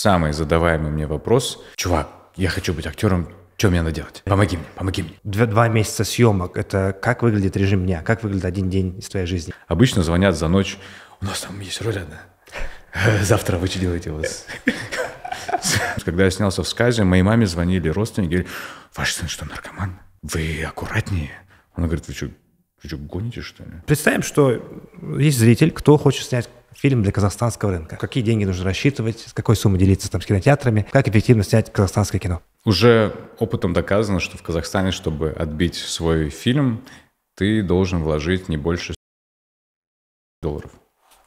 самый задаваемый мне вопрос. Чувак, я хочу быть актером, что мне надо делать? Помоги мне, помоги мне. Два, два месяца съемок. Это как выглядит режим дня? Как выглядит один день из твоей жизни? Обычно звонят за ночь. У нас там есть роль одна. Завтра вы что делаете у вас? Когда я снялся в «Сказе», моей маме звонили родственники, говорили, ваш сын что, наркоман? Вы аккуратнее. Она говорит, вы что, вы что, гоните, что ли? Представим, что есть зритель, кто хочет снять фильм для казахстанского рынка. Какие деньги нужно рассчитывать, с какой суммы делиться там с кинотеатрами, как эффективно снять казахстанское кино. Уже опытом доказано, что в Казахстане, чтобы отбить свой фильм, ты должен вложить не больше долларов.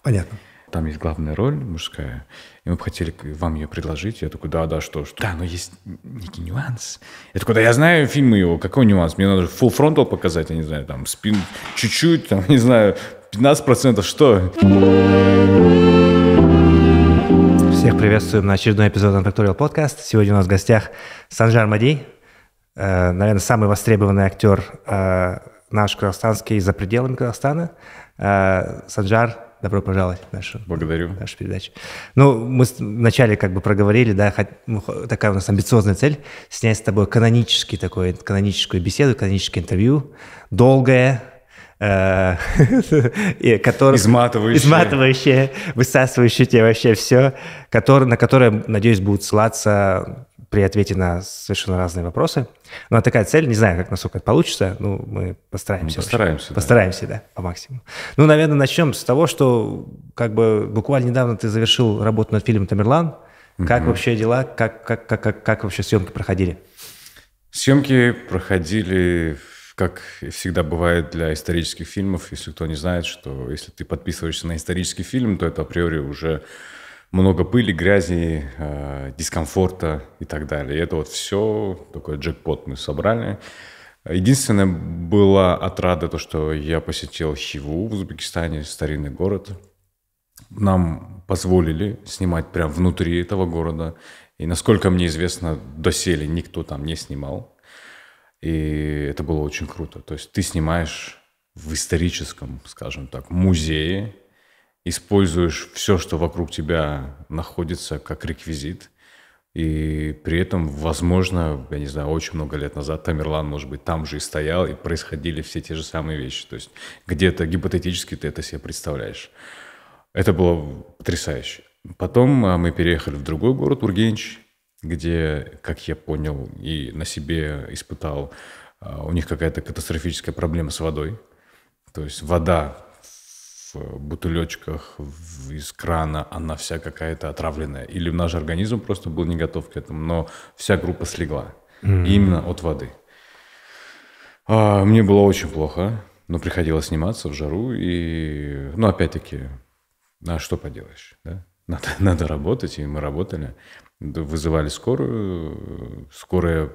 Понятно. Там есть главная роль мужская, и мы бы хотели вам ее предложить. Я такой, да, да, что, что? Да, но есть некий нюанс. Я такой, да, я знаю фильмы его, какой нюанс? Мне надо full frontal показать, я не знаю, там, спин чуть-чуть, там, не знаю, 15% что? Всех приветствую на очередной эпизод Unfactorial подкаст. Сегодня у нас в гостях Санжар Мадей, э, наверное, самый востребованный актер э, наш казахстанский за пределами Казахстана. Э, Санжар, добро пожаловать в нашу, Благодарю. В нашу передачу. Ну, мы вначале как бы проговорили, да, ну, такая у нас амбициозная цель, снять с тобой канонический такой, каноническую беседу, каноническое интервью, долгое, Э, который... Изматывающее. Изматывающее, высасывающее тебе вообще все, который, на которое, надеюсь, будут ссылаться при ответе на совершенно разные вопросы. Ну, а такая цель, не знаю, как насколько это получится, ну, мы постараемся. Мы ну, постараемся, да. Постараемся, да, по максимуму. Ну, наверное, начнем с того, что как бы буквально недавно ты завершил работу над фильмом «Тамерлан». Как угу. вообще дела, как, как, как, как, как вообще съемки проходили? Съемки проходили в как всегда бывает для исторических фильмов, если кто не знает, что если ты подписываешься на исторический фильм, то это априори уже много пыли, грязи, э, дискомфорта и так далее. И это вот все, такой джекпот мы собрали. Единственное была отрада то, что я посетил Хиву в Узбекистане, старинный город. Нам позволили снимать прямо внутри этого города. И насколько мне известно, доселе никто там не снимал. И это было очень круто. То есть ты снимаешь в историческом, скажем так, музее, используешь все, что вокруг тебя находится как реквизит, и при этом, возможно, я не знаю, очень много лет назад Тамерлан, может быть, там же и стоял, и происходили все те же самые вещи. То есть где-то гипотетически ты это себе представляешь. Это было потрясающе. Потом а, мы переехали в другой город, Ургенч, где, как я понял и на себе испытал, а, у них какая-то катастрофическая проблема с водой. То есть вода в бутылечках в, из крана, она вся какая-то отравленная. Или наш организм просто был не готов к этому, но вся группа слегла. Mm-hmm. Именно от воды. А, мне было очень плохо, но приходилось сниматься в жару. И, ну, опять-таки, а что поделаешь, да? Надо, надо работать, и мы работали вызывали скорую. Скорая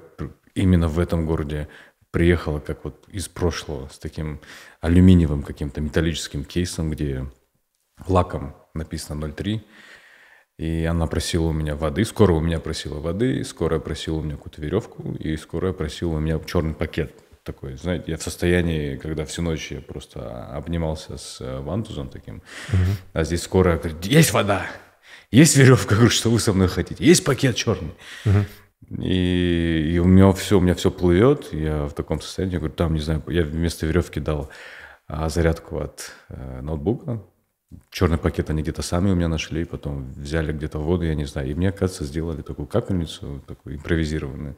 именно в этом городе приехала как вот из прошлого с таким алюминиевым каким-то металлическим кейсом, где лаком написано 03. И она просила у меня воды, скорая у меня просила воды, скорая просила у меня какую-то веревку, и скорая просила у меня черный пакет такой, знаете, я в состоянии, когда всю ночь я просто обнимался с э, вантузом таким, угу. а здесь скорая говорит, есть вода, есть веревка, говорю, что вы со мной хотите? Есть пакет черный? Угу. И, и у меня все, у меня все плывет, я в таком состоянии, я говорю, там, не знаю, я вместо веревки дал а, зарядку от э, ноутбука, черный пакет они где-то сами у меня нашли, потом взяли где-то воду, я не знаю, и мне, кажется, сделали такую капельницу, такую импровизированную.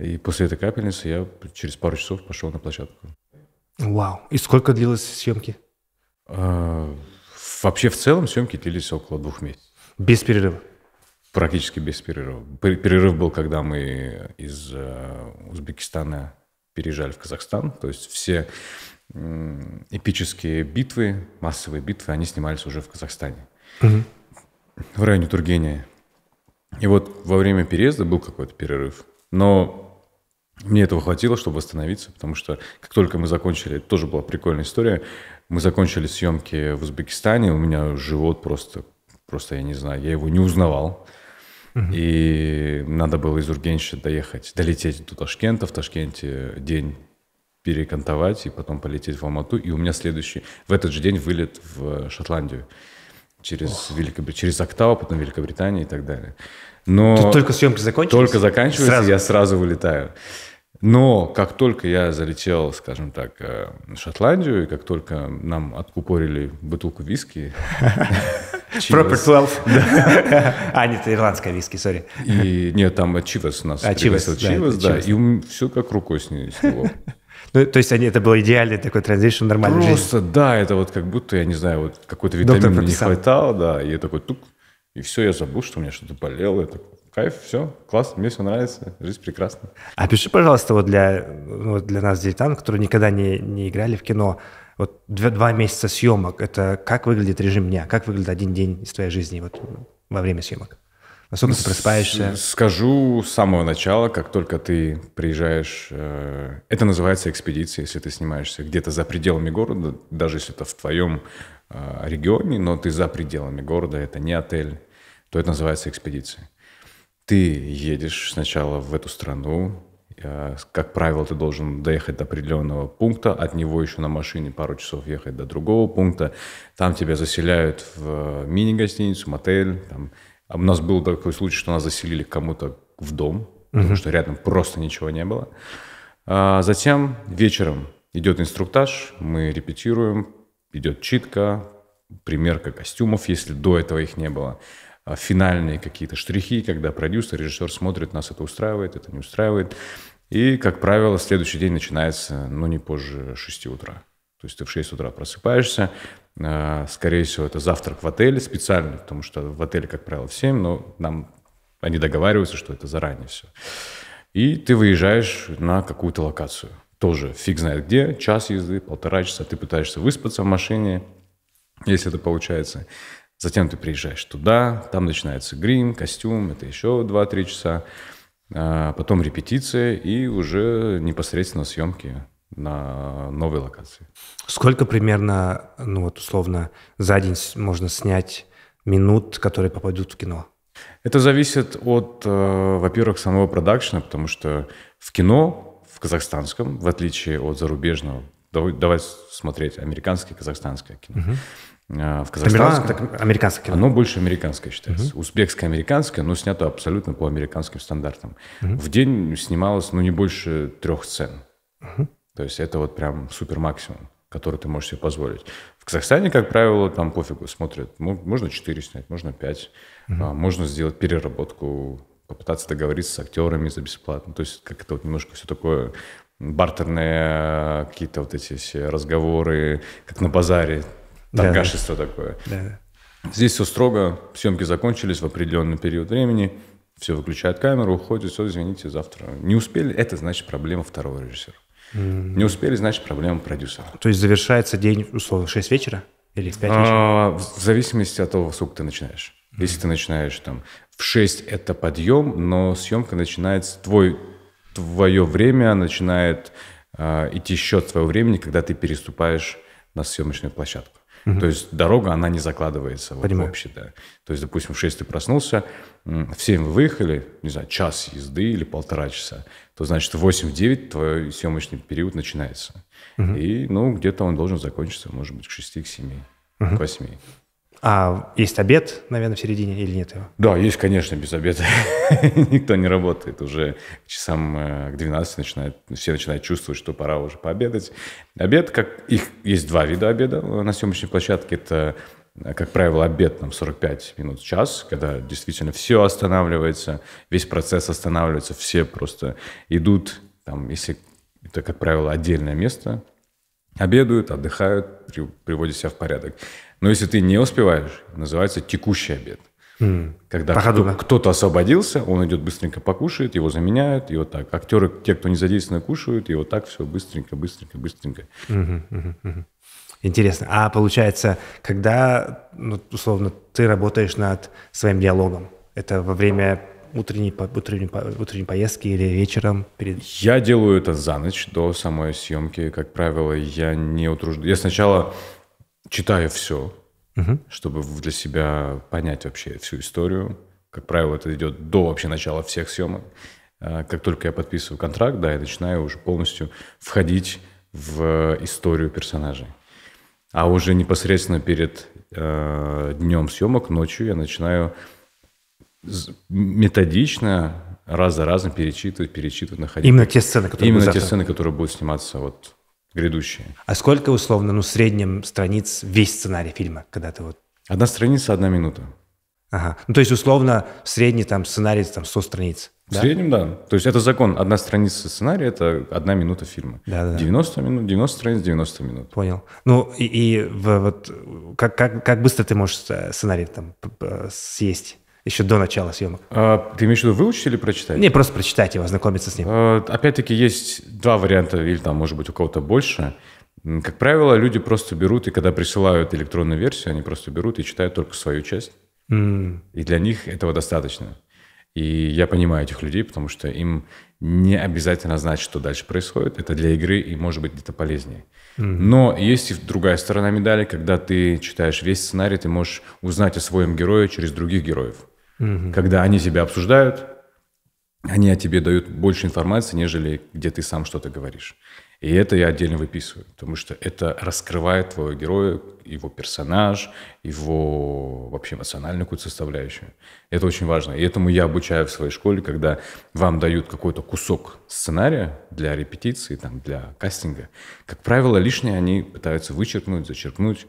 И после этой капельницы я через пару часов пошел на площадку. Вау. И сколько длилось съемки? А, Вообще в целом съемки длились около двух месяцев. Без перерыва? Практически без перерыва. Перерыв был, когда мы из э, Узбекистана переезжали в Казахстан. То есть все эпические битвы, массовые битвы, они снимались уже в Казахстане, угу. в районе Тургения. И вот во время переезда был какой-то перерыв. Но мне этого хватило, чтобы восстановиться, потому что как только мы закончили, тоже была прикольная история, мы закончили съемки в Узбекистане, у меня живот просто, просто я не знаю, я его не узнавал. И надо было из Ургенча доехать, долететь до Ташкента, в Ташкенте день перекантовать и потом полететь в Алмату. И у меня следующий, в этот же день вылет в Шотландию через, Великобр... через Октаву, потом Великобритания и так далее. Но Тут только съемки закончились? Только заканчиваются, сразу. я сразу вылетаю. Но как только я залетел, скажем так, э, в Шотландию, и как только нам откупорили бутылку виски... Proper 12. А, нет, ирландская виски, сори. И нет, там у нас а, пригласил. да. И все как рукой сняло. Ну, то есть они, это был идеальный такой транзишн нормальный. Просто, да, это вот как будто, я не знаю, вот какой-то витамин не хватало, да, и я такой тук, и все, я забыл, что у меня что-то болело. Я такой, кайф, все, классно, мне все нравится, жизнь прекрасна. А пиши, пожалуйста, вот для, ну, вот для нас, дилетантов, которые никогда не, не играли в кино, вот два, два месяца съемок, это как выглядит режим дня, как выглядит один день из твоей жизни вот, во время съемок? Насколько ты просыпаешься? Скажу с самого начала, как только ты приезжаешь, э, это называется экспедиция, если ты снимаешься где-то за пределами города, даже если это в твоем э, регионе, но ты за пределами города, это не отель, то это называется экспедиция ты едешь сначала в эту страну, э, как правило, ты должен доехать до определенного пункта, от него еще на машине пару часов ехать до другого пункта, там тебя заселяют в мини-гостиницу, мотель. Там. А у нас был такой случай, что нас заселили кому-то в дом, угу. потому что рядом просто ничего не было. А затем вечером идет инструктаж, мы репетируем, идет читка, примерка костюмов, если до этого их не было. А, финальные какие-то штрихи, когда продюсер, режиссер смотрит, нас это устраивает, это не устраивает. И, как правило, следующий день начинается, ну, не позже 6 утра. То есть ты в 6 утра просыпаешься, а, скорее всего, это завтрак в отеле специально, потому что в отеле, как правило, в 7, но нам они договариваются, что это заранее все. И ты выезжаешь на какую-то локацию. Тоже фиг знает где, час езды, полтора часа, ты пытаешься выспаться в машине, если это получается. Затем ты приезжаешь туда, там начинается грим, костюм, это еще 2-3 часа. А, потом репетиция и уже непосредственно съемки на новой локации. Сколько примерно, ну вот условно, за день можно снять минут, которые попадут в кино? Это зависит от, э, во-первых, самого продакшена, потому что в кино, в казахстанском, в отличие от зарубежного, давай смотреть американское казахстанское кино, угу. А, в Казахстанском. Так, американское кино. Оно больше американское считается. Угу. Uh -huh. Узбекско-американское, но снято абсолютно по американским стандартам. Uh -huh. В день снималось, ну, не больше трех сцен. Uh -huh. То есть это вот прям супер максимум, который ты можешь себе позволить. В Казахстане, как правило, там пофигу смотрят. Можно четыре снять, можно 5. Угу. А, можно сделать переработку, попытаться договориться с актерами за бесплатно. То есть как-то вот немножко все такое бартерные а, какие-то вот эти все разговоры, как на базаре торгашество да, такое. Да, Здесь все строго, съемки закончились в определенный период времени, все выключают камеру, уходят, все, извините, завтра. Не успели, это значит проблема второго режиссера. Mm-hmm. Не успели, значит проблема продюсера. То есть завершается день, условно, в 6 вечера или в 5 вечера? А, в зависимости от того, во сколько ты начинаешь. Mm-hmm. Если ты начинаешь там в 6 это подъем, но съемка начинается, твой, твое время начинает э, идти счет твоего времени, когда ты переступаешь на съемочную площадку. То есть дорога, она не закладывается вот, вообще, да. То есть, допустим, в 6 ты проснулся, в 7 вы выехали, не знаю, час езды или полтора часа, то значит в 8-9 твой съемочный период начинается. Угу. И, ну, где-то он должен закончиться, может быть, к 6, к 7, к 8. А есть обед, наверное, в середине или нет его? Да, есть, конечно, без обеда. Никто не работает. Уже к часам э, к 12 начинают, все начинают чувствовать, что пора уже пообедать. Обед, как их есть два вида обеда на съемочной площадке. Это, э, как правило, обед там 45 минут, час, когда действительно все останавливается, весь процесс останавливается, все просто идут, там, если это, как правило, отдельное место, обедают, отдыхают, приводят себя в порядок. Но если ты не успеваешь, называется текущий обед. Mm. Когда кто, кто-то освободился, он идет быстренько покушает, его заменяют, и вот так. Актеры, те, кто не задействованы, кушают, и вот так все быстренько, быстренько, быстренько. Mm-hmm, mm-hmm, Интересно. А получается, когда, ну, условно, ты работаешь над своим диалогом, это во время утренней, утренней, утренней поездки или вечером? Перед... Я делаю это за ночь до самой съемки. Как правило, я не утруждаюсь. Я сначала читаю все, угу. чтобы для себя понять вообще всю историю. Как правило, это идет до вообще начала всех съемок. А, как только я подписываю контракт, да, я начинаю уже полностью входить в историю персонажей. А уже непосредственно перед э, а, днем съемок, ночью я начинаю методично раз за разом перечитывать, перечитывать, находить. Именно те сцены, которые Именно те сцены, которые будут сниматься вот грядущие. А сколько, условно, ну, в среднем страниц весь сценарий фильма, когда ты вот... Одна страница, одна минута. Ага. Ну, то есть, условно, средний там сценарий там 100 страниц. В да? среднем, да. То есть, это закон. Одна страница сценария – это одна минута фильма. Да, да, да. минут, 90 страниц, 90 минут. Понял. Ну, и, и вот как, как, как быстро ты можешь сценарий там съесть? еще до начала съемок. А, ты имеешь в виду выучить или прочитать? Не, просто прочитать его, ознакомиться с ним. А, опять-таки есть два варианта, или там, может быть, у кого-то больше. Как правило, люди просто берут, и когда присылают электронную версию, они просто берут и читают только свою часть. Mm. И для них этого достаточно. И я понимаю этих людей, потому что им не обязательно знать, что дальше происходит. Это для игры и, может быть, где-то полезнее. Mm. Но есть и другая сторона медали, когда ты читаешь весь сценарий, ты можешь узнать о своем герое через других героев угу. когда они тебя обсуждают, они о тебе дают больше информации, нежели где ты сам что-то говоришь. И это я отдельно выписываю, потому что это раскрывает твоего героя, его персонаж, его вообще эмоциональную какую-то составляющую. Это очень важно. И этому я обучаю в своей школе, когда вам дают какой-то кусок сценария для репетиции, там, для кастинга. Как правило, лишнее они пытаются вычеркнуть, зачеркнуть,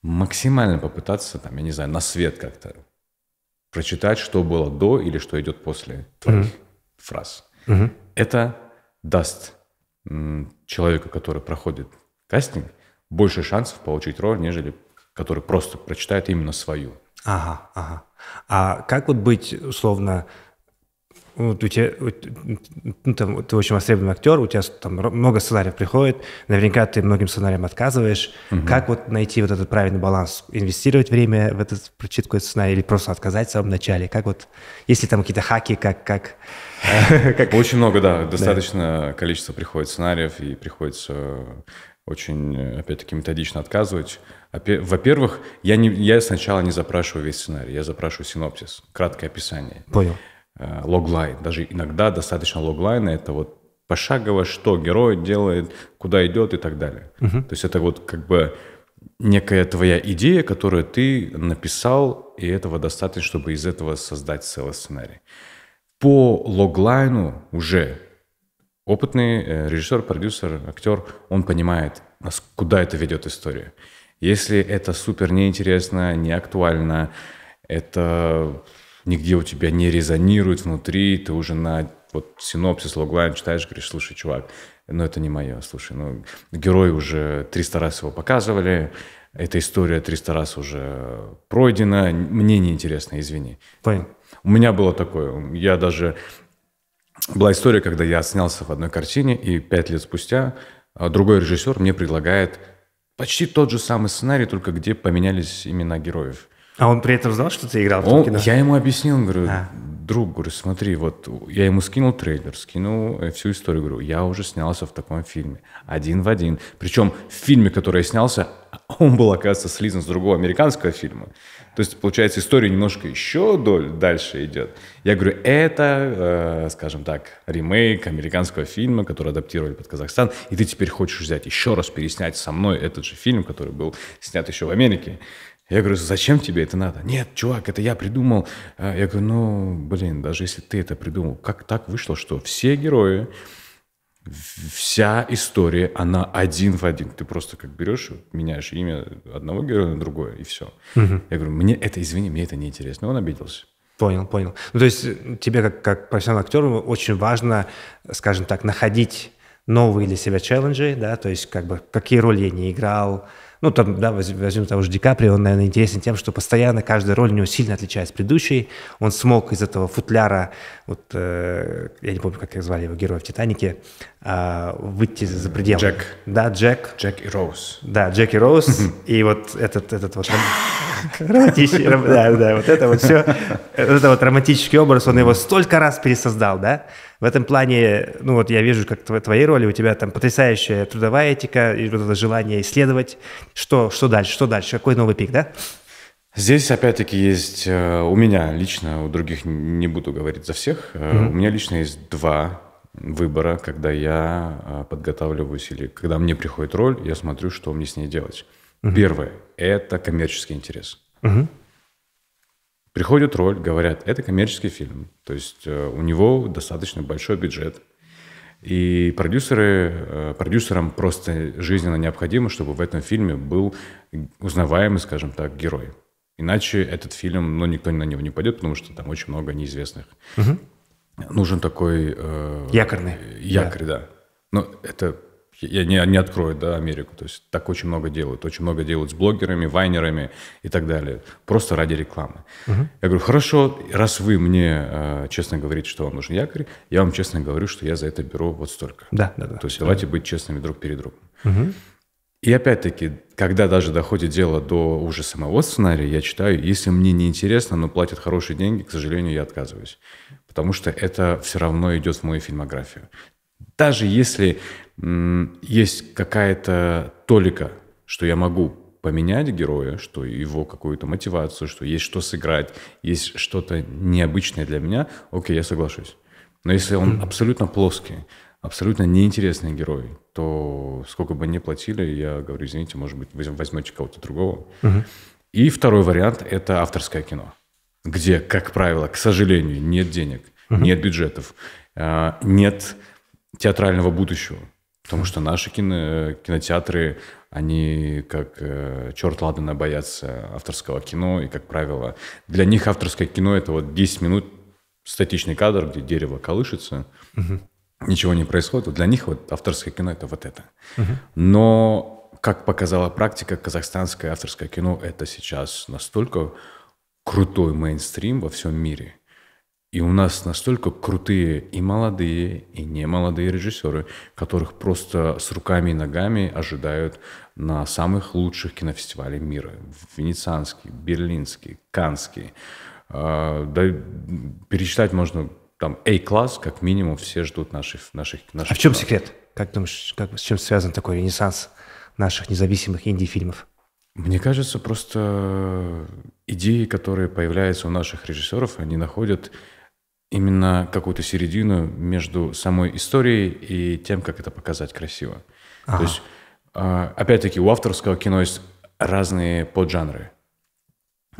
максимально попытаться, там, я не знаю, на свет как-то прочитать, что было до или что идет после твоих mm-hmm. фраз. Mm-hmm. Это даст человеку, который проходит кастинг, больше шансов получить роль, нежели который просто прочитает именно свою. Ага, ага. А как вот быть, условно, вот у тебя, ну, там, ты очень востребованный актер, у тебя там много сценариев приходит, наверняка ты многим сценариям отказываешь. Угу. Как вот найти вот этот правильный баланс? Инвестировать время в этот прочитку этот сценарий или просто отказать в самом начале? Как вот, если там какие-то хаки, как... как, э, как... Очень много, да, достаточно да. количество приходит сценариев, и приходится очень, опять-таки, методично отказывать. Во-первых, я, не, я сначала не запрашиваю весь сценарий, я запрашиваю синопсис, краткое описание. Понял. Э, логлайн. Даже иногда достаточно логлайна, это вот пошагово, что герой делает, куда идет и так далее. Угу. То есть это вот как бы некая твоя идея, которую ты написал, и этого достаточно, чтобы из этого создать целый сценарий. По логлайну уже опытный э, режиссер, продюсер, актер, он понимает, куда это ведет история. Если это супер неинтересно, не актуально, это нигде у тебя не резонирует внутри, ты уже на вот синопсис, логлайн читаешь, говоришь, слушай, чувак, ну это не мое, слушай, ну герой уже 300 раз его показывали, эта история 300 раз уже пройдена, мне неинтересно, извини. Понял. У меня было такое, я даже... Была история, когда я снялся в одной картине, и пять лет спустя а, другой режиссер мне предлагает почти тот же самый сценарий, только где поменялись имена героев. А он при этом знал, что ты играл он, в кино? Я ему объяснил, говорю, а. друг, говорю, смотри, вот я ему скинул трейлер, скинул э, всю историю, говорю, я уже снялся в таком фильме, один в один. Причем в фильме, который я снялся, он был, оказывается, слизан с другого американского фильма. То есть, получается, история немножко еще доль, дальше идет. Я говорю, это, э, скажем так, ремейк американского фильма, который адаптировали под Казахстан, и ты теперь хочешь взять еще раз переснять со мной этот же фильм, который был снят еще в Америке. Я говорю, зачем тебе это надо? Нет, чувак, это я придумал. А, я говорю, ну, блин, даже если ты это придумал, как так вышло, что все герои, вся история, она один в один. Ты просто как берешь, меняешь имя одного героя на другое, и все. Угу. Я говорю, мне это, извини, мне это неинтересно. Он обиделся. Понял, понял. Ну, то есть э, тебе, как, как профессиональному актеру, очень важно, скажем так, находить новые для себя челленджи, да, то есть как бы какие роли я не играл, ну, там, да, возьмем того же Ди Капри, он, наверное, интересен тем, что постоянно каждая роль у него сильно отличается от предыдущей. Он смог из этого футляра, вот, э, я не помню, как звали его героя в «Титанике», э, выйти за пределы. Джек. Да, Джек. Джек и Роуз. Да, Джек и Роуз. И вот этот, этот вот романтический, да, да, вот это вот все, это вот романтический образ, он его столько раз пересоздал, да? В этом плане, ну вот я вижу, как твои роли, у тебя там потрясающая трудовая этика, и вот это желание исследовать, что, что дальше, что дальше, какой новый пик, да? Здесь, опять-таки, есть э, у меня лично, у других не буду говорить за всех, mm-hmm. у меня лично есть два выбора, когда я а, подготавливаюсь или когда мне приходит роль, я смотрю, что мне с ней делать. Угу. Первое – это коммерческий интерес. Угу. Приходит роль, говорят, это коммерческий фильм, то есть э, у него достаточно большой бюджет, и продюсеры, э, продюсерам просто жизненно необходимо, чтобы в этом фильме был узнаваемый, скажем так, герой. Иначе этот фильм, ну, никто на него не пойдет, потому что там очень много неизвестных. Угу нужен такой... Э, Якорный. Якорь, да. да. Ну, это я не, не открою да, Америку. То есть так очень много делают. Очень много делают с блогерами, вайнерами и так далее. Просто ради рекламы. Угу. Я говорю, хорошо, раз вы мне э, честно говорите, что вам нужен якорь, я вам честно говорю, что я за это беру вот столько. Да, да, да. То есть да. давайте быть честными друг перед другом. Угу. И опять-таки, когда даже доходит дело до уже самого сценария, я читаю, если мне не интересно, но платят хорошие деньги, к сожалению, я отказываюсь потому что это все равно идет в мою фильмографию. Даже если есть какая-то толика, что я могу поменять героя, что его какую-то мотивацию, что есть что сыграть, есть что-то необычное для меня, окей, я соглашусь. Но если он абсолютно плоский, абсолютно неинтересный герой, то сколько бы ни платили, я говорю, извините, может быть, возьмете кого-то другого. Угу. И второй вариант – это авторское кино где, как правило, к сожалению, нет денег, угу. нет бюджетов, а, нет театрального будущего. Потому что наши кино, э, кинотеатры, они как э, черт ладно боятся авторского кино. И, как правило, для них авторское кино – это вот 10 минут статичный кадр, где дерево колышется, угу. ничего не происходит. Вот для них вот авторское кино – это вот это. Угу. Но, как показала практика, казахстанское авторское кино – это сейчас настолько крутой мейнстрим во всем мире. И у нас настолько крутые и молодые, и немолодые режиссеры, которых просто с руками и ногами ожидают на самых лучших кинофестивалях мира. Венецианский, берлинский, канский. А, да, перечитать можно там A-класс, как минимум, все ждут наших... наших, наших а в чем классов. секрет? Как думаешь, как, с чем связан такой ренессанс наших независимых инди-фильмов? Мне кажется, просто идеи, которые появляются у наших режиссеров, они находят именно какую-то середину между самой историей и тем, как это показать красиво. Ага. То есть, а, опять-таки, у авторского кино есть разные поджанры.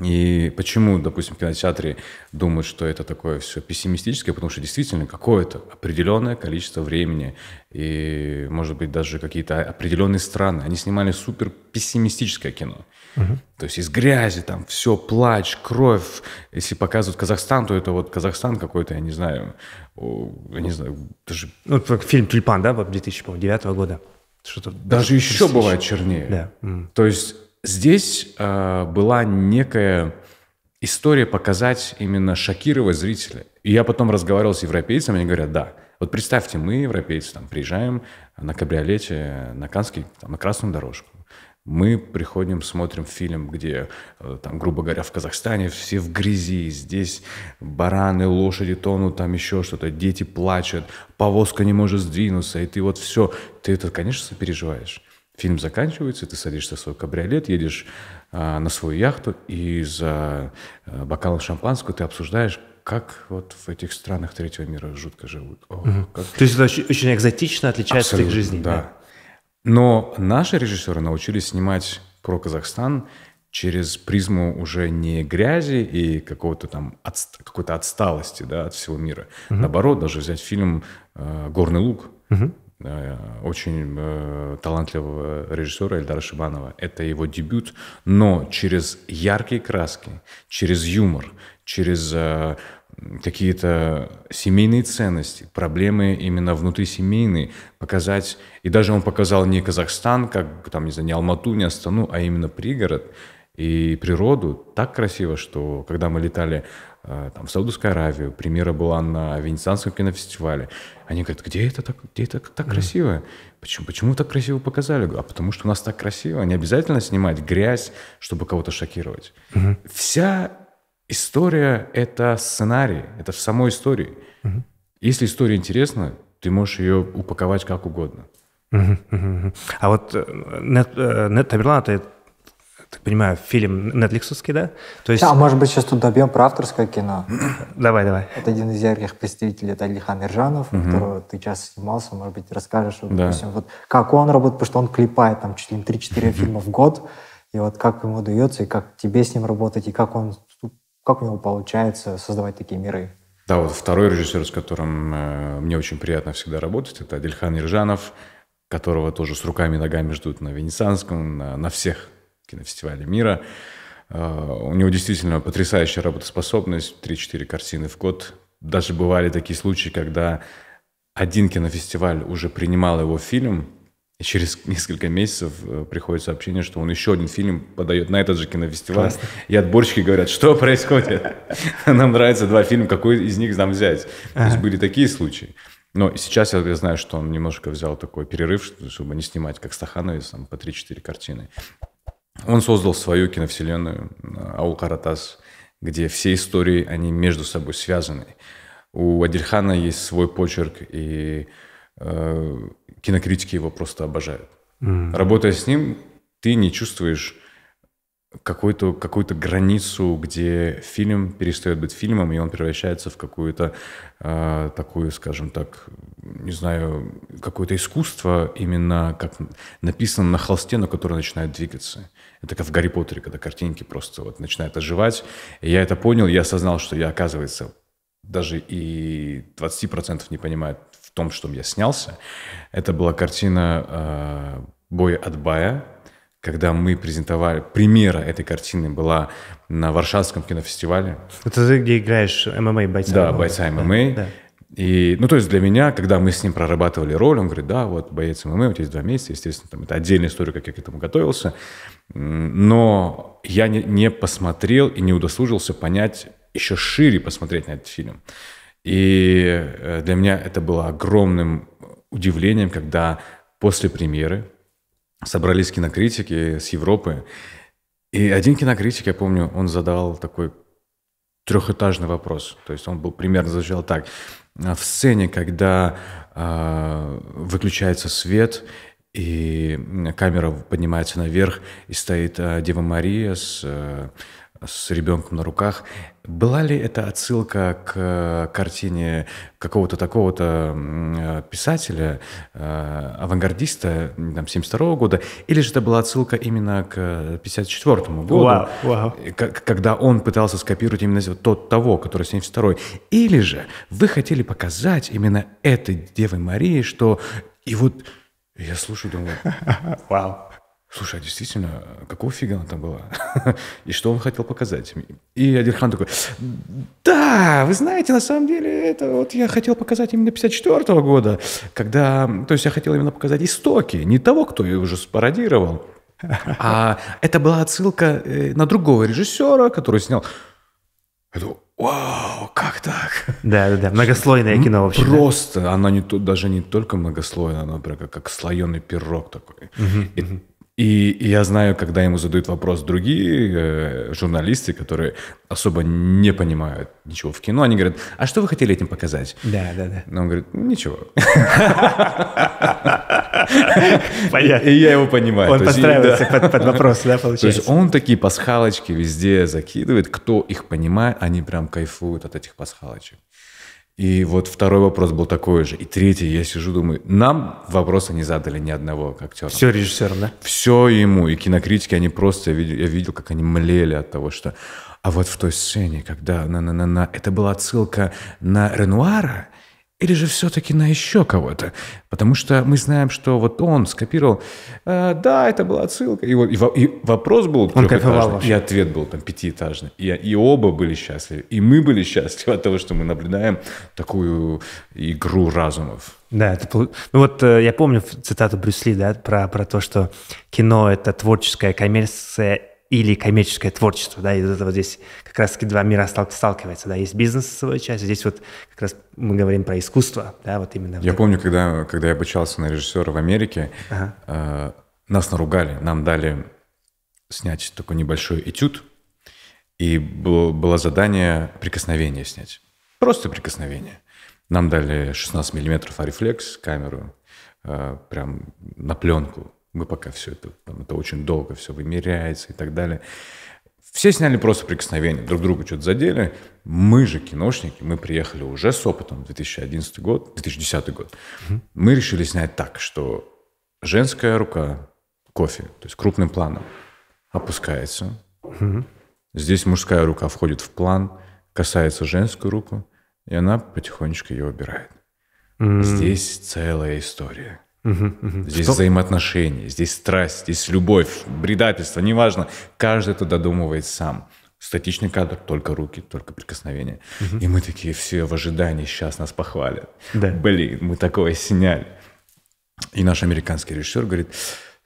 И почему, допустим, в кинотеатре думают, что это такое все пессимистическое, потому что действительно какое-то определенное количество времени и, может быть, даже какие-то определенные страны, они снимали супер пессимистическое кино. Угу. То есть из грязи там все, плач, кровь. Если показывают Казахстан, то это вот Казахстан какой-то, я не знаю, я не знаю, даже... Ну, фильм «Тюльпан», да, 2009 года? Что-то даже, даже еще бывает чернее. Да. То есть здесь э, была некая история показать именно шокировать зрителя. И я потом разговаривал с европейцами, они говорят, да. Вот представьте, мы, европейцы, там, приезжаем на кабриолете, на Канский, там, на красную дорожку. Мы приходим, смотрим фильм, где, э, там, грубо говоря, в Казахстане все в грязи, здесь бараны, лошади тонут, там еще что-то, дети плачут, повозка не может сдвинуться, и ты вот все, ты это, конечно, сопереживаешь. Фильм заканчивается, ты садишься в свой кабриолет, едешь а, на свою яхту, и за э, бокалом шампанского ты обсуждаешь, как вот в этих странах третьего мира жутко живут. О, угу. как... То есть это очень, очень экзотично отличается Абсолютно, от их жизни. да? Но наши режиссеры научились снимать про Казахстан через призму уже не грязи и какого-то там от, какой-то отсталости да, от всего мира. Угу. Наоборот, даже взять фильм э, «Горный лук», угу э, очень э, талантливого режиссера Эльдара Шибанова. Это его дебют, но через яркие краски, через юмор, через какие-то семейные ценности, проблемы именно внутрисемейные, показать, и даже он показал не Казахстан, как там, не знаю, не Алмату, не Астану, а именно пригород и природу так красиво, что когда мы летали э, там, в Саудовскую Аравию, премьера была на Венецианском кинофестивале, они говорят, где это так, где это так красиво? Почему, почему так красиво показали? А потому что у нас так красиво, не обязательно снимать грязь, чтобы кого-то шокировать. mm Вся История — это сценарий, это в самой истории. Угу. Если история интересна, ты можешь ее упаковать как угодно. А вот э, Нет, э, Нет Тамерлана, ты так понимаю, фильм нетфликсовский, да? То есть... Да, может быть, сейчас тут добьем про авторское кино. давай, давай. Это один из ярких представителей, это Алихан Иржанов, угу. которого ты сейчас снимался, может быть, расскажешь, вот, да. допустим, вот как он работает, потому что он клепает там чуть ли не 3-4 фильма в год, и вот как ему удается, и как тебе с ним работать, и как он как у него получается создавать такие миры? Да, вот второй режиссер, с которым э, мне очень приятно всегда работать, это Адельхан Иржанов, которого тоже с руками и ногами ждут на Венецианском, на, на всех кинофестивалях мира. Э, у него действительно потрясающая работоспособность, 3-4 картины в год. Даже бывали такие случаи, когда один кинофестиваль уже принимал его фильм, и через несколько месяцев э, приходит сообщение, что он еще один фильм подает на этот же кинофестиваль. Классно. И отборщики говорят, что происходит? Нам нравятся два фильма, какой из них нам взять? То есть были такие случаи. Но сейчас я знаю, что он немножко взял такой перерыв, чтобы не снимать, как Стахановец, там, по 3-4 картины. Он создал свою киновселенную э, «Аул Каратас», где все истории, они между собой связаны. У Адильхана есть свой почерк, и Э, кинокритики его просто обожают. Mm. Работая с ним, ты не чувствуешь какую-то какую границу, где фильм перестает быть фильмом, и он превращается в какую-то э, такую, скажем так, не знаю, какое-то искусство, именно как написано на холсте, но которое начинает двигаться. Это как в «Гарри Поттере», когда картинки просто вот начинают оживать. И я это понял, я осознал, что я, оказывается, даже и 20% не понимаю том, чтобы я снялся, это была картина э, «Бой от бая», когда мы презентовали, примера этой картины была на Варшавском кинофестивале. Это ты где играешь ММА, бойца Да, бойца ММА. Да, да. И, ну, то есть для меня, когда мы с ним прорабатывали роль, он говорит, да, вот боец ММА, у тебя есть два месяца, естественно, там это отдельная история, как я к этому готовился. Но я не, не посмотрел и не удосужился понять, еще шире посмотреть на этот фильм. И э, для меня это было огромным удивлением, когда после премьеры собрались кинокритики с Европы. И один кинокритик, я помню, он задал такой трехэтажный вопрос. То есть он был примерно звучал так. «А в сцене, когда э, выключается свет, и камера поднимается наверх, и стоит э, Дева Мария с э, с ребенком на руках. Была ли это отсылка к э, картине какого-то такого-то э, писателя, э, авангардиста там, 72 года, или же это была отсылка именно к 54 году, wow, wow. когда он пытался скопировать именно тот того, который 72 Или же вы хотели показать именно этой девы Марии, что и вот я слушаю, думаю, вау слушай, а действительно, какого фига она там была? И что он хотел показать? И Адирхан такой, да, вы знаете, на самом деле, это вот я хотел показать именно 54 -го года, когда, то есть я хотел именно показать истоки, не того, кто ее уже спародировал, а это была отсылка э, на другого режиссера, который снял... Я думаю, вау, как так? Да, да, да. Многослойное кино вообще. Просто да? она не, даже не только многослойная, она прям как, как слоеный пирог такой. Угу, и угу. И, и я знаю, когда ему задают вопрос другие э, журналисты, которые особо не понимают ничего в кино, они говорят, а что вы хотели этим показать? Да, да, да. Но он говорит, ничего. Понятно. И я его понимаю. Он подстраивается под вопрос, да, получается? То есть он такие пасхалочки везде закидывает, кто их понимает, они прям кайфуют от этих пасхалочек. И вот второй вопрос был такой же. И третий, я сижу, думаю, нам вопроса не задали ни одного актера. Все режиссером, да? Все ему. И кинокритики, они просто, я видел, я видел, как они млели от того, что... А вот в той сцене, когда на-на-на-на... Это была отсылка на Ренуара? Или же все-таки на еще кого-то? Потому что мы знаем, что вот он скопировал. Э, да, это была отсылка. И, и, и вопрос был он и ответ был там пятиэтажный. И, и оба были счастливы. И мы были счастливы от того, что мы наблюдаем такую игру разумов. Да, это, ну вот э, я помню цитату Брюсли, да, про, про то, что кино — это творческая коммерция или коммерческое творчество, да, из этого здесь как раз-таки два мира сталкиваются, да, есть бизнес свою часть, здесь вот как раз мы говорим про искусство, да, вот именно. Я вот помню, это. когда, когда я обучался на режиссера в Америке, ага. э, нас наругали, нам дали снять такой небольшой этюд, и было, было задание прикосновение снять, просто прикосновение. Нам дали 16 миллиметров арифлекс, камеру, э, прям на пленку, мы пока все это, там, это очень долго все вымеряется и так далее. Все сняли просто прикосновение, друг друга что-то задели. Мы же, киношники, мы приехали уже с опытом, 2011 год, 2010 год. Угу. Мы решили снять так, что женская рука кофе, то есть крупным планом, опускается. Угу. Здесь мужская рука входит в план, касается женскую руку, и она потихонечку ее убирает. Mm. Здесь целая история. Здесь Что? взаимоотношения, здесь страсть, здесь любовь, бредательство, неважно. Каждый это додумывает сам. Статичный кадр, только руки, только прикосновения. Угу. И мы такие все в ожидании, сейчас нас похвалят. Да. Блин, мы такое сняли. И наш американский режиссер говорит,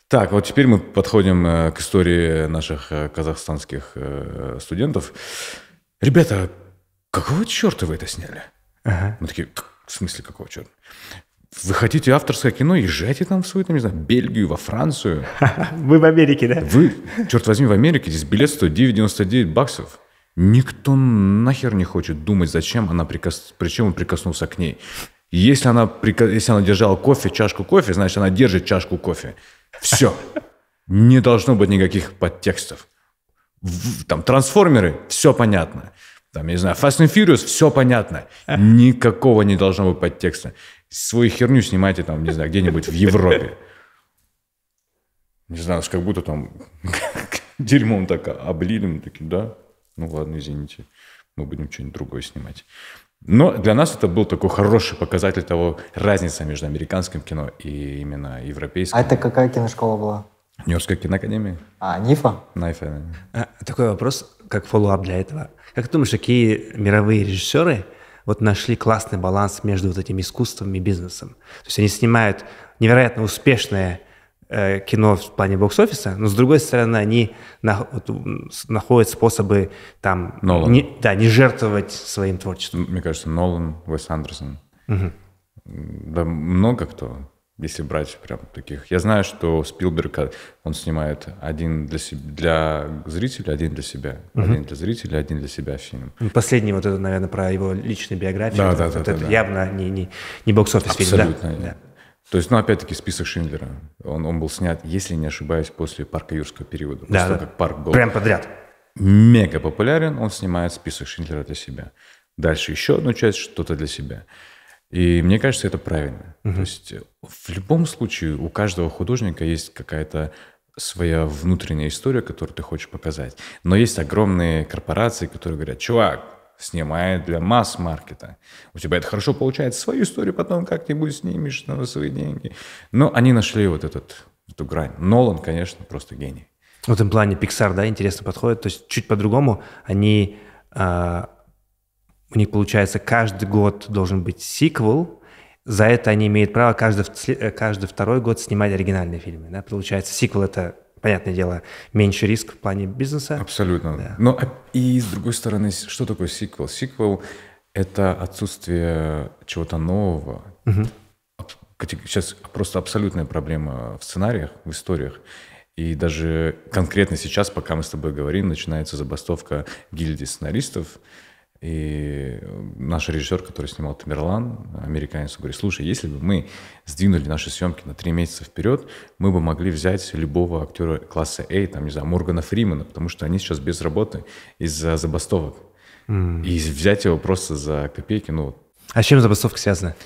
так, вот теперь мы подходим э, к истории наших э, казахстанских э, студентов. Ребята, какого черта вы это сняли? Ага. Мы такие, в смысле какого черта? Вы хотите авторское кино, езжайте там в свою, там, не знаю, Бельгию, во Францию. Вы в Америке, да? Вы, черт возьми, в Америке. Здесь билет стоит 9,99 баксов. Никто нахер не хочет думать, зачем она прикос... причем он прикоснулся к ней. Если она, прик... если она держала кофе, чашку кофе, значит, она держит чашку кофе. Все. Не должно быть никаких подтекстов. Там трансформеры, все понятно. Там, я не знаю, Fast and Furious, все понятно. Никакого не должно быть подтекста. Свою херню снимайте там, не знаю, где-нибудь в Европе. Не знаю, как будто там дерьмом так облили. Мы такие, да, ну ладно, извините, мы будем что-нибудь другое снимать. Но для нас это был такой хороший показатель того, разница между американским кино и именно европейским. А это какая киношкола была? Нью-Йоркская киноакадемия. А, Нифа? Найфа, да. А, такой вопрос, как фоллоуап для этого. Как ты думаешь, какие мировые режиссеры вот нашли классный баланс между вот этим искусством и бизнесом? То есть они снимают невероятно успешное э, кино в плане бокс-офиса, но с другой стороны они на, вот, находят способы там Нолан. не, да, не жертвовать своим творчеством. Мне кажется, Нолан, Вес Андерсон. Угу. Да много кто если брать прям таких. Я знаю, что Спилберг, э, он снимает один для, себе, для зрителя, один для себя. Угу. Один для зрителя, один для себя фильм. Ну, последний вот это, наверное, про его личную биографию. Да, это, да, вот да, это да. Явно не, не, не бокс-офис фильм, да? Абсолютно. Да. То есть, ну, опять-таки, список Шиндлера. Он, он был снят, если не ошибаюсь, после парка юрского периода. Да, после да. того, как парк был... Прям подряд. Мега популярен, он снимает список Шиндлера для себя. Дальше еще одну часть, что-то для себя. И мне кажется, это правильно. Угу. То есть э, в любом случае у каждого художника есть какая-то своя внутренняя история, которую ты хочешь показать. Но есть огромные корпорации, которые говорят, чувак, снимай для масс-маркета. У тебя это хорошо получается, свою историю потом как-нибудь снимешь на свои деньги. Но они нашли вот этот, эту грань. Нолан, конечно, просто гений. В этом плане Pixar, да, интересно подходит. То есть чуть по-другому они а, у них получается каждый год должен быть сиквел, за это они имеют право каждый, э, каждый второй год снимать оригинальные фильмы. Да? Получается, сиквел это, понятное дело, меньше риск в плане бизнеса. Абсолютно. Да. Но а, и с другой стороны, что такое сиквел? Сиквел это отсутствие чего-то нового. Угу. Сейчас просто абсолютная проблема в сценариях, в историях. И даже конкретно сейчас, пока мы с тобой говорим, начинается забастовка гильдии сценаристов. И наш режиссер, который снимал Тамерлан, американец, говорит, слушай, если бы мы сдвинули наши съемки на три месяца вперед, мы бы могли взять любого актера класса А, там, не знаю, Моргана Фримена, потому что они сейчас без работы из-за забастовок. Mm. И взять его просто за копейки, ну... А с чем забастовка связана?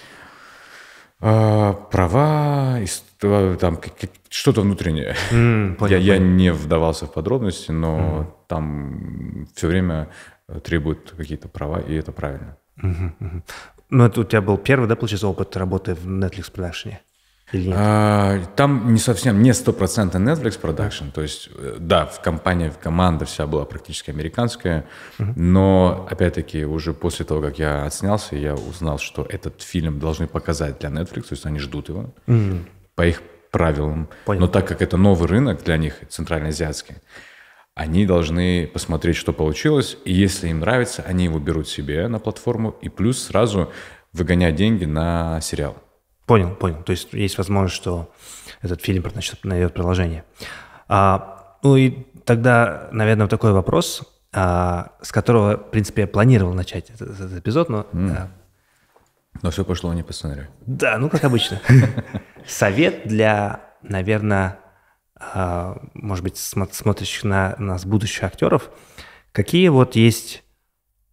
А, права, а, там что-то внутреннее. Mm, понял, я, понял. я не вдавался в подробности, но mm. там все время Требуют какие-то права, и это правильно. Угу, Ну, это у тебя был первый, да, получается, опыт работы в Netflix продакшене? Или нет? А, там не совсем, не стопроцентно Netflix Production. То есть, э, да, в компании, в команда вся была практически американская. Mm-hmm. Но, опять-таки, уже после того, как я отснялся, я узнал, что этот фильм должны показать для Netflix. То есть, они ждут его mm-hmm. по их правилам. Понял. Но так как это новый рынок для них, центральноазиатский, они должны посмотреть, что получилось, и если им нравится, они его берут себе на платформу, и плюс сразу выгонять деньги на сериал. Понял, понял. То есть есть возможность, что этот фильм значит, найдет продолжение. А, ну и тогда, наверное, такой вопрос, а, с которого, в принципе, я планировал начать этот, этот эпизод, но... Mm. А... Но все пошло не по сценарию. Да, ну как обычно. Совет для, наверное, а, может быть, смотришь на нас, будущих актеров, какие вот есть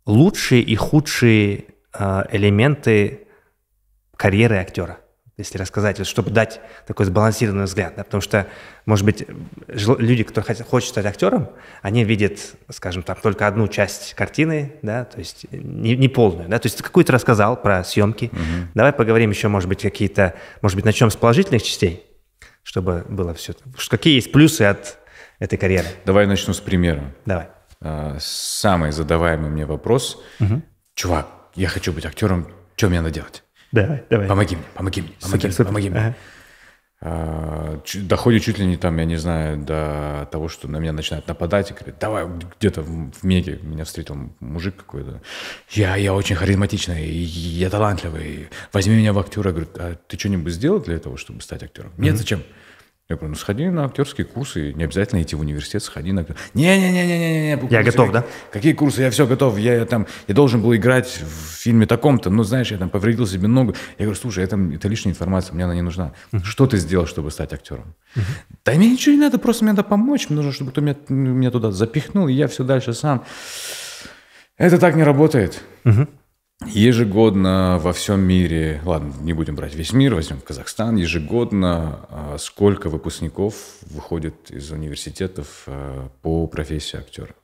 лучшие и худшие а, элементы карьеры актера? если рассказать, вот, чтобы дать такой сбалансированный взгляд. Да? Потому что, может быть, люди, которые хотят, хочет стать актером, они видят, скажем там только одну часть картины, да, то есть не, не полную. Да? То есть ты какую-то рассказал про съемки. Угу. Давай поговорим еще, может быть, какие-то, может быть, начнем с положительных частей, чтобы было все. Какие есть плюсы от этой карьеры? Давай начну с примера. Давай. А, самый задаваемый мне вопрос. Угу. Чувак, я хочу быть актером, что мне надо делать? Давай, давай. Помоги мне, помоги мне, помоги супер, мне, супер. помоги мне. Ага. А, доходит чуть ли не там, я не знаю, до того, что на меня начинают нападать и говорят, давай, где-то в Меге меня встретил мужик какой-то, я, я очень харизматичный, я талантливый, возьми меня в актера. говорю а ты что-нибудь сделал для этого, чтобы стать актером? Нет, mm-hmm. зачем? Я говорю, ну сходи на актерские курсы, не обязательно идти в университет, сходи на Не-не-не-не-не-не. Я готов, да? Какие курсы? Я все готов. Я, я там, я должен был играть в фильме таком-то, но ну, знаешь, я там повредил себе ногу. Я говорю, слушай, это, это лишняя информация, мне она не нужна. Uh-huh. Что ты сделал, чтобы стать актером? Uh-huh. Да мне ничего не надо, просто мне надо помочь. Мне нужно, чтобы кто меня, меня туда запихнул, и я все дальше сам. Это так не работает. Uh-huh. Ежегодно во всем мире, ладно, не будем брать весь мир, возьмем Казахстан, ежегодно а, сколько выпускников выходит из университетов а, по профессии актера?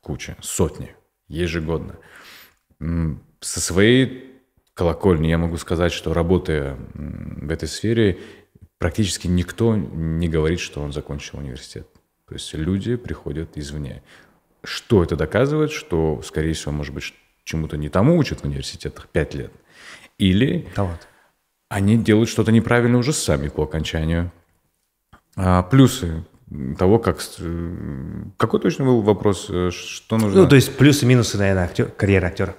Куча, сотни, ежегодно. Со своей колокольни я могу сказать, что работая в этой сфере, практически никто не говорит, что он закончил университет. То есть люди приходят извне. Что это доказывает? Что, скорее всего, может быть, чему-то не тому учат в университетах 5 лет, или да вот. они делают что-то неправильно уже сами по окончанию. А плюсы того, как... Э, какой точно был вопрос, э, что нужно... Ну, то есть плюсы-минусы, наверное, актер, карьеры актера.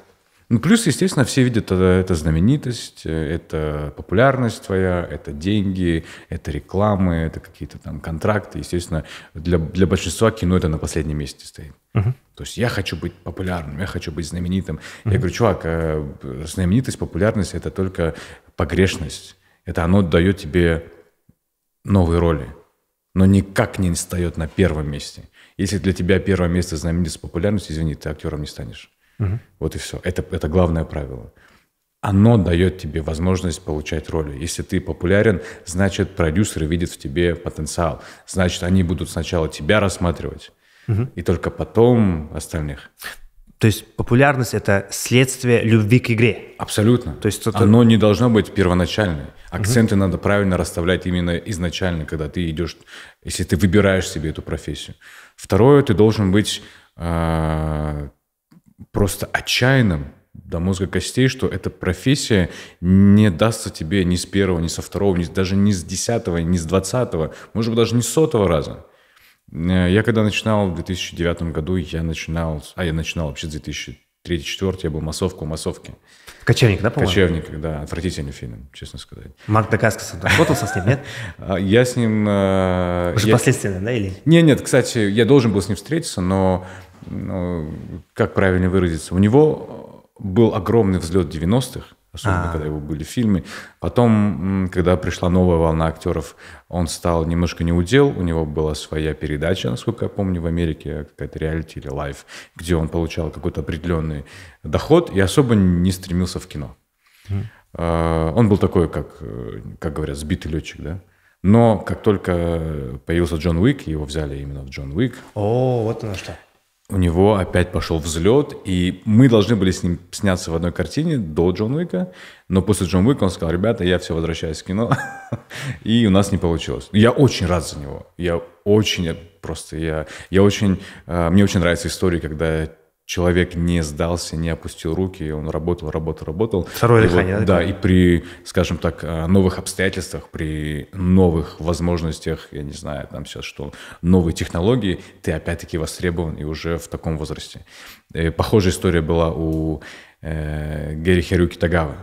Ну, плюс, естественно, все видят это, это знаменитость, э, это популярность твоя, это деньги, это рекламы, это какие-то там контракты. Естественно, для, для большинства кино это на последнем месте стоит. Uh-huh. То есть я хочу быть популярным, я хочу быть знаменитым. Uh-huh. Я говорю, чувак, э, знаменитость, популярность это только погрешность. Это оно дает тебе новые роли, но никак не встает на первом месте. Если для тебя первое место знаменитость, популярность, извини, ты актером не станешь. Угу. Вот и все. Это, это главное правило. Оно дает тебе возможность получать роли. Если ты популярен, значит, продюсеры видят в тебе потенциал. Значит, они будут сначала тебя рассматривать, угу. и только потом остальных. То есть популярность это следствие любви к игре. Абсолютно. То есть это... оно не должно быть первоначальной. Акценты угу. надо правильно расставлять именно изначально, когда ты идешь, если ты выбираешь себе эту профессию. Второе, ты должен быть э, просто отчаянным до мозга костей, что эта профессия не дастся тебе ни с первого, ни со второго, ни, даже ни с десятого, ни с двадцатого, может быть, даже не с сотого раза. Э, я когда начинал в 2009 году, я начинал, а я начинал вообще с 2003-2004, я был массовку, у массовки. Кочевник, да, по-моему? Кочевник, да, отвратительный фильм, честно сказать. Марк Дакаскас работался с ним, нет? А, я с ним... Уже э, я... да, или? Нет, нет, кстати, я должен был с ним встретиться, но ну, как правильно выразиться, у него был огромный взлет 90-х, особенно А-а-а. когда его были фильмы. Потом, когда пришла новая волна актеров, он стал немножко неудел, у него была своя передача, насколько я помню, в Америке, какая-то реалити или лайф, где он получал какой-то определенный доход и особо не стремился в кино. А, он был такой, как, э, как говорят, сбитый летчик, да? Но как только появился Джон Уик, его взяли именно в Джон Уик. О, вот оно что у него опять пошел взлет, и мы должны были с ним сняться в одной картине до Джон Уика, но после Джон Уика он сказал, ребята, я все возвращаюсь в кино, и у нас не получилось. Я очень рад за него, я очень просто, я, я очень, э, мне очень нравится история, когда человек не сдался, не опустил руки, он работал, работал, работал. Второе дыхание, вот, да? Да, и при, скажем так, э, новых обстоятельствах, при новых возможностях, я не знаю, там сейчас что, новые технологии, ты опять-таки востребован и уже в таком возрасте. И э, похожая история была у э, Гэри Херюки Тагава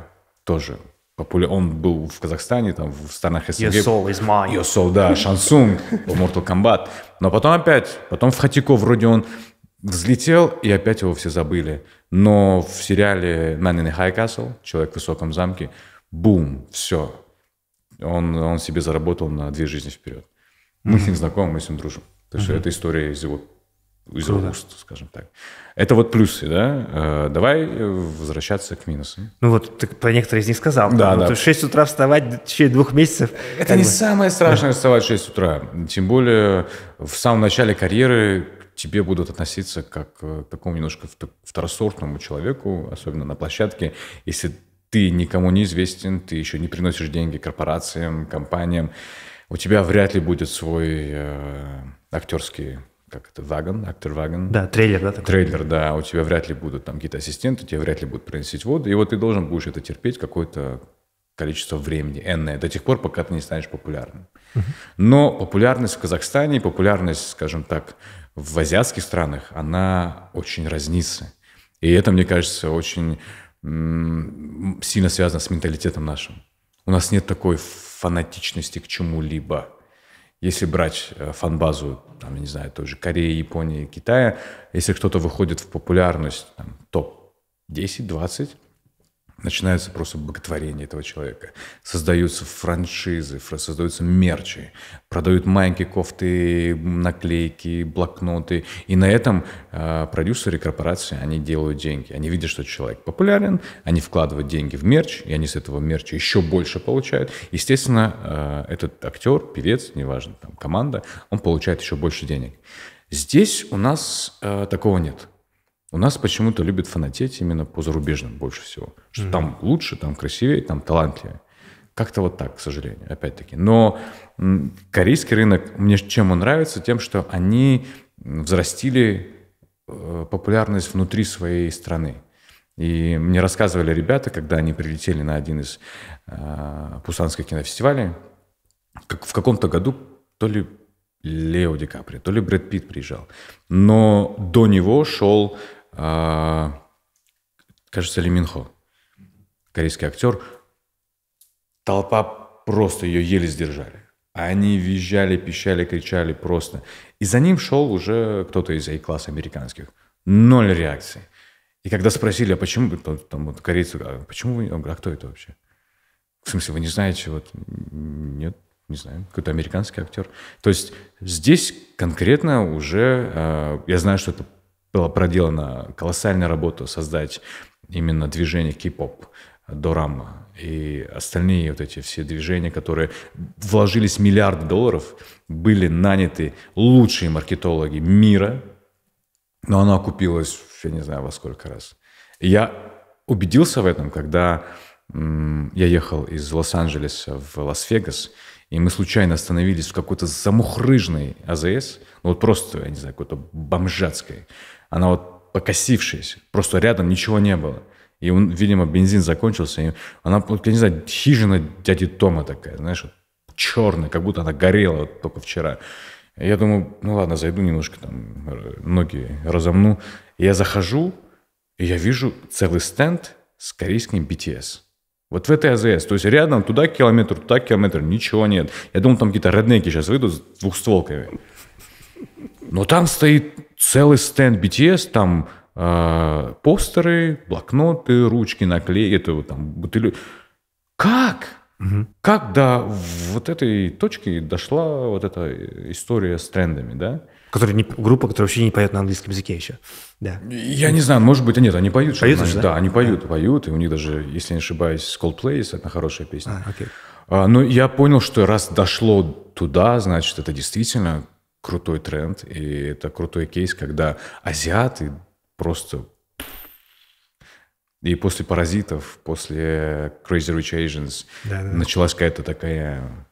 тоже. Популя... Он был в Казахстане, там, в странах СНГ. Your soul is mine. Your soul, да, Шансунг, в Mortal Kombat. Но потом опять, потом в Хатико вроде он взлетел, и опять его все забыли. Но в сериале «Man in the «Человек в высоком замке», бум, все. Он, он себе заработал на две жизни вперед. Мы mm-hmm. с ним знакомы, мы с ним дружим. Так mm-hmm. это история из его из его уст, скажем так. Это вот плюсы, да? Э, давай возвращаться к минусам. Ну вот ты про некоторые из них сказал. Да, ну, да. В 6 утра вставать в течение двух месяцев. Это не бы. самое страшное да. вставать в 6 утра. Тем более в самом начале карьеры тебе будут относиться как э, к такому немножко второсортному человеку, особенно на площадке, если ты никому не известен, ты еще не приносишь деньги корпорациям, компаниям, у тебя вряд ли будет свой э, актерский как это, вагон, актер вагон. Да, трейлер, да? Такой. Трейлер, да. У тебя вряд ли будут там какие-то ассистенты, тебе вряд ли будут приносить воду. И вот ты должен будешь это терпеть какое-то количество времени, энное, до тех пор, пока ты не станешь популярным. Uh-huh. Но популярность в Казахстане, популярность, скажем так, в азиатских странах, она очень разнится. И это, мне кажется, очень сильно связано с менталитетом нашим. У нас нет такой фанатичности к чему-либо. Если брать э, фанбазу, там, я не знаю, той же Кореи, Японии, Китая, если кто-то выходит в популярность, там, топ 10-20, Начинается просто боготворение этого человека. Создаются франшизы, создаются мерчи, продают майки, кофты, наклейки, блокноты. И на этом э, продюсеры корпорации, они делают деньги. Они видят, что человек популярен, они вкладывают деньги в мерч, и они с этого мерча еще больше получают. Естественно, э, этот актер, певец, неважно, там, команда, он получает еще больше денег. Здесь у нас э, такого нет. У нас почему-то любят фанатеть именно по зарубежным больше всего. Что mm-hmm. там лучше, там красивее, там талантливее. Как-то вот так, к сожалению, опять-таки. Но корейский рынок, мне чем он нравится, тем, что они взрастили э, популярность внутри своей страны. И мне рассказывали ребята, когда они прилетели на один из э, пусанских кинофестивалей, как в каком-то году то ли Лео Ди Каприо, то ли Брэд Питт приезжал. Но до него шел а, кажется, Ли Минхо, корейский актер. Толпа просто ее еле сдержали. Они визжали, пищали, кричали просто. И за ним шел уже кто-то из A-класса американских. Ноль реакции. И когда спросили, а почему, там вот корейцы, а почему вы, а кто это вообще? В смысле, вы не знаете, вот, нет, не знаю, какой-то американский актер. То есть здесь конкретно уже, э, я знаю, что это была проделана колоссальная работа создать именно движение кей-поп, дорама и остальные вот эти все движения, которые вложились миллиарды долларов, были наняты лучшие маркетологи мира, но оно окупилось, я не знаю, во сколько раз. я убедился в этом, когда я ехал из Лос-Анджелеса в Лас-Вегас, и мы случайно остановились в какой-то замухрыжной АЗС, ну вот просто, я не знаю, какой-то бомжатской она вот покосившаяся, просто рядом ничего не было. И, он, видимо, бензин закончился. И она, я не знаю, хижина дяди Тома такая, знаешь, вот, черная, как будто она горела вот только вчера. Я думаю, ну ладно, зайду немножко там, ноги разомну. И я захожу, и я вижу целый стенд с корейским BTS. Вот в этой АЗС. То есть рядом туда километр, туда километр, ничего нет. Я думал, там какие-то роднеки сейчас выйдут с двухстволками. Но там стоит целый стенд BTS, там э, постеры, блокноты, ручки, наклейки, это вот там бутыли. Как? Угу. Как до вот этой точки дошла вот эта история с трендами, да? которая не, группа, которая вообще не поет на английском языке еще. Да. Я не знаю, может быть, нет, они поют. Поют же, да? Да, они поют, да. поют, и у них даже, если не ошибаюсь, Coldplay есть одна хорошая песня. А, окей. А, но ну, я понял, что раз дошло туда, значит, это действительно крутой тренд, и это крутой кейс, когда азиаты просто... И после «Паразитов», после «Crazy Rich Asians» да, да. началась какая-то такая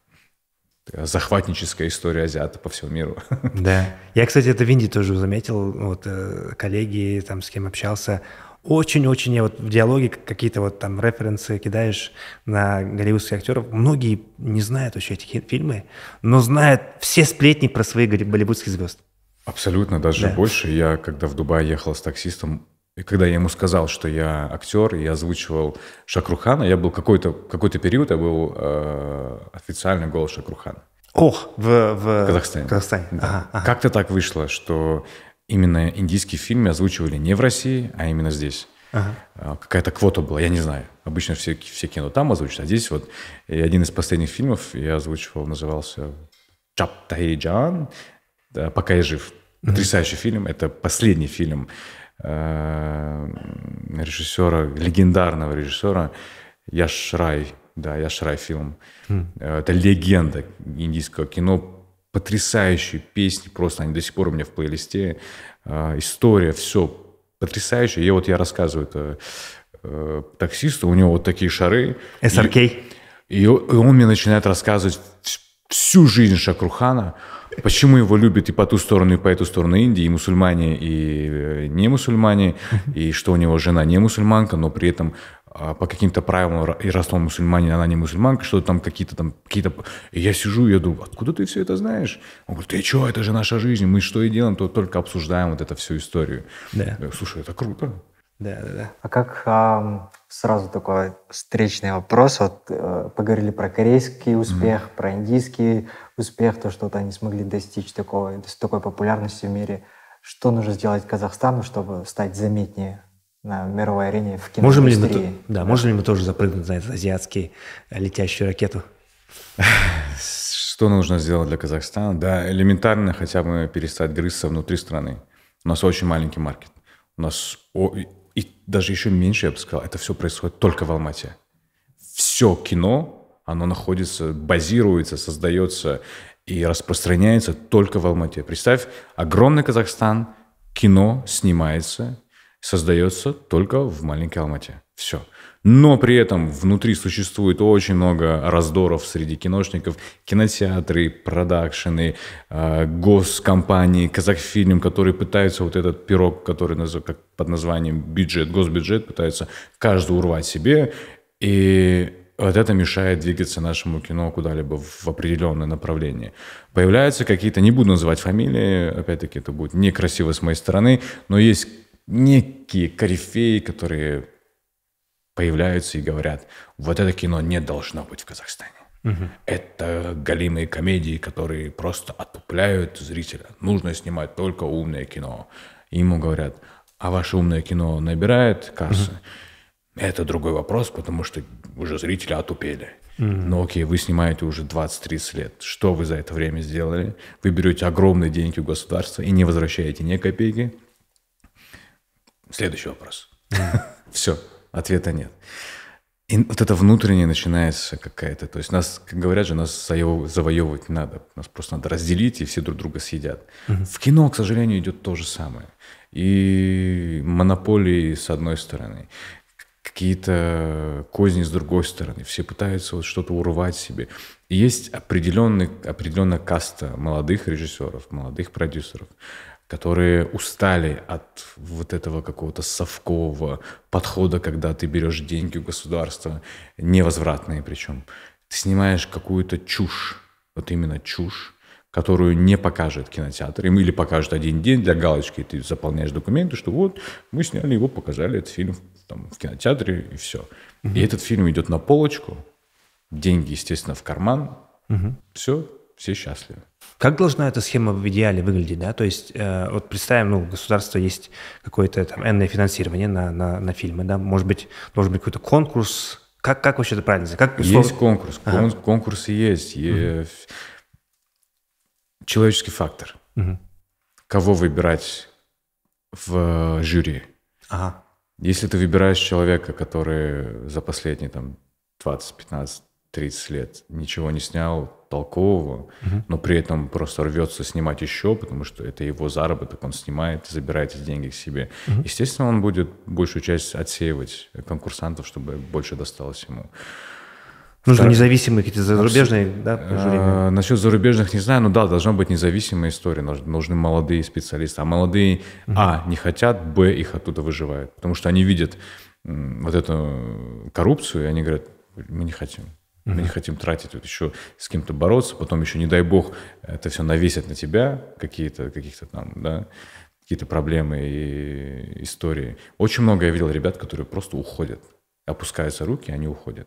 захватническая история азиата по всему миру. Да. Я, кстати, это в Индии тоже заметил. Вот э, коллеги, там, с кем общался, очень-очень, я вот в диалоге какие-то вот там референсы кидаешь на голливудских актеров. Многие не знают вообще эти фильмы, но знают все сплетни про свои голливудские звезд. Абсолютно, даже да. больше. Я когда в Дубай ехал с таксистом, и когда я ему сказал, что я актер, и я озвучивал Шакрухана, я был какой-то какой период, я был э, официальный голос Шакрухана. Ох, в, в... Казахстане. Казахстане. Да. Ага, ага. Как-то так вышло, что именно индийские фильмы озвучивали не в России, а именно здесь. Ага. А, какая-то квота была, я не знаю. Обычно все, все кино там озвучивают, а здесь вот и один из последних фильмов я озвучивал, назывался «Чаптайджан», да, «Пока я жив». Потрясающий mm фильм. Это последний фильм э, режиссера, легендарного режиссера Яшрай. Да, Яшрай фильм. mm Это легенда индийского кино потрясающие песни, просто они до сих пор у меня в плейлисте. А, история, все потрясающее Я вот я рассказываю это э, таксисту, у него вот такие шары. СРК? И, и он мне начинает рассказывать всю жизнь Шакрухана, почему его любят и по ту сторону, и по эту сторону Индии, и мусульмане, и э, не мусульмане, и что у него жена не мусульманка, но при этом а, по каким-то правилам и росла мусульманин, она не мусульманка, что там какие-то там, какие-то... И я сижу, я думаю, откуда ты все это знаешь? Он говорит, ты что, это же наша жизнь, мы что и делаем, то только обсуждаем вот эту всю историю. Да. Слушай, это круто. Да, да, да. А как а, сразу такой встречный вопрос, вот э, поговорили про корейский успех, mm про индийский успех, то, что вот они смогли достичь такого, такой популярности в мире. Что нужно сделать Казахстану, чтобы стать заметнее? на мировой арене в кино. Можем ли мы, да, да, можем ли мы тоже запрыгнуть на этот азиатский летящую ракету? Что нужно сделать для Казахстана? Да, элементарно хотя бы перестать грызться внутри страны. У нас очень маленький маркет. У нас и даже еще меньше, я бы сказал, это все происходит только в Алмате. Все кино, оно находится, базируется, создается и распространяется только в Алмате. Представь, огромный Казахстан, кино снимается создается только в маленькой Алмате. Все. Но при этом внутри существует очень много раздоров среди киношников. Кинотеатры, продакшены, э, госкомпании, Казахфильм, которые пытаются вот этот пирог, который наз... как под названием бюджет, госбюджет, пытаются каждый урвать себе. И вот это мешает двигаться нашему кино куда-либо в определенное направление. Появляются какие-то, не буду называть фамилии, опять-таки это будет некрасиво с моей стороны, но есть некие корифеи, которые появляются и говорят, вот это кино не должно быть в Казахстане. Угу. Это галимые комедии, которые просто отупляют зрителя. Нужно снимать только умное кино. И ему говорят, а ваше умное кино набирает кассы? Угу. Это другой вопрос, потому что уже зрители отупели. Угу. Ну окей, вы снимаете уже 20-30 лет. Что вы за это время сделали? Вы берете огромные деньги у государства и не возвращаете ни копейки. Следующий вопрос. Все, ответа нет. И вот это внутреннее начинается какая-то. То есть нас, как говорят же, нас завоевывать не надо. Нас просто надо разделить, и все друг друга съедят. Угу. В кино, к сожалению, идет то же самое. И монополии с одной стороны, какие-то козни с другой стороны. Все пытаются вот что-то урвать себе. И есть определенный, определенная каста молодых режиссеров, молодых продюсеров, которые устали от вот этого какого-то совкового подхода, когда ты берешь деньги у государства, невозвратные причем. Ты снимаешь какую-то чушь, вот именно чушь, которую не покажет кинотеатр, или покажет один день для галочки, и ты заполняешь документы, что вот, мы сняли его, показали этот фильм там, в кинотеатре, и все. Угу. И этот фильм идет на полочку, деньги, естественно, в карман, угу. все, все счастливы. Как должна эта схема в идеале выглядеть, да? То есть, э, вот представим, ну, государство есть какое-то там энное финансирование на, на, на фильмы, да? Может быть, должен быть какой-то конкурс. Как, как вообще это правильно? Как, условно... Есть конкурс, ага. конкурсы есть. Угу. Человеческий фактор. Угу. Кого выбирать в э, жюри? Ага. Если ты выбираешь человека, который за последние там 20, 15, 30 лет, ничего не снял толкового, угу. но при этом просто рвется снимать еще, потому что это его заработок, он снимает, забирает эти деньги к себе. Угу. Естественно, он будет большую часть отсеивать конкурсантов, чтобы больше досталось ему. Нужно Втор... независимые какие-то зарубежные, Абс... да, а, Насчет зарубежных не знаю, но да, должна быть независимая история, нужны молодые специалисты. А молодые, угу. а, не хотят, б, их оттуда выживают, потому что они видят вот эту коррупцию, и они говорят, мы не хотим. Мы не хотим тратить вот еще с кем-то бороться, потом еще, не дай бог, это все навесит на тебя, какие-то, каких-то там, да, какие-то проблемы и истории. Очень много я видел ребят, которые просто уходят. Опускаются руки, они уходят.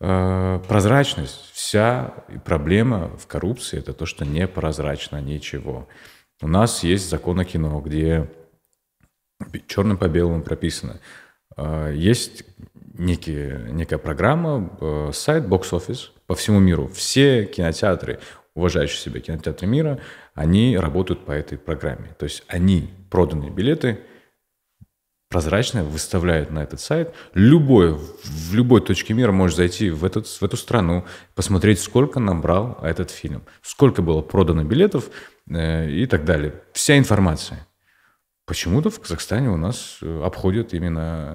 Э, прозрачность. Вся проблема в коррупции – это то, что не прозрачно ничего. У нас есть закон о кино, где черным по белому прописано. Э, есть некие, некая программа, э, сайт бокс-офис по всему миру. Все кинотеатры, уважающие себя кинотеатры мира, они работают по этой программе. То есть они проданные билеты прозрачно выставляют на этот сайт. Любой, в любой точке мира может зайти в, этот, в эту страну, посмотреть, сколько набрал этот фильм, сколько было продано билетов э, и так далее. Вся информация. Почему-то в Казахстане у нас э, обходят именно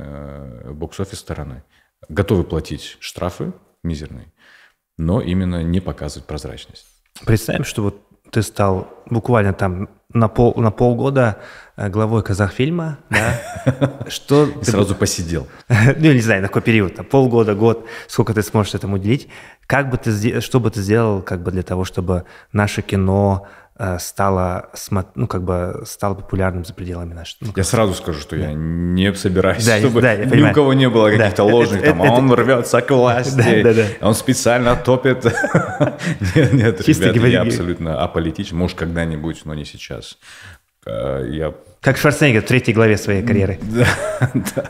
э, бокс-офис стороной. Готовы платить штрафы мизерные, но именно не показывать прозрачность. Представим, что вот ты стал буквально там на, пол, на полгода э, главой казахфильма, да? Что ты сразу посидел? Ну, не знаю, на какой период, там, полгода, год, сколько ты сможешь этому уделить. Как бы ты, что бы ты сделал, как бы для того, чтобы наше кино Э, стало, ну, как бы стало популярным за пределами нашей. Ну, я сразу скажу, что да. я не собираюсь, да, чтобы да, ни понимаю. у кого не было каких-то да. ложных, это, там, а это, а он это... рвется к власти, да, да, да. он специально топит. нет, нет, Чисто ребята, я абсолютно аполитичен, может, когда-нибудь, но не сейчас. А, я... Как Шварценеггер в третьей главе своей карьеры. Да, да.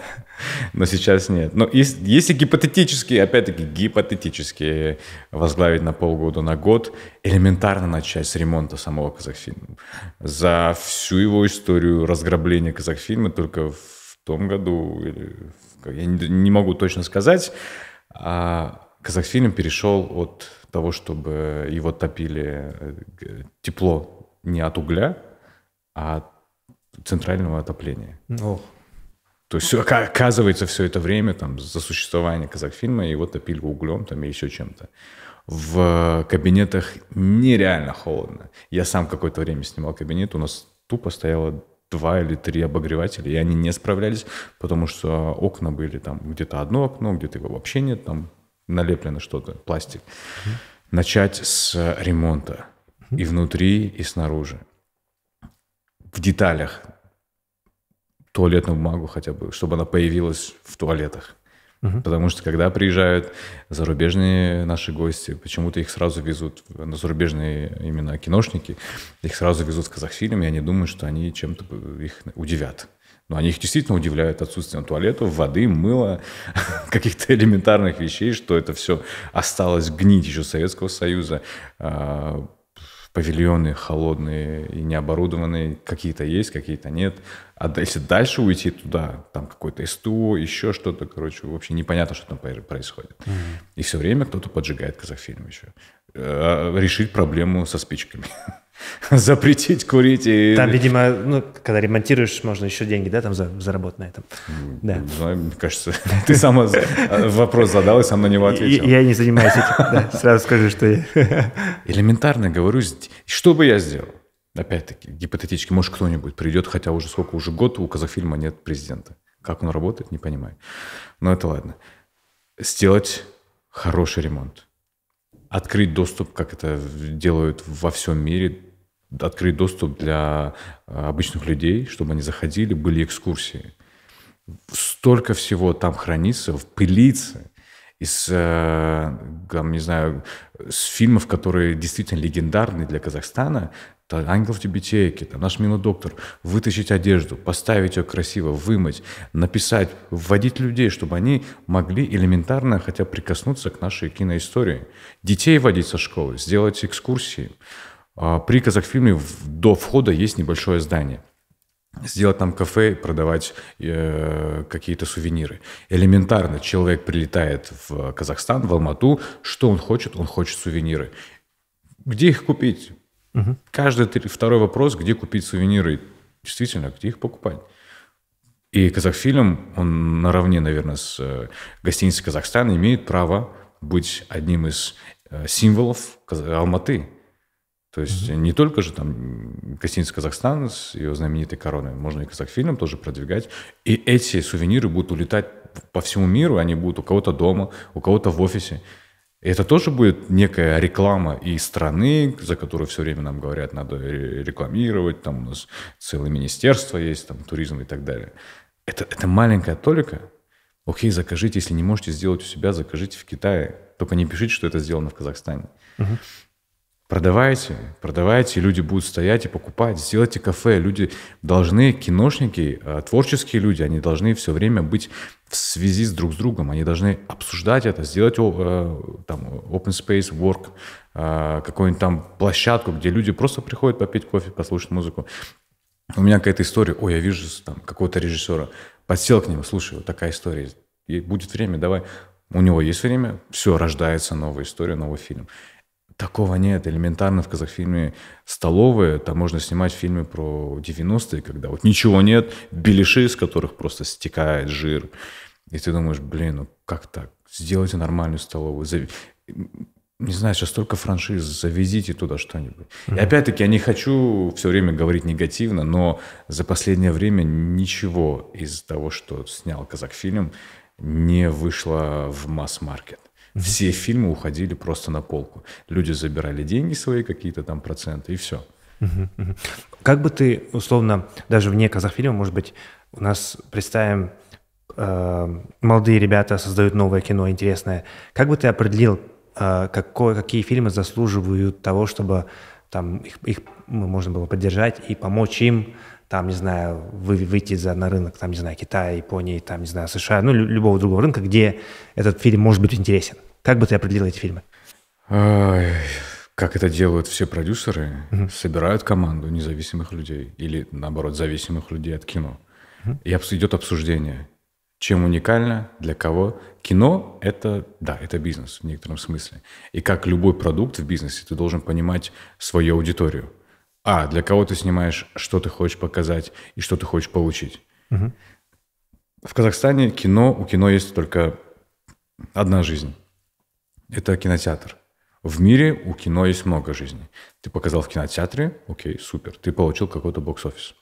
Но сейчас нет. Но если, если гипотетически, опять-таки гипотетически возглавить на полгода, на год, элементарно начать с ремонта самого Казахфильма. За всю его историю разграбления Казахфильма только в том году, я не, могу точно сказать, а, Казахфильм перешел от того, чтобы его топили э, тепло не от угля, а центрального отопления. Ох. То есть, оказывается, все это время там, за существование Казахфильма его топили углем там, и еще чем-то. В кабинетах нереально холодно. Я сам какое-то время снимал кабинет, у нас тупо стояло два или три обогревателя, и они не справлялись, потому что окна были там где-то одно окно, где-то его вообще нет, там налеплено что-то, пластик. Начать с ремонта и внутри, и снаружи в деталях туалетную бумагу хотя бы, чтобы она появилась в туалетах. Угу. Потому что когда приезжают зарубежные наши гости, почему-то их сразу везут, на зарубежные именно киношники, их сразу везут в Казахфильм, и они думают, что они чем-то их удивят. Но они их действительно удивляют отсутствием туалетов, воды, мыла, каких-то элементарных вещей, что это все осталось гнить еще Советского Союза, а, павильоны холодные и необорудованные, какие-то есть, какие-то нет. А если дальше уйти туда, там какой-то СТО, еще что-то, короче, вообще непонятно, что там происходит. Mm-hmm. И все время кто-то поджигает Казахфильм еще. Э, решить проблему со спичками. запретить курить. И... Там, видимо, ну, когда ремонтируешь, можно еще деньги, да, там за, заработать на этом. Да. Знаю, ну, мне кажется, ты сам э, вопрос задал и сам на него ответил. Я не занимаюсь этим, да, сразу скажу, что я. Элементарно говорю, что бы я сделал? Опять-таки, гипотетически, может, кто-нибудь придет, хотя уже сколько, уже год у Казахфильма нет президента. Как он работает, не понимаю. Но это ладно. Сделать хороший ремонт. Открыть доступ, как это делают во всем мире, открыть доступ для э, обычных людей, чтобы они заходили, были экскурсии. Столько всего там хранится, в пылице из, э, там, не знаю, с фильмов, которые действительно легендарны для Казахстана, там, «Ангел в Тибетейке», там, «Наш милый доктор», вытащить одежду, поставить ее красиво, вымыть, написать, вводить людей, чтобы они могли элементарно хотя прикоснуться к нашей киноистории. Детей водить со школы, сделать экскурсии. А, при Казахфильме до входа есть небольшое здание. Сделать там кафе, продавать э, какие-то сувениры. Элементарно человек прилетает в Казахстан, в Алмату. Что он хочет? Он хочет сувениры. Где их купить? Угу. Каждый второй вопрос, где купить сувениры? Действительно, где их покупать? И Казахфильм, он наравне, наверное, с э, гостиницей Казахстана имеет право быть одним из э, символов Алматы. То есть mm-hmm. не только же там гостиница «Казахстан» с ее знаменитой короной, можно и «Казахфильм» тоже продвигать. И эти сувениры будут улетать по всему миру, они будут у кого-то дома, у кого-то в офисе. И это тоже будет некая реклама и страны, за которую все время нам говорят, надо рекламировать, там у нас целое министерство есть, там туризм и так далее. Это, это маленькая толика. Окей, закажите, если не можете сделать у себя, закажите в Китае. Только не пишите, что это сделано в Казахстане. Угу. Продавайте, продавайте, и люди будут стоять и покупать. Сделайте кафе. Люди должны, киношники, а, творческие люди, они должны все время быть в связи с друг с другом. Они должны обсуждать это, сделать э, там, open space, work, а, какую-нибудь там площадку, где люди просто приходят попить кофе, послушать музыку. У меня какая-то история, ой, я вижу там какого-то режиссера, подсел к нему, слушай, вот такая история, и будет время, давай. У него есть время, все, рождается новая история, новый фильм. Такого нет. Элементарно в Казахфильме столовые, там можно снимать фильмы про 90-е, когда вот ничего нет, беляши, из которых просто стекает жир. И ты думаешь, блин, ну как так? Сделайте нормальную столовую. Зав... Не знаю, сейчас столько франшиз, завезите туда что-нибудь. Mm-hmm. И опять-таки я не хочу все время говорить негативно, но за последнее время ничего из того, что снял Казахфильм, не вышло в масс-маркет. Все фильмы уходили просто на полку. Люди забирали деньги свои, какие-то там проценты, и все. Как бы ты, условно, даже вне казахфильма, может быть, у нас представим, э, молодые ребята создают новое кино интересное. Как бы ты определил, э, какое, какие фильмы заслуживают того, чтобы там их, их ну, можно было поддержать и помочь им там, не знаю, вы, выйти за, на рынок, там, не знаю, Китая, Японии, там, не знаю, США, ну, любого другого рынка, где этот фильм может быть интересен. Как бы ты определил эти фильмы? Ой, как это делают все продюсеры, угу. собирают команду независимых людей или, наоборот, зависимых людей от кино. Угу. И идет обсуждение, чем уникально, для кого. Кино – это, да, это бизнес в некотором смысле. И как любой продукт в бизнесе, ты должен понимать свою аудиторию а, для кого ты снимаешь, что ты хочешь показать и что ты хочешь получить. Угу. В Казахстане кино, у кино есть только одна жизнь. Это кинотеатр. В мире у кино есть много жизней. Ты показал в кинотеатре, окей, супер, ты получил какой-то бокс-офис.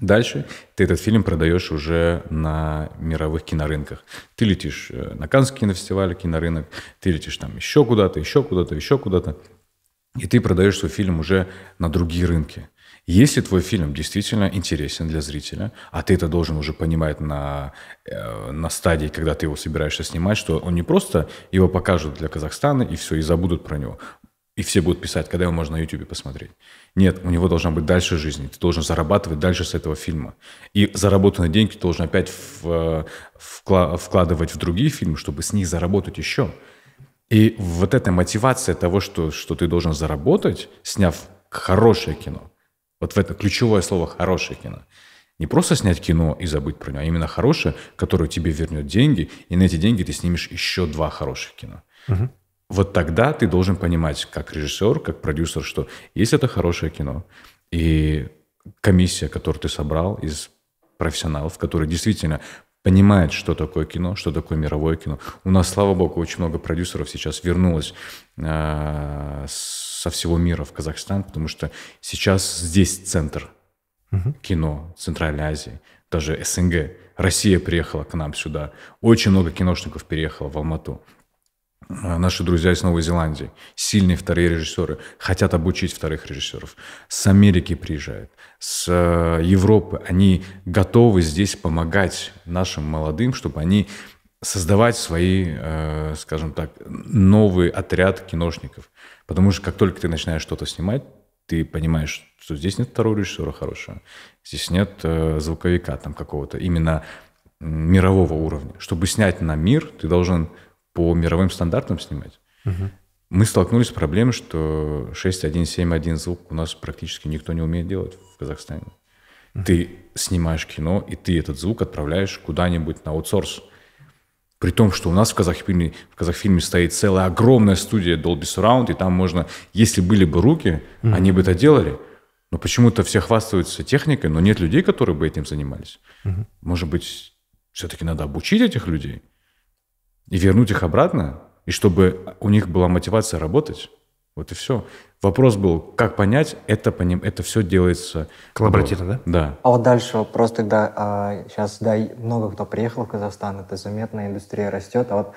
Дальше ты этот фильм продаешь уже на мировых кинорынках. Ты летишь э, на Каннский кинофестиваль, кинорынок, ты летишь там еще куда-то, еще куда-то, еще куда-то и ты продаешь свой фильм уже на другие рынки. Если твой фильм действительно интересен для зрителя, а ты это должен уже понимать на, э, на стадии, когда ты его собираешься снимать, что он не просто его покажут для Казахстана и все, и забудут про него. И все будут писать, когда его можно на YouTube посмотреть. Нет, у него должна быть дальше жизнь. Ты должен зарабатывать дальше с этого фильма. И заработанные деньги ты должен опять в, э, вкладывать в другие фильмы, чтобы с них заработать еще. И вот эта мотивация того, что, что ты должен заработать, сняв хорошее кино, вот в это ключевое слово «хорошее кино», не просто снять кино и забыть про него, а именно хорошее, которое тебе вернет деньги, и на эти деньги ты снимешь еще два хороших кино. Угу. Вот тогда ты должен понимать, как режиссер, как продюсер, что если это хорошее кино, и комиссия, которую ты собрал из профессионалов, которые действительно понимает, что такое кино, что такое мировое кино. У нас, слава богу, очень много продюсеров сейчас вернулось э, со всего мира в Казахстан, потому что сейчас здесь центр угу. кино Центральной Азии, даже СНГ. Россия приехала к нам сюда. Очень много киношников переехало в Алмату. Э, наши друзья из Новой Зеландии, сильные вторые режиссеры, хотят обучить вторых режиссеров. С Америки приезжают, с э, Европы. Они готовы здесь помогать нашим молодым, чтобы они создавать свои, э, скажем так, новый отряд киношников. Потому что как только ты начинаешь что-то снимать, ты понимаешь, что здесь нет второго режиссера хорошего, здесь нет звуковика там какого-то именно мирового уровня. Чтобы снять на мир, ты должен по мировым стандартам снимать. Угу. Мы столкнулись с проблемой, что 6.1.7.1 звук у нас практически никто не умеет делать в Казахстане. Угу. Ты снимаешь кино, и ты этот звук отправляешь куда-нибудь на аутсорс. При том, что у нас в Казахфильме, в Казахфильме стоит целая огромная студия Dolby Surround, и там можно, если были бы руки, mm они бы это делали. Но почему-то все хвастаются техникой, но нет людей, которые бы этим занимались. mm Может быть, все-таки надо обучить этих людей? и вернуть их обратно, и чтобы у них была мотивация работать. Вот и все. Вопрос был, как понять, это, по ним, это все делается... Коллаборативно, вот. да? Да. А вот дальше вопрос тогда, а, сейчас, да, много кто приехал в Казахстан, это заметно, индустрия растет, а вот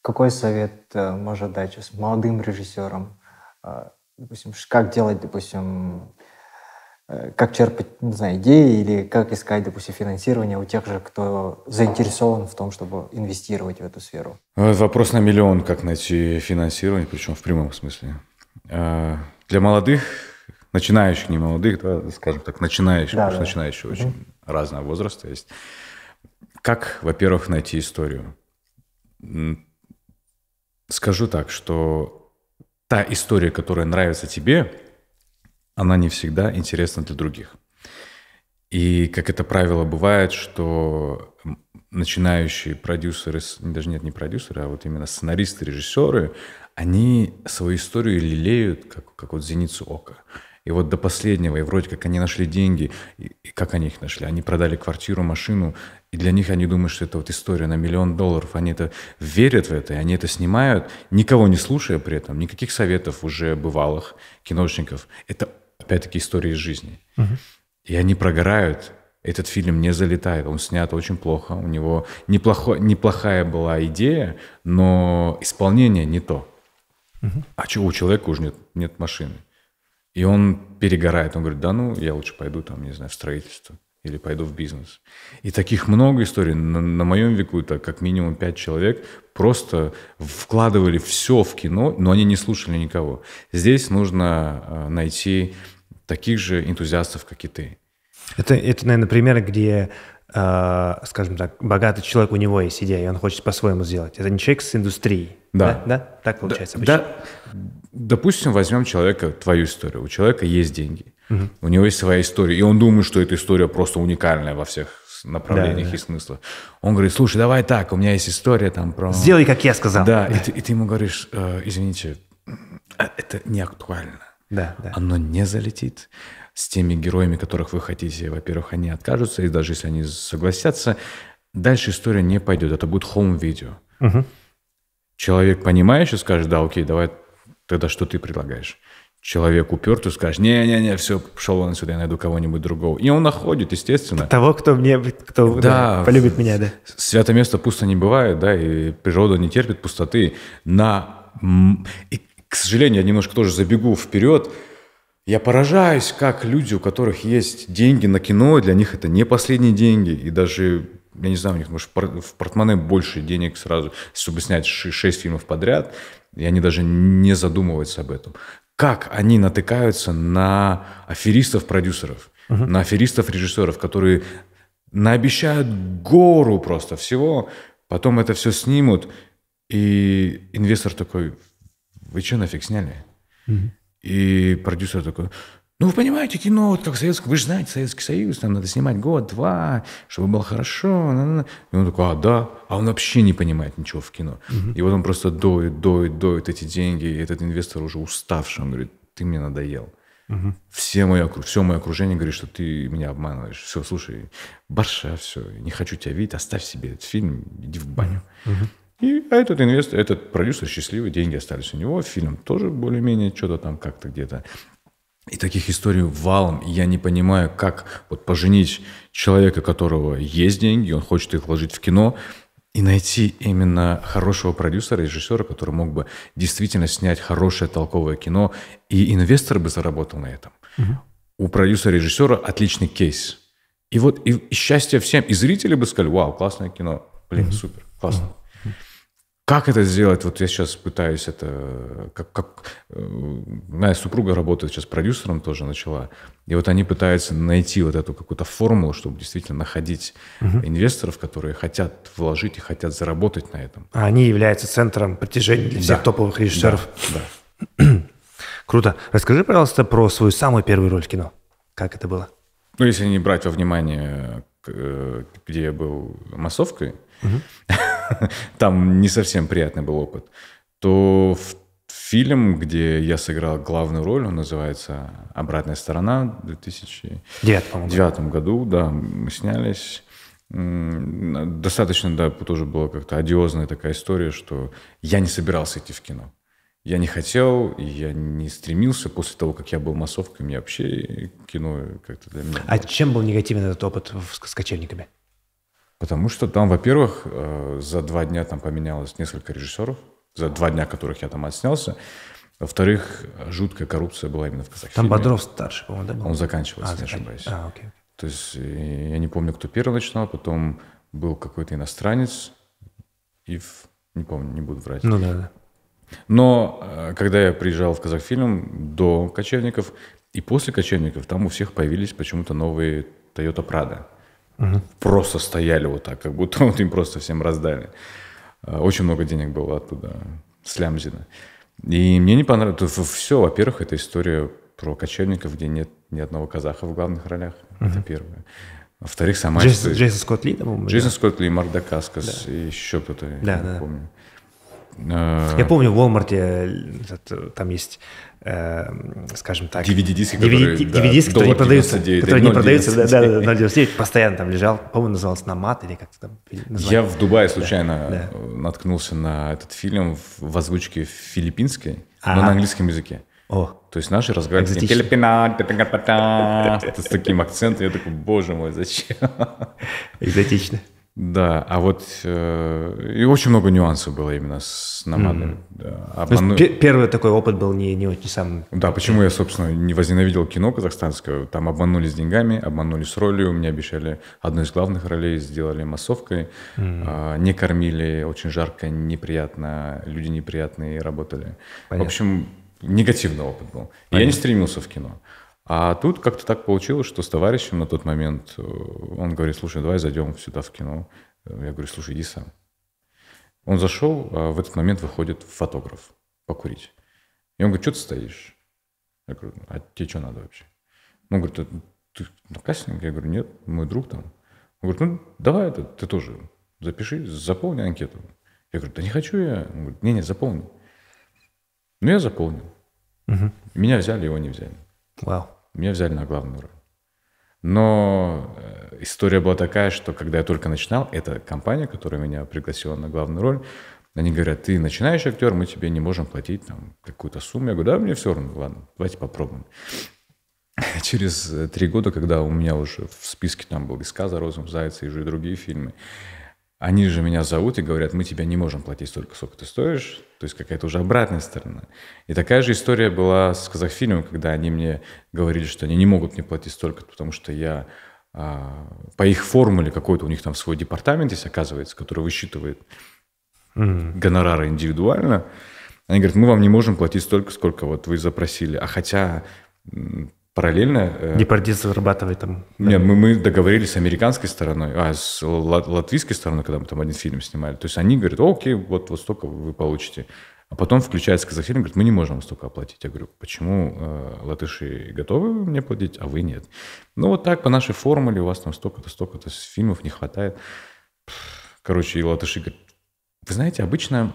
какой совет а, э, можно дать сейчас молодым режиссерам? А, допустим, как делать, допустим, Э, как черпать, не знаю, идеи или как искать, допустим, финансирование у тех же, кто заинтересован в том, чтобы инвестировать в эту сферу? Э, вопрос на миллион, как найти финансирование, причем в прямом смысле. Э, для молодых, начинающих, не молодых, да, скажем так, начинающих, да, потому да. начинающих очень разного возраста есть. Как, во-первых, найти историю? Скажу так, что та история, которая нравится тебе – она не всегда интересна для других. И, как это правило бывает, что начинающие продюсеры, даже нет, не продюсеры, а вот именно сценаристы, режиссеры, они свою историю лелеют, как, как вот зеницу ока. И вот до последнего, и вроде как они нашли деньги, и, и как они их нашли? Они продали квартиру, машину, и для них они думают, что это вот история на миллион долларов. Они это верят в это, и они это снимают, никого не слушая при этом, никаких советов уже бывалых киношников. Это опять-таки, истории из жизни. Угу. И они прогорают. Этот фильм не залетает, он снят очень плохо. У него неплохо, неплохая была идея, но исполнение не то. Угу. А чего у человека уже нет, нет машины? И он перегорает, он говорит, да ну, я лучше пойду там, не знаю, в строительство или пойду в бизнес. И таких много историй. На, на моем веку это как минимум пять человек просто вкладывали все в кино, но они не слушали никого. Здесь нужно э, найти таких же энтузиастов, как и ты. Это, это наверное, пример, где, э, скажем так, богатый человек, у него есть идея, и он хочет по-своему сделать. Это не человек с индустрией. Да. Да? да? Так получается да, обычно. Да, допустим, возьмем человека, твою историю. У человека есть деньги у него есть своя история. И он думает, что эта история просто уникальная во всех направлениях да, да. и смыслах. Он говорит, слушай, давай так, у меня есть история там про... Сделай, как я сказал. Да, да. И, ты, и ты ему говоришь, э, извините, а это не актуально. Да, да. Оно не залетит с теми героями, которых вы хотите. Во-первых, они откажутся, и даже если они согласятся, дальше история не пойдет. Это будет хоум-видео. Угу. Человек, понимающий, скажет, да, окей, давай тогда что ты предлагаешь? человек упертый, скажет, не-не-не, все, пошел он сюда, я найду кого-нибудь другого. И он находит, естественно. Того, кто мне, кто да, полюбит меня, да. Святое место пусто не бывает, да, и природа не терпит пустоты. На... И, к сожалению, я немножко тоже забегу вперед. Я поражаюсь, как люди, у которых есть деньги на кино, для них это не последние деньги, и даже я не знаю, у них, может, в портмоне больше денег сразу, чтобы снять 6 фильмов подряд, и они даже не задумываются об этом как они натыкаются на аферистов-продюсеров, угу. на аферистов-режиссеров, которые наобещают гору просто всего, потом это все снимут, и инвестор такой, вы что нафиг сняли? Угу. И продюсер такой, ну, вы понимаете, кино, вот как Советский, вы же знаете, Советский Союз, там надо снимать год-два, чтобы было хорошо. На -на -на. И он такой, а, да. А он вообще не понимает ничего в кино. Угу. И вот он просто доит, доит, доит эти деньги, и этот инвестор уже уставший, он говорит, ты мне надоел. Угу. Все, мое, все мое окружение говорит, что ты меня обманываешь. Все, слушай, барша, все, не хочу тебя видеть, оставь себе этот фильм, иди в баню. Угу. И а этот инвестор, этот продюсер счастливый, деньги остались у него, фильм тоже более-менее что-то там как-то где-то. И таких историй валом. я не понимаю, как вот поженить человека, у которого есть деньги, он хочет их вложить в кино, и найти именно хорошего продюсера, режиссера, который мог бы действительно снять хорошее толковое кино, и инвестор бы заработал на этом. Угу. У продюсера-режиссера отличный кейс. И вот и, и счастье всем. И зрители бы сказали, вау, классное кино, блин, угу. супер, классно. Угу. Как это сделать? Вот я сейчас пытаюсь это... Как, как... Э, моя супруга работает сейчас продюсером тоже начала. И вот они пытаются найти вот эту какую-то формулу, чтобы действительно находить угу. инвесторов, которые хотят вложить и хотят заработать на этом. А они являются центром притяжения для всех да. топовых режиссеров. Да, да. Круто. Расскажи, пожалуйста, про свою самую первую роль в кино. Как это было? Ну, если не брать во внимание, э, где я был массовкой, угу. там не совсем приятный был опыт, то в фильм, где я сыграл главную роль, он называется «Обратная сторона» в 2009 году, да, мы снялись. Достаточно, да, тоже была как-то одиозная такая история, что я не собирался идти в кино. Я не хотел, я не стремился. После того, как я был массовкой, мне вообще кино как-то для меня... А чем был негативен этот опыт с кочевниками? Потому что там, во-первых, э, за два дня там поменялось несколько режиссеров, за два дня которых я там отснялся. Во-вторых, жуткая коррупция была именно в Казахстане. Там Бодров старший, по-моему, да? Был? Он заканчивался, а, не ошибаюсь. А, окей. То есть э, я не помню, кто первый начинал, потом был какой-то иностранец, и в... не помню, не буду врать. Ну да, да. Но э, когда я приезжал в Казахфильм до «Кочевников», и после «Кочевников» там у всех появились почему-то новые Toyota Prado. Угу. Просто стояли вот так, как будто вот им просто всем раздали. А, очень много денег было оттуда, слямзина. И мне не понравилось. Все, во-первых, это история про кочевников, где нет ни одного казаха в главных ролях. Угу. Это первое. Во-вторых, сама... Джейсон, история... Джейсон Скотт Ли, по-моему? Джейсон да? Скотт Ли, Марк Дакаскас да. и еще кто-то, да, я да. помню. Я а. помню в Walmart, э, э, там есть Эм, скажем так... DVD-диски, DVD, которые, DVD да, которые не продаются. 99, которые не ну, продаются, да, да, да, Постоянно там лежал, по-моему, назывался «Намат» или как-то там название. Я в Дубае случайно да, да. наткнулся на этот фильм в озвучке филиппинской, а но на английском языке. О. То есть наши разговаривают с с таким акцентом. Я такой, боже мой, зачем? Экзотично. Да, а вот э, и очень много нюансов было именно с намадой. Mm-hmm. Да. Обману... То есть, первый такой опыт был не, не очень самый. Да, почему я, собственно, не возненавидел кино казахстанское. Там обманули с деньгами, обманули с ролью. Мне обещали одну из главных ролей, сделали массовкой. Mm-hmm. А, не кормили, очень жарко, неприятно. Люди неприятные работали. Понятно. В общем, негативный опыт был. Понятно. Я не стремился в кино. А тут как-то так получилось, что с товарищем на тот момент э, он говорит, слушай, давай зайдем сюда в кино. Я говорю, слушай, иди сам. Он зашел, а в этот момент выходит фотограф покурить. И он говорит, что ты стоишь? Я говорю, а тебе что надо вообще? Он говорит, «Э, ты на кастинг? Я говорю, нет, мой друг там. Он говорит, ну давай это, ты тоже запиши, заполни анкету. Я говорю, да не хочу я. Он говорит, не-не, заполни. Ну я заполнил. Угу. Меня взяли, его не взяли. Вау. Меня взяли на главную роль. Но э, история была такая, что когда я только начинал, эта компания, которая меня пригласила на главную роль, они говорят, ты начинающий актер, мы тебе не можем платить там какую-то сумму. Я говорю, да, мне все равно, ладно, давайте попробуем. Через э, три года, когда у меня уже в списке там был «Иска за розовым зайцем» и уже другие фильмы, они же меня зовут и говорят, мы тебя не можем платить столько, сколько ты стоишь. То есть какая-то уже обратная сторона. И такая же история была с Казахфильмом, когда они мне говорили, что они не могут мне платить столько, потому что я а, по их формуле какой-то у них там свой департамент есть, оказывается, который высчитывает mm-hmm. гонорары индивидуально. Они говорят, мы вам не можем платить столько, сколько вот вы запросили. А хотя параллельно... Э, Депардис зарабатывает там. Нет, мы, мы договорились с американской стороной, а с латвийской стороной, когда мы там один фильм снимали. То есть они говорят, окей, вот, вот столько вы получите. А потом включается Казахфильм, говорит, мы не можем столько оплатить. Я говорю, почему э, латыши готовы мне платить, а вы нет? Ну вот так по нашей формуле у вас там столько-то, столько-то фильмов не хватает. Короче, и латыши говорят, вы знаете, обычно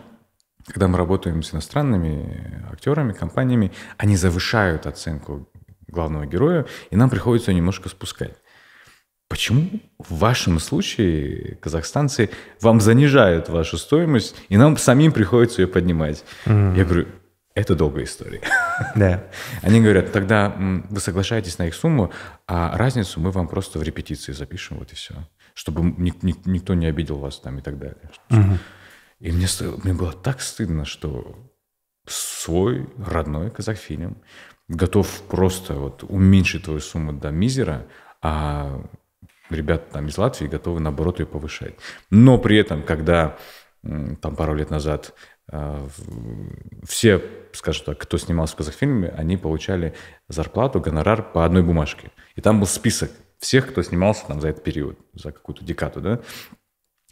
когда мы работаем с иностранными э, актерами, компаниями, они завышают оценку главного героя, и нам приходится ее немножко спускать. Почему в вашем случае казахстанцы вам занижают вашу стоимость, и нам самим приходится ее поднимать? Mm. Я говорю, это долгая история. Да. Они говорят, тогда вы соглашаетесь на их сумму, а разницу мы вам просто в репетиции запишем, вот и все. Чтобы ни, ни, никто не обидел вас там и так далее. Mm-hmm. И мне, мне было так стыдно, что свой родной казахфильм готов просто вот уменьшить твою сумму до мизера, а ребята там из Латвии готовы, наоборот, ее повышать. Но при этом, когда там пару лет назад э, все, скажем так, кто снимался в Казахфильме, они получали зарплату, гонорар по одной бумажке. И там был список всех, кто снимался там за этот период, за какую-то декаду, да.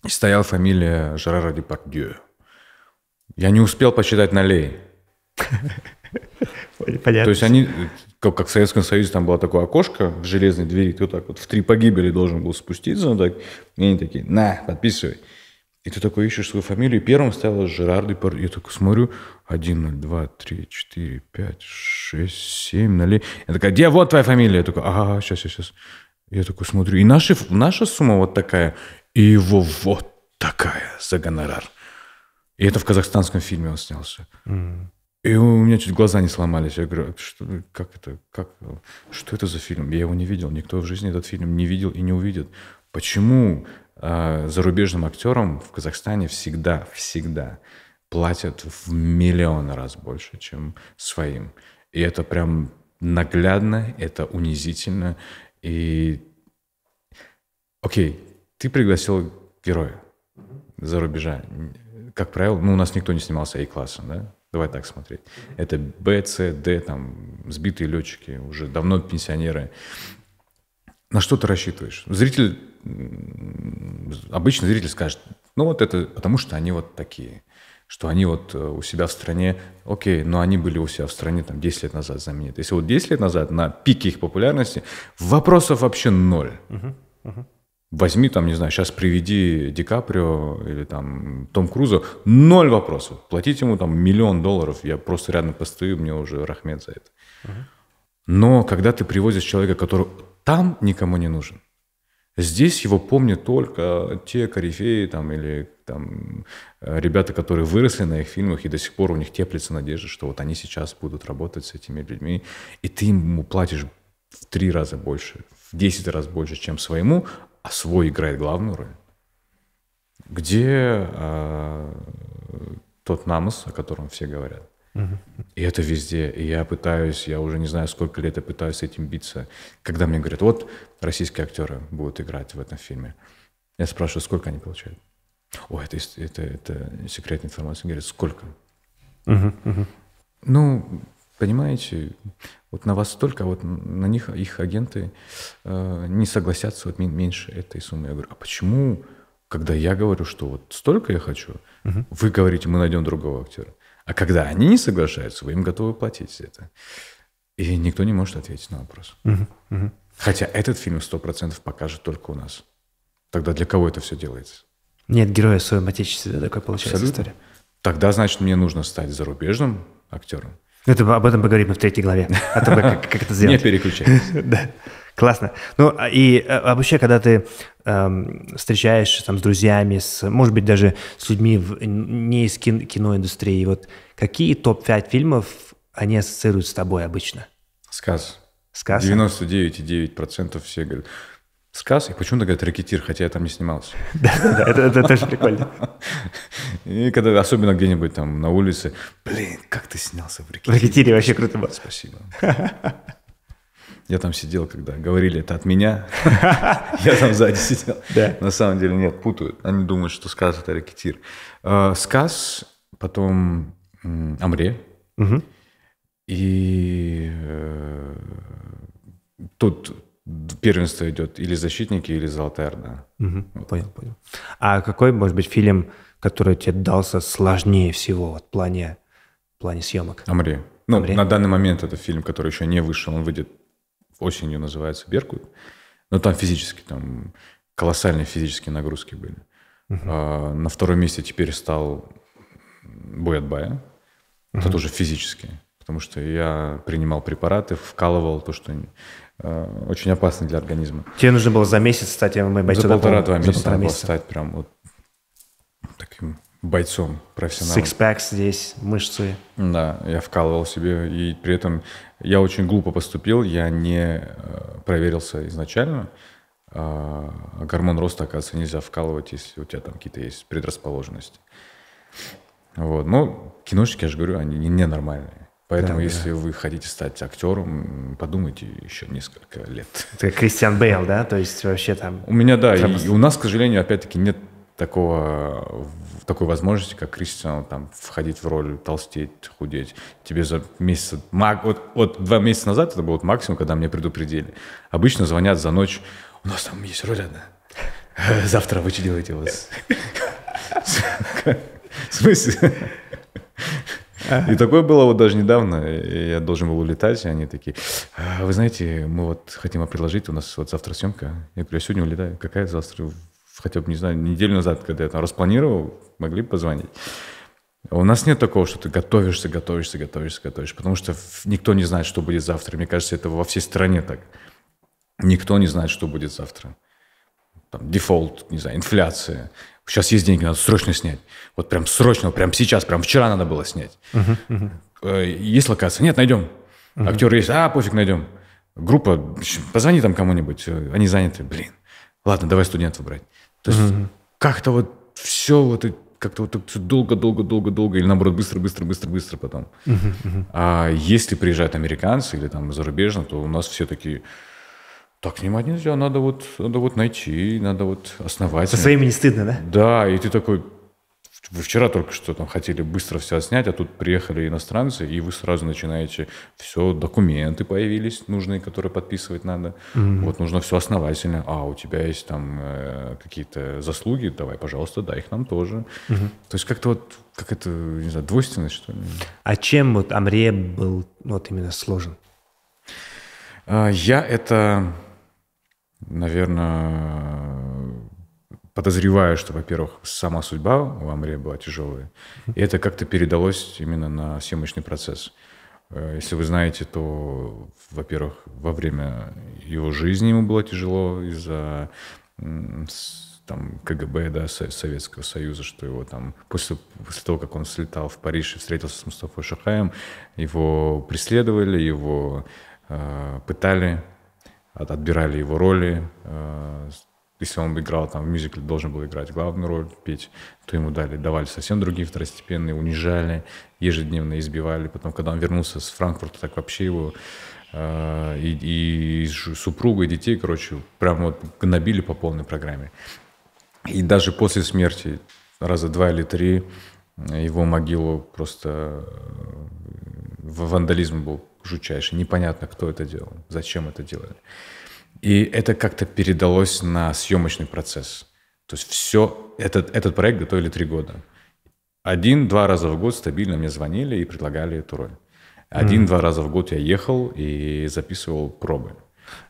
И стояла фамилия Жерара Депардье. Я не успел посчитать налей. Понятно. То есть они, как, как в Советском Союзе, там было такое окошко в железной двери, ты вот так вот в три погибели должен был спуститься, вот так, и они такие, на, подписывай. И ты такой ищешь свою фамилию, первым ставила Жерар Депар. Я такой смотрю, 1, 0, 2, 3, 4, 5, 6, 7, 0. Я такая, где вот твоя фамилия? Я такой, ага, сейчас, сейчас, сейчас. Я такой смотрю, и наши, наша сумма вот такая, и его вот такая за гонорар. И это в казахстанском фильме он снялся. Mm. И у меня чуть глаза не сломались. Я говорю, что, как это, как, что это за фильм? Я его не видел. Никто в жизни этот фильм не видел и не увидит. Почему э, зарубежным актерам в Казахстане всегда, всегда платят в миллион раз больше, чем своим? И это прям наглядно, это унизительно. И, окей, ты пригласил героя за рубежа. Как правило, ну, у нас никто не снимался A-класса, да? Давай так смотреть. Это Б, С, Д, там, сбитые летчики, уже давно пенсионеры. На что ты рассчитываешь? Зритель, обычный зритель скажет, ну вот это потому, что они вот такие что они вот э, у себя в стране, окей, но они были у себя в стране там 10 лет назад знамениты. Если вот 10 лет назад на пике их популярности вопросов вообще ноль. Uh-huh, uh-huh. Возьми там, не знаю, сейчас приведи Ди Каприо или там Том Круза, ноль вопросов. Платить ему там миллион долларов, я просто рядом постою, мне уже рахмет за это. Угу. Но когда ты привозишь человека, который там никому не нужен, здесь его помнят только те корифеи там или там э, ребята, которые выросли на их фильмах, и до сих пор у них теплится надежда, что вот они сейчас будут работать с этими людьми, и ты ему платишь в три раза больше, в 10 раз больше, чем своему, а свой играет главную роль. Где э, тот намыс, о котором все говорят? И это везде. И я пытаюсь, я уже не знаю, сколько лет я пытаюсь с этим биться. Когда мне говорят, вот российские актеры будут играть в этом фильме, я спрашиваю, сколько они получают? О, это, это, это секретная информация. Говорят, сколько? Угу, угу. Ну, Понимаете, вот на вас столько, а вот на них их агенты э, не согласятся вот меньше этой суммы. Я говорю, а почему, когда я говорю, что вот столько я хочу, угу. вы говорите, мы найдем другого актера. А когда они не соглашаются, вы им готовы платить за это. И никто не может ответить на вопрос. Угу. Угу. Хотя этот фильм 100% покажет только у нас. Тогда для кого это все делается? Нет героя в своем отечестве, такой получается Абсолютно. история. Тогда, значит, мне нужно стать зарубежным актером – ну, это, об этом поговорим в третьей главе. О том, как, как это сделать. Не переключайся. Да. Классно. Ну, а, и а, а вообще, когда ты эм, встречаешься там с друзьями, с, может быть, даже с людьми в, не из кино, киноиндустрии, вот какие топ-5 фильмов они ассоциируют с тобой обычно? Сказ. Сказ? 99,9% все говорят сказ, и почему-то говорят рэкетир? хотя я там не снимался. Да, это, тоже прикольно. И когда, особенно где-нибудь там на улице, блин, как ты снялся в рэкетире? В «Рекетире» вообще круто было. Спасибо. Я там сидел, когда говорили это от меня. Я там сзади сидел. На самом деле нет, путают. Они думают, что сказ это рэкетир. А, сказ, потом Амре. И э, тут первенство идет или защитники, или золотая орда. Угу, вот. Понял, понял. А какой, может быть, фильм, который тебе дался сложнее всего вот, в плане, в плане съемок? Амри. Ну, Амри? на данный момент это фильм, который еще не вышел, он выйдет осенью, называется «Беркут». Но там физически, там колоссальные физические нагрузки были. Угу. А, на втором месте теперь стал «Бой от бая». Угу. Это тоже физически. Потому что я принимал препараты, вкалывал то, что Э, очень опасны для организма. Тебе нужно было за месяц стать ММА бойцом? За полтора-два месяца полтора надо месяца. стать прям вот таким бойцом профессионалом. Сикспэк здесь, мышцы. Да, я вкалывал себе, и при этом я очень глупо поступил, я не э, проверился изначально. А, а гормон роста, оказывается, нельзя вкалывать, если у тебя там какие-то есть предрасположенности. Вот. Но ну, киношники, я же говорю, они ненормальные. Поэтому, да, если да. вы хотите стать актером, подумайте еще несколько лет. Это Кристиан Бейл, да? То есть вообще там... У меня, да. Трамп... И у нас, к сожалению, опять-таки нет такого, такой возможности, как Кристиану, там, входить в роль, толстеть, худеть. Тебе за месяц... вот, вот два месяца назад это был вот максимум, когда мне предупредили. Обычно звонят за ночь. У нас там есть роль одна. Завтра вы что делаете у вас? В смысле? И такое было вот даже недавно. Я должен был улетать, и они такие, «А, вы знаете, мы вот хотим вам предложить, у нас вот завтра съемка. Я говорю, я сегодня улетаю. Какая завтра? Хотя бы, не знаю, неделю назад, когда я там распланировал, могли бы позвонить. У нас нет такого, что ты готовишься, готовишься, готовишься, готовишься, потому что никто не знает, что будет завтра. Мне кажется, это во всей стране так. Никто не знает, что будет завтра. Там дефолт, не знаю, инфляция, Сейчас есть деньги, надо срочно снять. Вот прям срочно, прям сейчас, прям вчера надо было снять. Uh-huh, uh-huh. Есть локация? Нет, найдем. Uh-huh. Актер есть? А, пофиг, найдем. Группа, позвони там кому-нибудь, э, они заняты, блин. Ладно, давай студентов брать. То есть uh-huh. как-то вот все вот как-то вот долго-долго-долго-долго или наоборот быстро-быстро-быстро-быстро потом. Uh-huh, uh-huh. А если приезжают американцы или там зарубежно, то у нас все такие так снимать нельзя, надо вот, надо вот найти, надо вот основать. Со своими не стыдно, да? Да, и ты такой, вы вчера только что там хотели быстро все снять, а тут приехали иностранцы, и вы сразу начинаете все, документы появились нужные, которые подписывать надо. Mm-hmm. Вот нужно все основательно. А, у тебя есть там э, какие-то заслуги, давай, пожалуйста, дай их нам тоже. Mm-hmm. То есть как-то вот, как это, не знаю, двойственность, что ли? А чем вот Амре был вот именно сложен? А, я это наверное, подозреваю, что, во-первых, сама судьба у Амре была тяжелая, и это как-то передалось именно на съемочный процесс. Э, если вы знаете, то, во-первых, во время его жизни ему было тяжело из-за там, КГБ да, Советского Союза, что его там после, после того, как он слетал в Париж и встретился с Мустафой Шахаем, его преследовали, его э, пытали, от отбирали его роли. Э, если он играл там в мюзикле, должен был играть главную роль, петь, то ему дали, давали совсем другие второстепенные, унижали, ежедневно избивали. Потом, когда он вернулся с Франкфурта, так вообще его э, и, и супруга, и детей, короче, прям вот гнобили по полной программе. И даже после смерти, раза два или три, его могилу просто э, вандализм был жучайший. Непонятно, кто это делал, зачем это делали. И это как-то передалось на съемочный процесс. То есть все, этот, этот проект готовили три года. Один-два раза в год стабильно мне звонили и предлагали эту роль. Один-два mm. раза в год я ехал и записывал пробы.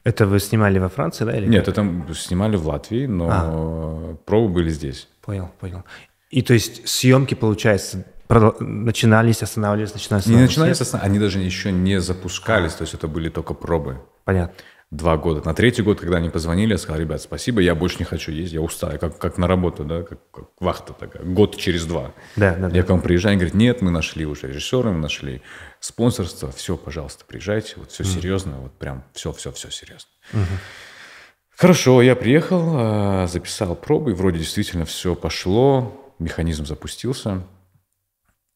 Это вы снимали во Франции, да? Или Нет, как? это снимали в Латвии, но а. пробы были здесь. Понял, понял. И то есть съемки, получается, начинались, останавливались, начинались. Не начинались, они даже еще не запускались, то есть это были только пробы. Понятно. Два года. На третий год, когда они позвонили, я сказал, ребят, спасибо, я больше не хочу ездить, я устал, как, как на работу, да, как, как вахта такая, год через два. Да, да, я к вам приезжаю, они говорят, нет, мы нашли уже режиссера, мы нашли спонсорство, все, пожалуйста, приезжайте, вот все mm. серьезно, вот прям все-все-все серьезно. Mm-hmm. Хорошо, я приехал, а, записал пробы, вроде действительно все пошло, механизм запустился –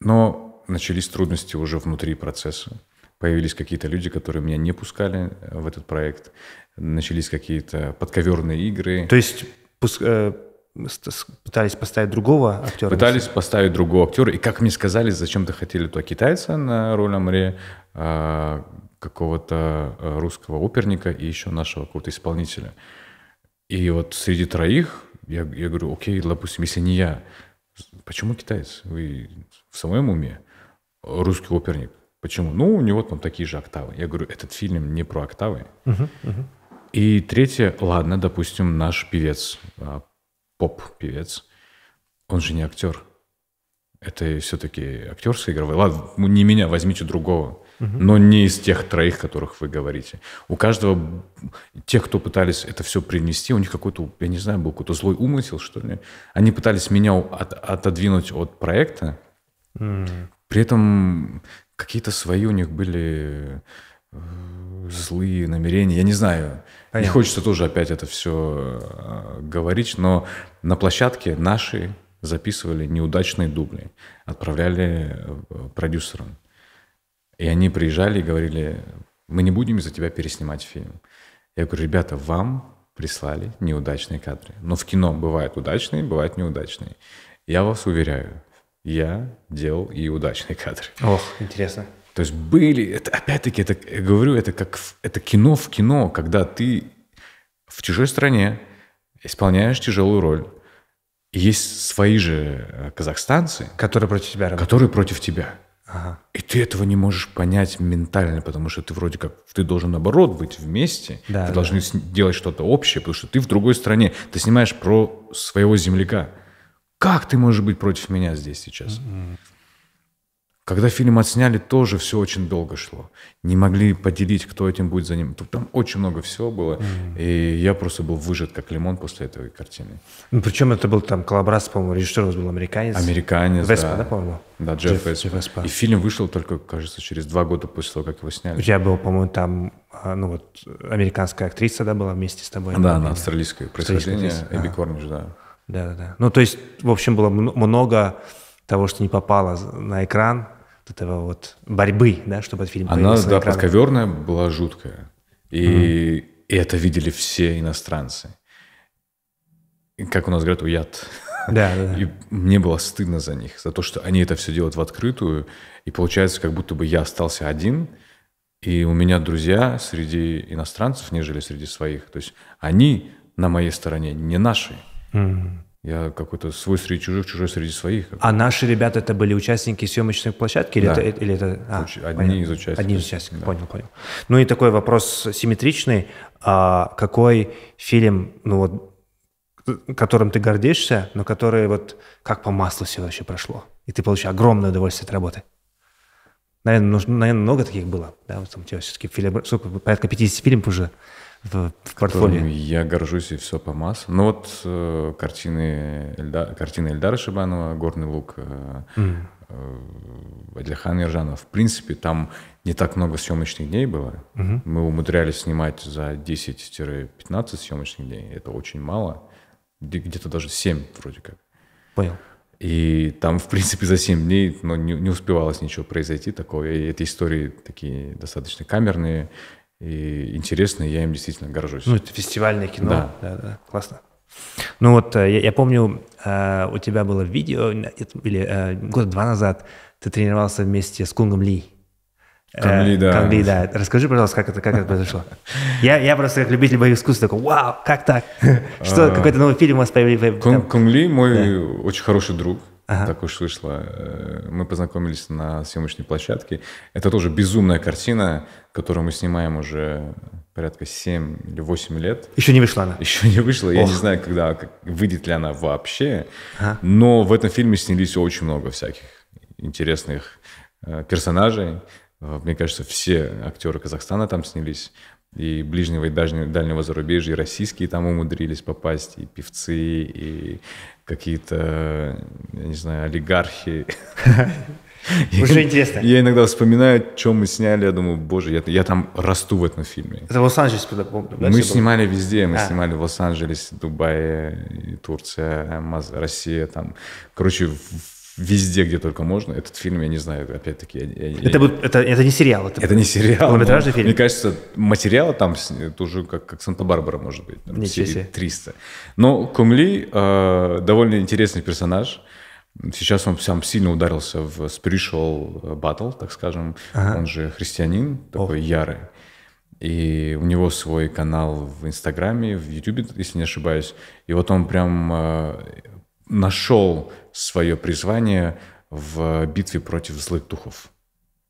но начались трудности уже внутри процесса. Появились какие-то люди, которые меня не пускали э, в этот проект. Начались какие-то подковерные игры. То есть э, пытались поставить другого актера? Пытались поставить другого актера. И как мне сказали, зачем-то хотели то китайца на роль Амре, э, какого-то русского оперника и еще нашего какого-то исполнителя. И вот среди троих я, я говорю, окей, допустим, если не я, Почему китаец? Вы в своем уме? Русский оперник. Почему? Ну, у него там такие же октавы. Я говорю, этот фильм не про октавы. Угу, угу. И третье, ладно, допустим, наш певец, а, поп-певец, он же не актер. Это все-таки актерская игровая. Ладно, ну, не меня, возьмите другого угу. но не из тех троих, которых вы говорите. У каждого, тех, кто пытались это все принести, у них какой-то, я не знаю, был какой-то злой умысел, что ли. Они пытались меня от, отодвинуть от проекта, угу. при этом какие-то свои у них были э, злые намерения, я не знаю. Понятно. Не хочется тоже опять это все э, говорить, но на площадке наши записывали неудачные дубли, отправляли э, продюсерам. И они приезжали и говорили, мы не будем из-за тебя переснимать фильм. Я говорю, ребята, вам прислали неудачные кадры. Но в кино бывают удачные, бывают неудачные. Я вас уверяю, я делал и удачные кадры. Ох, интересно. То есть были, это опять-таки, это, я говорю, это как это кино в кино, когда ты в чужой стране исполняешь тяжелую роль. И есть свои же э, казахстанцы, которые против тебя работают. Которые против тебя. И ты этого не можешь понять ментально, потому что ты вроде как, ты должен наоборот быть вместе, да, вы да. должны делать что-то общее, потому что ты в другой стране, ты снимаешь про своего земляка. Как ты можешь быть против меня здесь сейчас? Mm-hmm. Когда фильм отсняли, тоже все очень долго шло. Не могли поделить, кто этим будет за ним. Там очень много всего было. Mm-hmm. И я просто был выжат, как лимон после этой картины. Ну, причем это был там коллаборация, по-моему, режиссер у нас был американец. Американец, Веспа, да. да, по-моему? Да, Джефф, Джефф Веспа. Джефф Веспа. И фильм вышел только, кажется, через два года после того, как его сняли. Я был, по-моему, там, а, ну вот, американская актриса, да, была вместе с тобой? Да, она австралийское происхождение. Эбби Корниш, да. Да-да-да. Ну, то есть, в общем, было много того, что не попало на экран, вот этого вот борьбы, да, чтобы этот фильм Она, да, подковерная была жуткая. И, mm-hmm. и это видели все иностранцы. И, как у нас говорят, уят. Да, да, да. И мне было стыдно за них, за то, что они это все делают в открытую. И получается, как будто бы я остался один, и у меня друзья среди иностранцев, нежели среди своих. То есть они на моей стороне, не наши. Mm-hmm. Я какой-то свой среди чужих, чужой среди своих. А наши ребята это были участники съемочной площадки? Или да. это, или это... А, Одни понял. из участников. Одни из участников, да. понял, понял. Ну и такой вопрос симметричный. А какой фильм, ну вот, которым ты гордишься, но который вот как по маслу все вообще прошло? И ты получил огромное удовольствие от работы? Наверное, нужно, наверное много таких было. Да? Вот там у тебя все-таки фильм, сколько, порядка 50 фильмов уже в, в портфолио? Я горжусь и все по массу. Ну вот э, картины, Эльда, картины Эльдара Шибанова «Горный лук», э, mm. э, Адлихан Ержанов. В принципе, там не так много съемочных дней было. Mm -hmm. Мы умудрялись снимать за 10-15 съемочных дней. Это очень мало. Где-то даже 7 вроде как. Понял. И там, в принципе, за 7 дней ну, не, не успевалось ничего произойти такого. И эти истории такие достаточно камерные и интересно, и я им действительно горжусь. Ну, это фестивальное кино. Да. Да, да. Классно. Ну вот, э, я, я помню, э, у тебя было видео, э, или года два назад ты тренировался вместе с Кунгом Ли. Канли, э, да. Канли, да. Расскажи, пожалуйста, как это, как это произошло. Я, я просто как любитель боевых искусств такой, вау, как так? Что, а. какой-то новый фильм у вас появился? Кунг Ли мой очень хороший друг. Ага. Так уж вышло. Э, мы познакомились на съемочной площадке. Это тоже безумная картина, которую мы снимаем уже порядка 7 или 8 лет. Еще не вышла она? Еще не вышла. Ох. Я не знаю, когда как, выйдет ли она вообще. Ага. Но в этом фильме снялись очень много всяких интересных э, персонажей. Э, мне кажется, все актеры Казахстана там снялись и ближнего и дальнего, дальнего зарубежья, и российские там умудрились попасть, и певцы, и какие-то, я не знаю, олигархи. Уже интересно. Я иногда вспоминаю, чем мы сняли, я думаю, боже, я, там расту в этом фильме. Это Лос-Анджелес, помню. мы снимали везде, мы а. снимали в Лос-Анджелесе, Дубае, Турция, Россия, там, короче, в везде, где только можно. Этот фильм, я не знаю, опять-таки... Я, я, это, я, это, это не сериал. Это, это не сериал. Полнометражный фильм. Мне кажется, материала там тоже как, как Санта-Барбара, может быть. Там, Ничего себе. 300. Но Кумли э, довольно интересный персонаж. Сейчас он сам сильно ударился в spiritual battle, так скажем. Ага. Он же христианин, такой О. ярый. И у него свой канал в Инстаграме, в Ютубе, если не ошибаюсь. И вот он прям э, нашел свое призвание в битве против злых духов.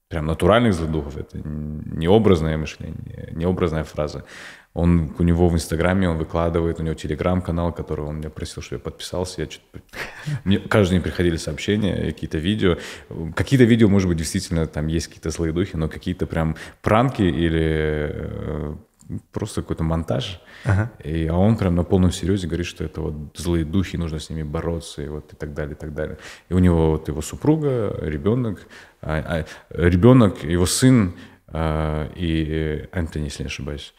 Прям натуральных злых духов. Это не образное мышление, не образная фраза. Он, у него в Инстаграме он выкладывает, у него Телеграм-канал, который он меня просил, чтобы я подписался. Я что Мне каждый день приходили сообщения, какие-то видео. Какие-то видео, может быть, действительно там есть какие-то злые духи, но какие-то прям пранки или э, просто какой-то монтаж, ага. и, а он прям на полном серьезе говорит, что это вот злые духи, нужно с ними бороться, и вот и так далее, и так далее. И у него вот его супруга, ребенок, а, а, ребенок, его сын а, и Энтони, если не ошибаюсь.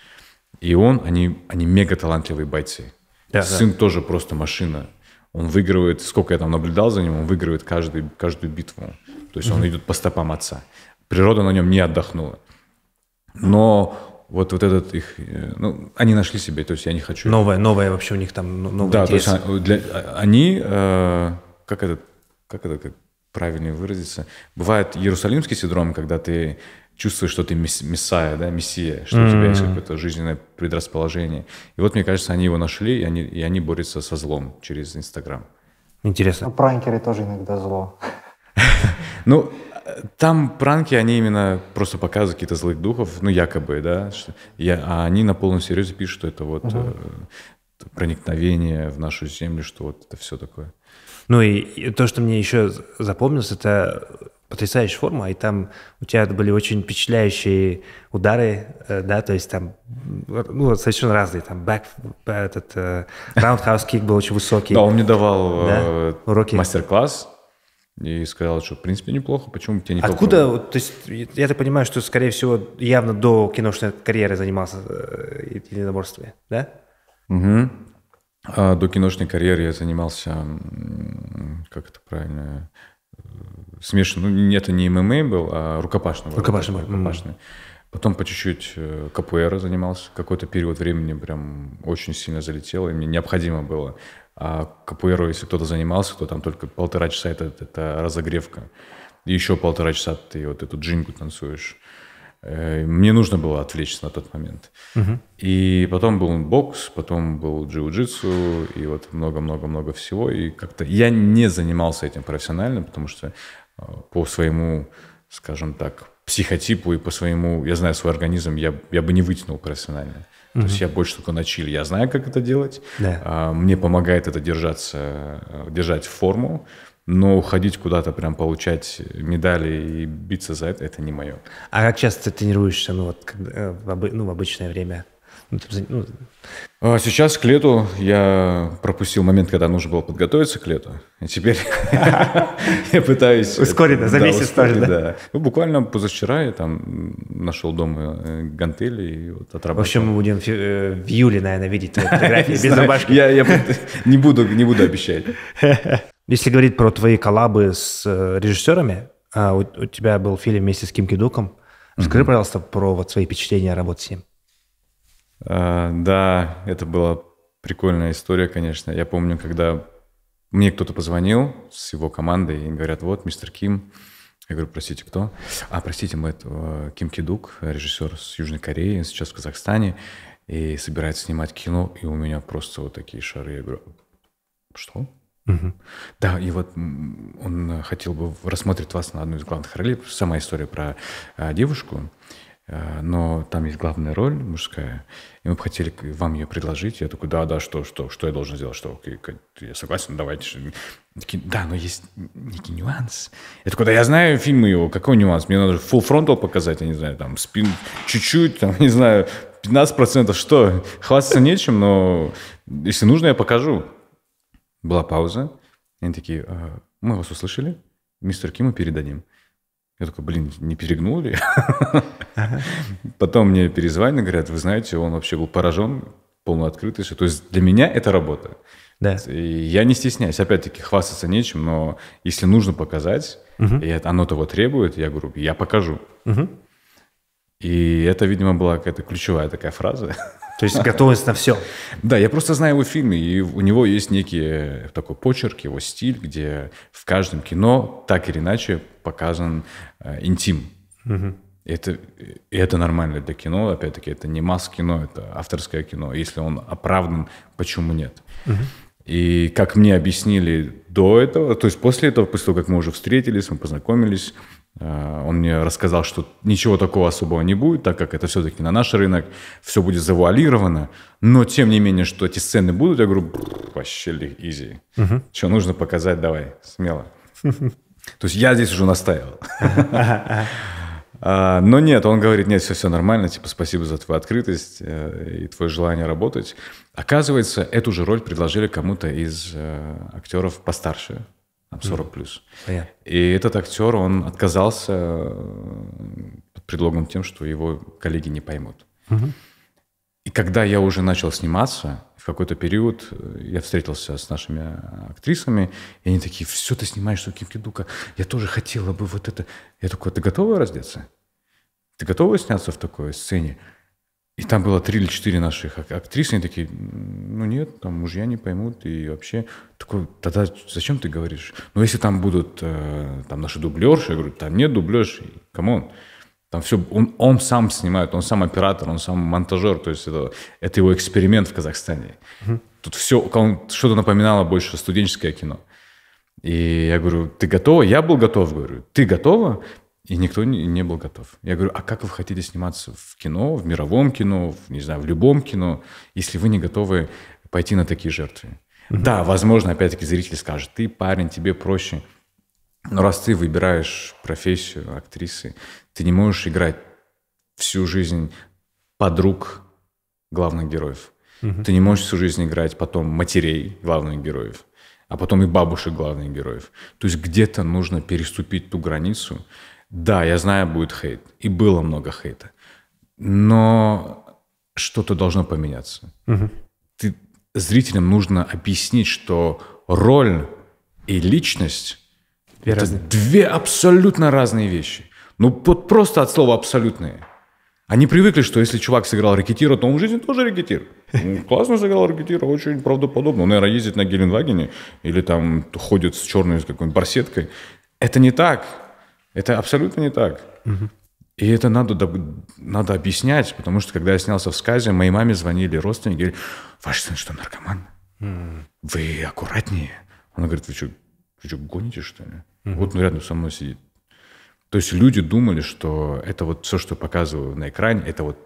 И он, они, они мега талантливые бойцы. Да, сын да. тоже просто машина. Он выигрывает, сколько я там наблюдал за ним, он выигрывает каждую, каждую битву. То есть угу. он идет по стопам отца. Природа на нем не отдохнула. Но вот, вот этот их, э, ну, они нашли себе, то есть я не хочу. Новое, новое вообще у них там, ну, новое Да, интерес. то есть а, для, а, они, э, как это, как это как правильно выразиться, бывает иерусалимский синдром, когда ты чувствуешь, что ты месс, мессия, да, мессия, что mm-hmm. у тебя есть какое-то жизненное предрасположение. И вот, мне кажется, они его нашли, и они, и они борются со злом через Инстаграм. Интересно. Ну, пранкеры тоже иногда зло. Ну, там пранки, они именно просто показывают какие-то злых духов, ну, якобы, да. Что, я, а они на полном серьезе пишут, что это вот угу. э, проникновение в нашу землю, что вот это все такое. Ну и, и то, что мне еще запомнилось, это потрясающая форма, и там у тебя были очень впечатляющие удары, э, да, то есть там ну, совершенно разные, там бэк, этот раундхаус э, кик был очень высокий. Да, он мне давал да? Э, уроки. мастер-класс, и сказал, что в принципе неплохо, почему тебе не Откуда, попробовать? то есть я так понимаю, что скорее всего явно до киношной карьеры занимался э, единоборством, да? Угу. А до киношной карьеры я занимался, как это правильно, э, смешанным, ну это не ММА был, а рукопашный. Был, рукопашный, был, рукопашный. Mm. Потом по чуть-чуть э, КПР занимался. Какой-то период времени прям очень сильно залетело, и мне необходимо было а капуэру, если кто-то занимался, то там только полтора часа это, это разогревка. И еще полтора часа ты вот эту джингу танцуешь. Э, мне нужно было отвлечься на тот момент. Угу. И потом был бокс, потом был джиу-джитсу, и вот много-много-много всего. И как-то я не занимался этим профессионально, потому что э, по своему, скажем так, психотипу и по своему, я знаю свой организм, я, я бы не вытянул профессионально. Mm-hmm. То есть я больше только на чиле. Я знаю, как это делать. Yeah. А, мне помогает это держаться, э, держать форму. Но уходить куда-то, прям получать медали и биться за это, это не мое. А как часто ты тренируешься, ну вот, э, ну, в обычное время? Ну, ну а, Сейчас к лету я пропустил момент, когда нужно было подготовиться к лету. И теперь я пытаюсь... Ускоренно, за месяц тоже, да? Ну, буквально позавчера я там нашел дома э, гантели и вот отработал. В общем, мы будем э, в июле, наверное, видеть фотографии без рубашки. Я не буду обещать. Если говорить про твои коллабы с э, режиссерами, а, у тебя был фильм вместе с Ким Кидуком. Скажи, пожалуйста, про вот свои впечатления работы с ним. А, да, это была прикольная история, конечно. Я помню, когда мне кто-то позвонил с его командой и говорят, вот, мистер Ким. Я говорю, простите, кто? А, простите, мы это э, Ким Кидук, режиссер с Южной Кореи, сейчас в Казахстане, и собирается снимать кино, и у меня просто вот такие шары. Я говорю, что? Угу. Да, и вот он хотел бы рассмотреть вас на одну из главных ролей. Сама история про э, девушку. Э, но там есть главная роль мужская, и мы бы хотели вам ее предложить. Я такой, да, да, что, что, что я должен сделать, что, я согласен, давайте. Такие, да, но есть некий нюанс. Я такой, да, я знаю фильмы его, какой нюанс? Мне надо full frontal показать, я не знаю, там, спин чуть-чуть, там, не знаю, 15%, что? Хвастаться нечем, но если нужно, я покажу. Была пауза, и они такие, «Э, мы вас услышали, мистер Киму передадим. Я такой, блин, не перегнули. Ага. Потом мне перезвонили, говорят, вы знаете, он вообще был поражен полной открытостью. То есть для меня это работа. Да. И я не стесняюсь. Опять-таки, хвастаться нечем, но если нужно показать, угу. и оно того требует, я говорю, я покажу. Угу. И это, видимо, была какая-то ключевая такая фраза. То есть готовность на все. Да, я просто знаю его фильмы, и у него есть некий такой почерк, его стиль, где в каждом кино так или иначе показан э, интим. это, это нормально для кино, опять-таки, это не масс-кино, это авторское кино. Если он оправдан, почему нет? Угу. И как мне объяснили до этого, то есть после этого, после того, как мы уже встретились, мы познакомились, э, он мне рассказал, что ничего такого особого не будет, так как это все-таки на наш рынок, все будет завуалировано, но тем не менее, что эти сцены будут, я говорю, вообще изи. Угу. Что нужно показать, давай, смело. То есть я здесь уже настаивал. А, но нет, он говорит, нет, все, все нормально, типа, спасибо за твою открытость э, и твое желание работать. Оказывается, эту же роль предложили кому-то из э, актеров постарше, там 40 плюс. И этот актер, он отказался э, под предлогом тем, что его коллеги не поймут. Угу. И когда я уже начал сниматься, в какой-то период э, я встретился с нашими э, актрисами, и они такие, все, ты снимаешься у Кикидука, я тоже хотела бы вот это. Я такой, «А ты готова раздеться? Ты готова сняться в такой сцене? И там было три или четыре наших актрисы, они такие, ну нет, там мужья не поймут, и вообще, такой, тогда зачем ты говоришь? Ну если там будут, э, там наши дублерши, я говорю, там нет дублерши, камон. Там все, он, он сам снимает, он сам оператор, он сам монтажер, то есть это, это его эксперимент в Казахстане. Угу. Тут все, что-то напоминало больше студенческое кино. И я говорю, ты готова? Я был готов, говорю, ты готова? И никто не, не был готов. Я говорю, а как вы хотите сниматься в кино, в мировом кино, в, не знаю, в любом кино, если вы не готовы пойти на такие жертвы? Угу. Да, возможно, опять-таки зритель скажет, ты парень, тебе проще. Но раз ты выбираешь профессию актрисы, ты не можешь играть всю жизнь подруг главных героев. Угу. Ты не можешь всю жизнь играть потом матерей главных героев, а потом и бабушек главных героев. То есть где-то нужно переступить ту границу. Да, я знаю, будет хейт. И было много хейта. Но что-то должно поменяться. Угу. Ты, зрителям нужно объяснить, что роль и личность – это две абсолютно разные вещи. Ну, вот просто от слова абсолютные. Они привыкли, что если чувак сыграл рэкетира, то он в жизни тоже рэкетир. Ну, классно сыграл рэкетира, очень правдоподобно. Он, наверное, ездит на Геленвагене или там ходит с черной с какой-нибудь барсеткой. Это не так. Это абсолютно не так. И это надо, надо объяснять, потому что когда я снялся в сказе, моей маме звонили родственники, говорили, ваш сын что, наркоман? Вы аккуратнее. Она говорит, вы что, вы что гоните, что ли? Вот он рядом со мной сидит. То есть люди думали, что это вот все, что показываю на экране, это вот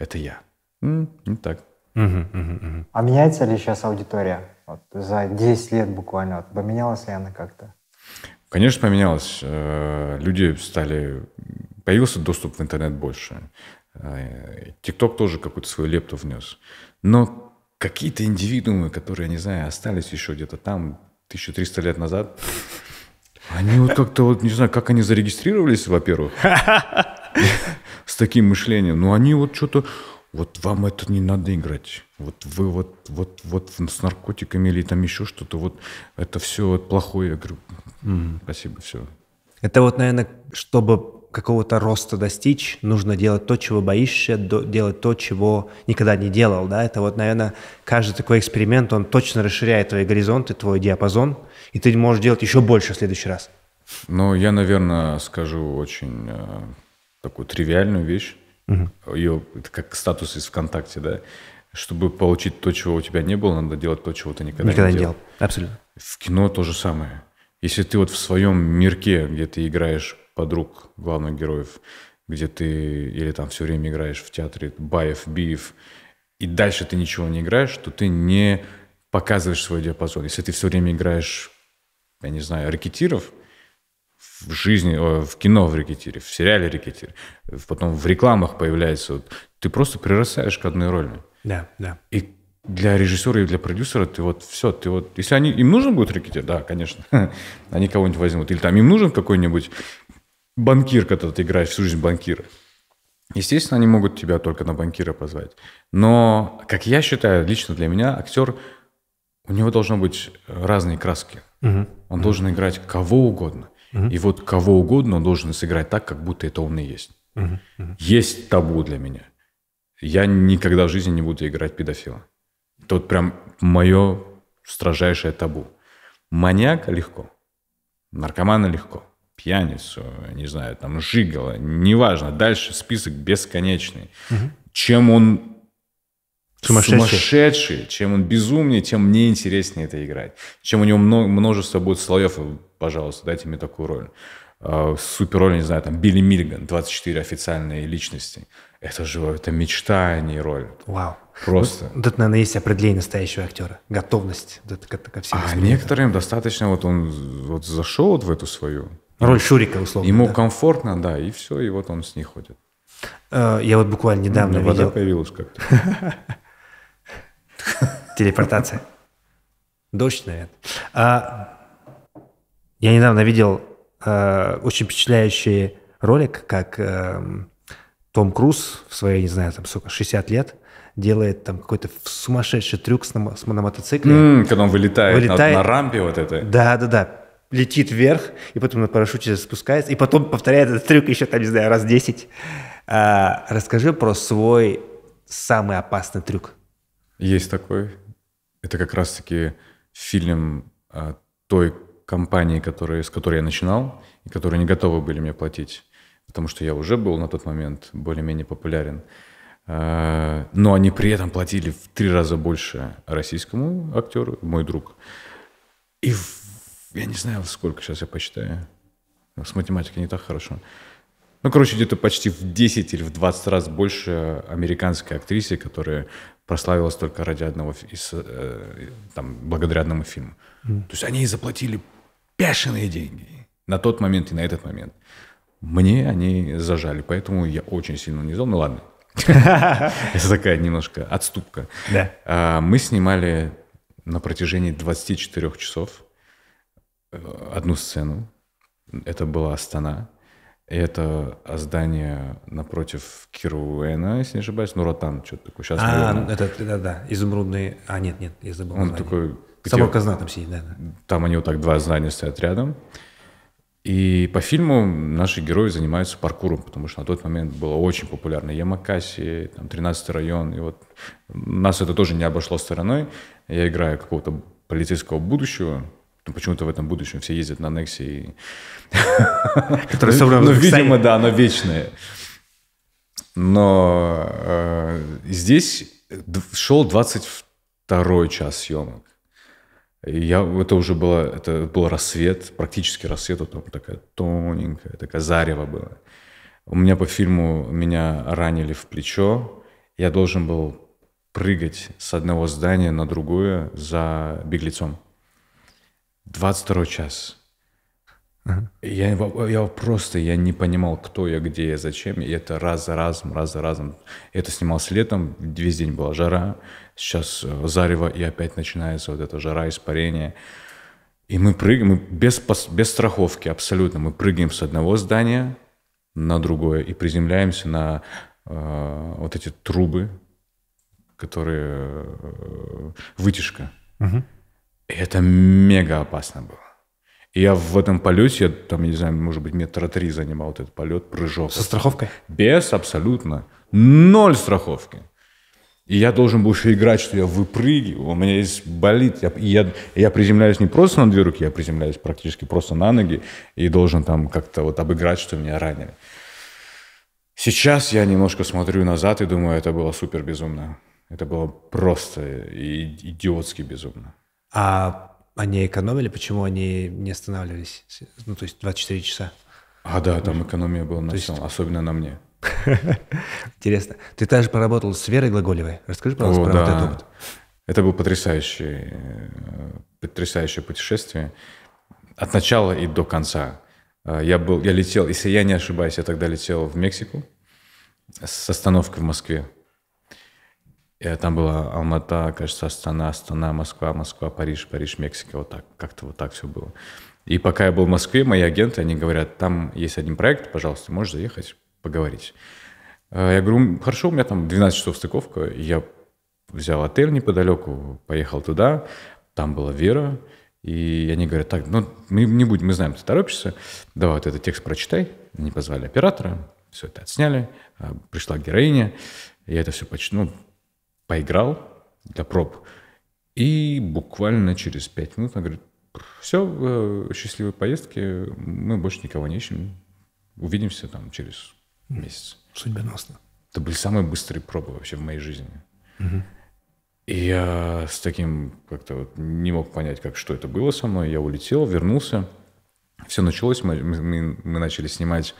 это я. не так. А меняется ли сейчас аудитория? Вот за 10 лет буквально. Вот, поменялась ли она как-то? Конечно, поменялась. Э, люди стали... Появился доступ в интернет больше. Э, Тикток тоже какую-то свою лепту внес. Но какие-то индивидуумы, которые, я не знаю, остались еще где-то там 1300 лет назад, они вот как-то вот, не знаю, как они зарегистрировались, во-первых, с таким мышлением. Но они вот что-то, вот вам это не надо играть. Вот вы вот, вот, вот с наркотиками или там еще что-то, вот это все вот плохое. Я говорю, спасибо, все. Это вот, наверное, чтобы какого-то роста достичь, нужно делать то, чего боишься, делать то, чего никогда не делал, да, это вот, наверное, каждый такой эксперимент, он точно расширяет твои горизонты, твой диапазон, и ты можешь делать еще больше в следующий раз. Ну, я, наверное, скажу очень э, такую тривиальную вещь. Угу. Ее, это как статус из ВКонтакте, да? Чтобы получить то, чего у тебя не было, надо делать то, чего ты никогда, никогда не делал. Не делал. Абсолютно. В кино то же самое. Если ты вот в своем мирке, где ты играешь подруг главных героев, где ты или там все время играешь в театре баев, биев, и дальше ты ничего не играешь, то ты не показываешь свой диапазон. Если ты все время играешь я не знаю, ракетиров в жизни, в кино в рекетире, в сериале рекетир, потом в рекламах появляется. Вот, ты просто прирастаешь к одной роли. Да, да. И для режиссера и для продюсера ты вот все, ты вот, если они, им нужен будет рекетир, да, конечно, они кого-нибудь возьмут. Или там им нужен какой-нибудь банкир, который ты играешь всю жизнь банкира. Естественно, они могут тебя только на банкира позвать. Но, как я считаю, лично для меня актер, у него должно быть разные краски. Угу. Он mm-hmm. должен играть кого угодно. Mm-hmm. И вот кого угодно он должен сыграть так, как будто это он и есть. Mm-hmm. Mm-hmm. Есть табу для меня. Я никогда в жизни не буду играть педофила. Это вот прям мое строжайшее табу. Маньяк легко, наркомана легко, пьяницу, э, не знаю, там, жигало, неважно. Дальше список бесконечный. Угу. Чем он сумасшедший. сумасшедший. Чем он безумнее, тем мне интереснее это играть. Чем у него множество будет слоев, пожалуйста, дайте мне такую роль. А, Супер роль, не знаю, там Билли Миллиган, 24 официальные личности. Это же это мечта, а не роль. Вау. Просто. Ну, тут, наверное, есть определение настоящего актера. Готовность вот, ко, ко всем. А некоторым достаточно, вот он вот зашел вот в эту свою. Роль Шурика, условно. Ему да? комфортно, да, и все, и вот он с ней ходит. Э, я вот буквально недавно ну, видел... Вода появилась как-то. Телепортация. Дождь, наверное. А, я недавно видел э, очень впечатляющий ролик, как э, Том Круз в свои, не знаю, там сколько, 60 лет делает там какой-то сумасшедший трюк с, на, с, на мотоцикле. Mm, когда он вылетает, вылетает на, на рампе вот этой. Да-да-да. Летит вверх, и потом на парашюте спускается, и потом повторяет этот трюк еще, там, не знаю, раз 10. А, расскажи про свой самый опасный трюк. Есть такой. Это как раз-таки фильм а, той компании, которая, с которой я начинал, и которые не готовы были мне платить, потому что я уже был на тот момент более-менее популярен. А, но они при этом платили в три раза больше российскому актеру, мой друг. И в, я не знаю, сколько сейчас я посчитаю. Ну, с математикой не так хорошо. Ну, короче, где-то почти в 10 или в 20 раз больше американской актрисе, которая прославилась только ради одного из, э, там, благодаря одному фильму. Mm. То есть они заплатили бешеные деньги на тот момент и на этот момент. Мне они зажали, поэтому я очень сильно не зол. Ну ладно, это такая немножко отступка. А, мы снимали на протяжении 24 часов э, одну сцену. Это была Астана. Это здание напротив Кируэна, если не ошибаюсь, ну, Ротан, что-то такое. Сейчас, а, ну, наверное... это, да, да, изумрудный... А, нет, нет, я забыл. Он такой... Где... Собор Казна там сидит, да, да. Там они вот так два здания стоят рядом. И по фильму наши герои занимаются паркуром, потому что на тот момент было очень популярно Ямакаси, там 13 район, и вот нас это тоже не обошло стороной. Я играю какого-то полицейского будущего, ну, почему-то в этом будущем все ездят на Nexi. Которые Ну, видимо, да, но вечные. Но э, здесь шел 22 час съемок. Я, это уже было, это был рассвет, практически рассвет, вот там такая тоненькая, такая зарево было. У меня по фильму меня ранили в плечо. Я должен был прыгать с одного здания на другое за беглецом. 22 час. Я, я просто я не понимал, кто я, где я, зачем. И это раз за разом, раз за разом. Это снималось летом, весь день была жара. Сейчас э, зарево, и опять начинается вот эта жара, испарение. И мы прыгаем, мы без, без страховки абсолютно. Мы прыгаем с одного здания на другое и приземляемся на э, вот эти трубы, которые... Э, вытяжка. Угу. И это мега опасно было. И я в этом полете, я там, не знаю, может быть, метра три занимал вот этот полет, прыжок. Со страховкой? Без, абсолютно. Ноль страховки. И я должен был еще играть, что я выпрыгиваю, у меня есть болит. Я, я, я приземляюсь не просто на две руки, я приземляюсь практически просто на ноги и должен там как-то вот обыграть, что меня ранили. Сейчас я немножко смотрю назад и думаю, это было супер безумно. Это было просто идиотски безумно. А они экономили? Почему они не останавливались? Ну, то есть 24 часа. А, да, там экономия была на всем, есть... особенно на мне. Интересно. Ты также поработал с Верой Глаголевой. Расскажи, пожалуйста, О, про да. вот этот опыт. Это было потрясающее, э, потрясающее путешествие от начала и до конца. Э, я, был, я летел, если я не ошибаюсь, я тогда летел в Мексику с остановкой в Москве. Э, там была Алмата, кажется, Астана, Астана, Москва, Москва, Париж, Париж, Мексика. Вот так, как-то вот так все было. И пока я был в Москве, мои агенты, они говорят, там есть один проект, пожалуйста, можешь заехать, поговорить. Э, я говорю, хорошо, у меня там 12 часов стыковка. Я взял отель неподалеку, поехал туда, там была Вера, и они говорят, так, ну, мы не будем, мы знаем, ты торопишься, давай вот этот текст прочитай. Они позвали оператора, все это отсняли, э, пришла героиня, я это все почти, ну, поиграл для проб. И буквально через пять минут она говорит, все, э, счастливой поездки, мы больше никого не ищем, увидимся там через месяц. Судьбоносно. Это были самые быстрые пробы вообще в моей жизни. Угу. И я с таким как-то вот не мог понять, как что это было со мной. Я улетел, вернулся. Все началось, мы, мы, мы начали снимать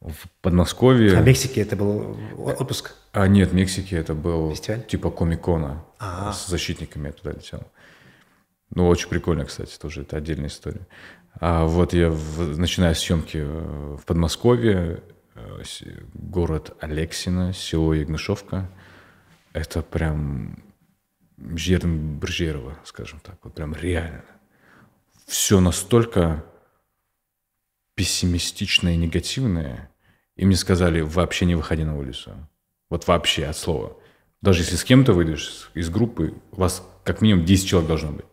в Подмосковье. А в Мексике это был отпуск? А нет, в Мексике это был Фестиваль? типа Комикона а. с защитниками я туда летел. Ну, очень прикольно, кстати, тоже это отдельная история. А вот я в, начинаю съемки э, в Подмосковье, э, город Алексина, село Ягнышовка. Это прям Жерн Бржерова, скажем так, вот прям реально. Все настолько пессимистичное и негативное, и мне сказали, вообще не выходи на улицу. Вот вообще, от слова. Даже если с кем-то выйдешь из группы, вас как минимум 10 человек должно быть.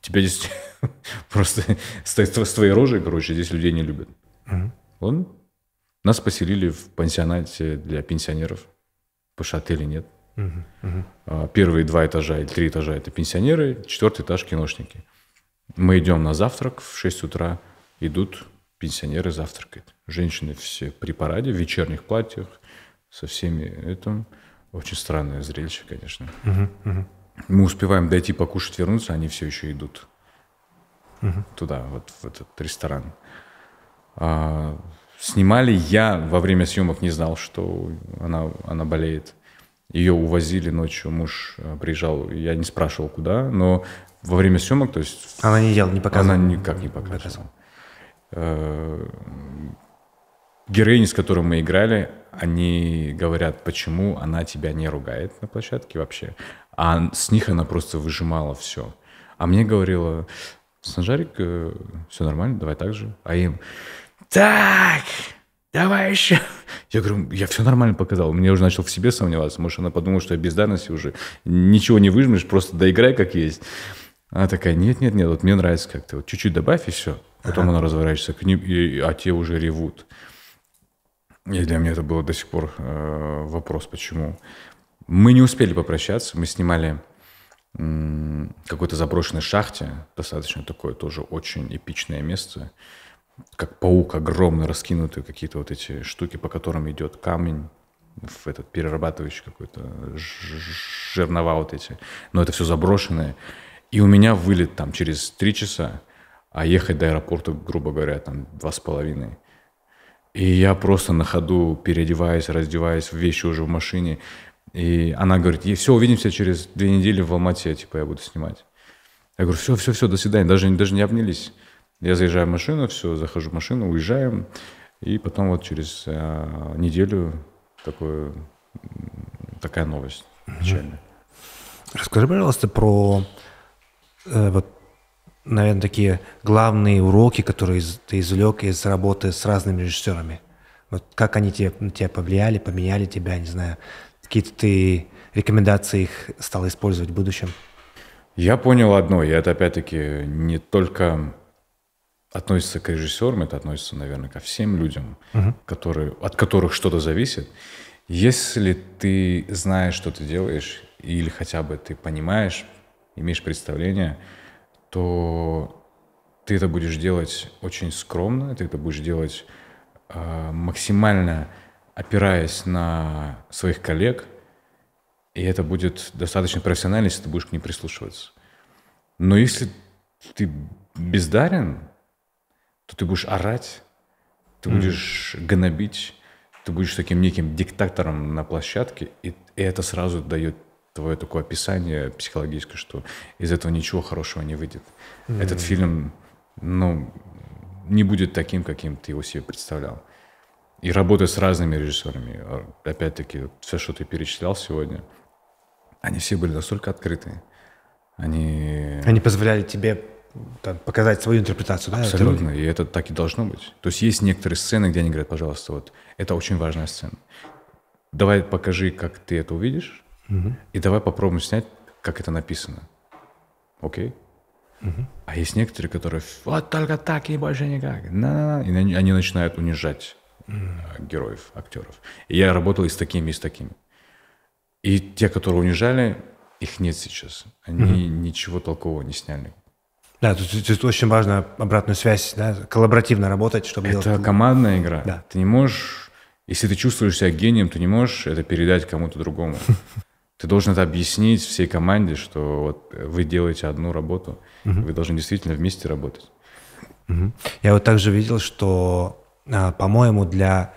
Тебя здесь просто с твоей рожей, короче, здесь людей не любят. Он Нас поселили в пансионате для пенсионеров. Пашат или нет. А, первые два этажа или три этажа – это пенсионеры, четвертый этаж – киношники. Мы идем на завтрак в 6 утра, идут пенсионеры завтракают. Женщины все при параде, в вечерних платьях, со всеми этим. Очень странное зрелище, конечно. Угу, угу. Мы успеваем дойти покушать, вернуться, они все еще идут угу. туда, вот в этот ресторан. А, снимали я во время съемок не знал, что она, она болеет. Ее увозили ночью, муж э, приезжал, я не спрашивал куда, но во время съемок, то есть... Она не ела, не показывала? Она никак не показывала. показывала э, героини, с которыми мы играли, они говорят, почему она тебя не ругает на площадке вообще. А с них она просто выжимала все. А мне говорила, Санжарик, э, все нормально, давай так же. А им, так, давай еще. Я говорю, я все нормально показал. Мне уже начал в себе сомневаться. Может, она подумала, что я бездарность уже. Ничего не выжмешь, просто доиграй как есть. Она такая, нет-нет-нет, вот мне нравится как-то, вот чуть-чуть добавь и все. Потом ага. она разворачивается к ним, и, а те уже ревут. И для меня это было до сих пор э, вопрос, почему. Мы не успели попрощаться, мы снимали э, какой-то заброшенной шахте, достаточно такое тоже очень эпичное место, как паук огромный, раскинутые какие-то вот эти штуки, по которым идет камень в этот перерабатывающий какой-то жернова вот эти. Но это все заброшенное. И у меня вылет там через три часа, а ехать до аэропорта, грубо говоря, там два с половиной. И я просто на ходу переодеваюсь, раздеваюсь, в вещи уже в машине. И она говорит, и все, увидимся через две недели в Алмате, типа я буду снимать. Я говорю, все, все, все, до свидания, даже, даже не обнялись. Я заезжаю в машину, все, захожу в машину, уезжаем. И потом вот через э, неделю такое, такая новость печальная. Расскажи, пожалуйста, про Э, вот, наверное, такие главные уроки, которые ты извлек из работы с разными режиссерами? Вот как они тебе, на тебя повлияли, поменяли тебя, не знаю, какие-то ты рекомендации их стал использовать в будущем? Я понял одно, и это опять-таки не только относится к режиссерам, это относится, наверное, ко всем людям, угу. которые, от которых что-то зависит. Если ты знаешь, что ты делаешь, или хотя бы ты понимаешь, имеешь представление, то ты это будешь делать очень скромно, ты это будешь делать э, максимально опираясь на своих коллег, и это будет достаточно профессионально, если ты будешь к ним прислушиваться. Но если ты бездарен, то ты будешь орать, ты mm. будешь гнобить, ты будешь таким неким диктатором на площадке, и, и это сразу дает твое такое описание психологическое, что из этого ничего хорошего не выйдет. Mm-hmm. Этот фильм, ну, не будет таким, каким ты его себе представлял. И работая с разными режиссерами, а, опять-таки, все, что ты перечислял сегодня, они все были настолько открыты. Они... Они позволяли тебе там, показать свою интерпретацию, да? Абсолютно, и это так и должно быть. То есть есть некоторые сцены, где они говорят, пожалуйста, вот это очень важная сцена. Давай покажи, как ты это увидишь, и давай попробуем снять, как это написано. Окей? А есть некоторые, которые вот только так и больше никак. На И они, начинают унижать э, героев, актеров. И я работал и с такими, и с такими. И те, которые унижали, их нет сейчас. Они ничего толкового не сняли. Да, тут, тут, тут очень важно обратную связь, да, коллаборативно работать, чтобы это делать... командная игра. Да. Ты не можешь, если ты чувствуешь себя гением, ты не можешь это передать кому-то другому. ты должен это объяснить всей команде, что вот вы делаете одну работу, угу. вы должны действительно вместе работать. Угу. Я вот также видел, что, а, по-моему, для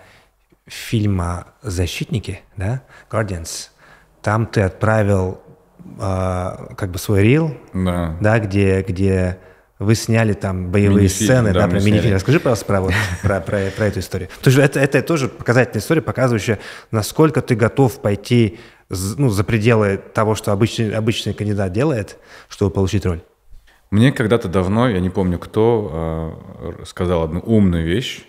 фильма «Защитники», да, «Guardians», там ты отправил э, как бы свой рил, да, да где, где вы сняли там боевые мини сцены, да, да про мини-фильм. Расскажи, пожалуйста, про, вот, про, про, про эту историю. То есть это, это тоже показательная история, показывающая, насколько ты готов пойти ну, за пределы того, что обычный, обычный кандидат делает, чтобы получить роль? Мне когда-то давно, я не помню кто, а, сказал одну умную вещь,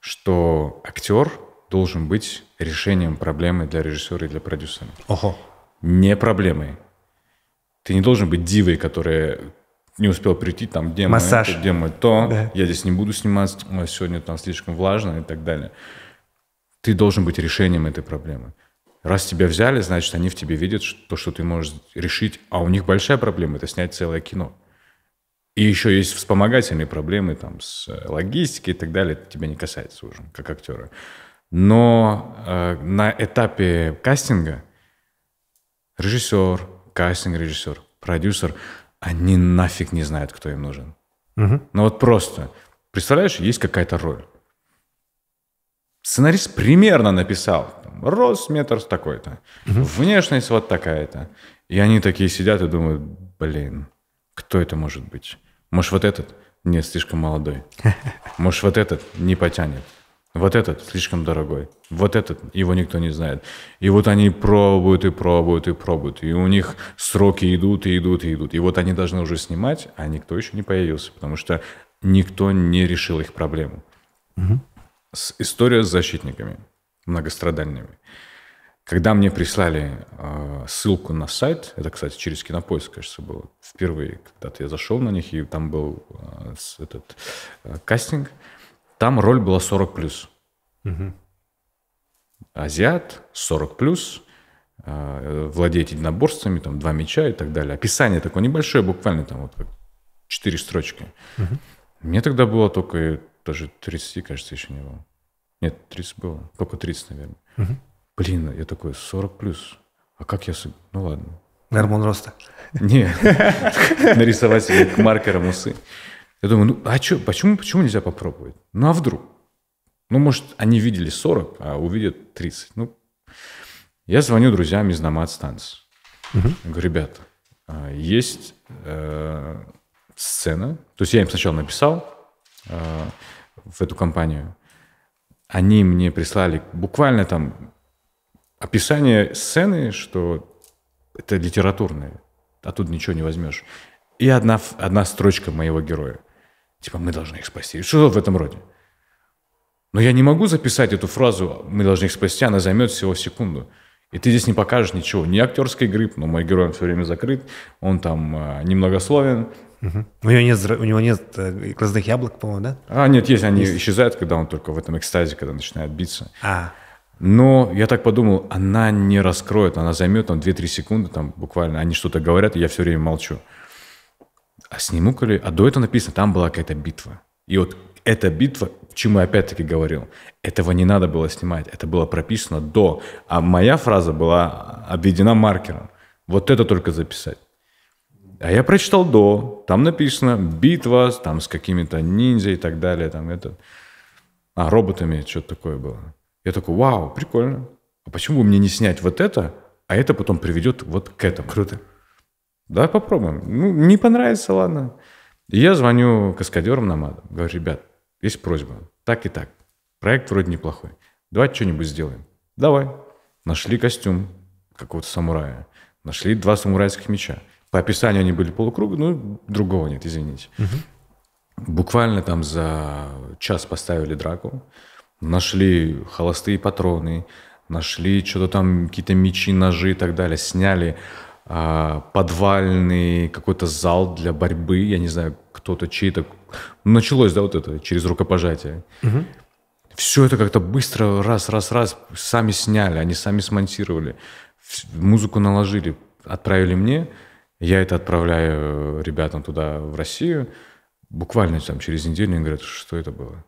что актер должен быть решением проблемы для режиссера и для продюсера. Ого. Не проблемой. Ты не должен быть дивой, которая не успел прийти, там, где Массаж. мы, где мы, то, да. я здесь не буду сниматься, сегодня там слишком влажно и так далее. Ты должен быть решением этой проблемы. Раз тебя взяли, значит, они в тебе видят то, что ты можешь решить. А у них большая проблема – это снять целое кино. И еще есть вспомогательные проблемы там, с э, логистикой и так далее. Это тебя не касается уже, как актера. Но э, на этапе кастинга режиссер, кастинг-режиссер, продюсер, они нафиг не знают, кто им нужен. Угу. Ну вот просто. Представляешь, есть какая-то роль. Сценарист примерно написал, рост метр такой-то, угу. внешность вот такая-то. И они такие сидят и думают, блин, кто это может быть? Может, вот этот? Нет, слишком молодой. Может, вот этот не потянет. Вот этот слишком дорогой. Вот этот его никто не знает. И вот они пробуют и пробуют и пробуют. И у них сроки идут и идут и идут. И вот они должны уже снимать, а никто еще не появился, потому что никто не решил их проблему. Угу. С, история с защитниками многострадальными. Когда мне прислали э, ссылку на сайт, это, кстати, через Кинопоиск, кажется, было впервые, когда-то я зашел на них, и там был э, этот э, кастинг, там роль была 40+. Угу. Азиат, 40+, плюс, э, владеет единоборствами, там, два мяча и так далее. Описание такое небольшое, буквально там вот как четыре строчки. Угу. Мне тогда было только э, даже 30, кажется, еще не было. Нет, 30 было. Только 30, наверное. Угу. Блин, я такой, 40 плюс. А как я... Ну ладно. Гормон роста. Не, нарисовать себе маркером усы. Я думаю, ну а чё, почему, почему нельзя попробовать? Ну а вдруг? Ну, может, они видели 40, а увидят 30. Ну, я звоню друзьям из Намат станции. Угу. Говорю, ребята, а, есть э, сцена. То есть я им сначала написал э, в эту компанию они мне прислали буквально там описание сцены, что это литературное, а тут ничего не возьмешь. И одна, одна строчка моего героя. Типа, мы должны их спасти. Что в этом роде? Но я не могу записать эту фразу «мы должны их спасти», она займет всего секунду. И ты здесь не покажешь ничего, ни актерской игры, но мой герой все время закрыт, он там э, немногословен, Угу. У, него нет, у него нет э, глазных яблок, по-моему, да? А, нет, есть, они есть. исчезают, когда он только в этом экстазе, когда начинает биться. А. Но я так подумал, она не раскроет, она займет там 2-3 секунды, там буквально они что-то говорят, и я все время молчу. А сниму-ка ли? А до этого написано, там была какая-то битва. И вот эта битва, к чему я опять-таки говорил, этого не надо было снимать, это было прописано до. А моя фраза была обведена маркером. Вот это только записать. А я прочитал до, там написано битва там с какими-то ниндзя и так далее, там это, а роботами что-то такое было. Я такой, вау, прикольно. А почему бы мне не снять вот это, а это потом приведет вот к этому? Круто. Да, попробуем. Ну, не понравится, ладно. И я звоню каскадерам на МАДО. Говорю, ребят, есть просьба. Так и так. Проект вроде неплохой. Давайте что-нибудь сделаем. Давай. Нашли костюм какого-то самурая. Нашли два самурайских меча. По описанию они были полукруга, ну, другого нет, извините. Угу. Буквально там за час поставили драку, нашли холостые патроны, нашли что-то там, какие-то мечи, ножи и так далее, сняли а, подвальный какой-то зал для борьбы, я не знаю, кто-то чей-то... Началось, да, вот это, через рукопожатие. Угу. Все это как-то быстро, раз, раз, раз, сами сняли, они сами смонтировали, музыку наложили, отправили мне – я это отправляю э, ребятам туда, в Россию. Буквально там через неделю они говорят, что это было.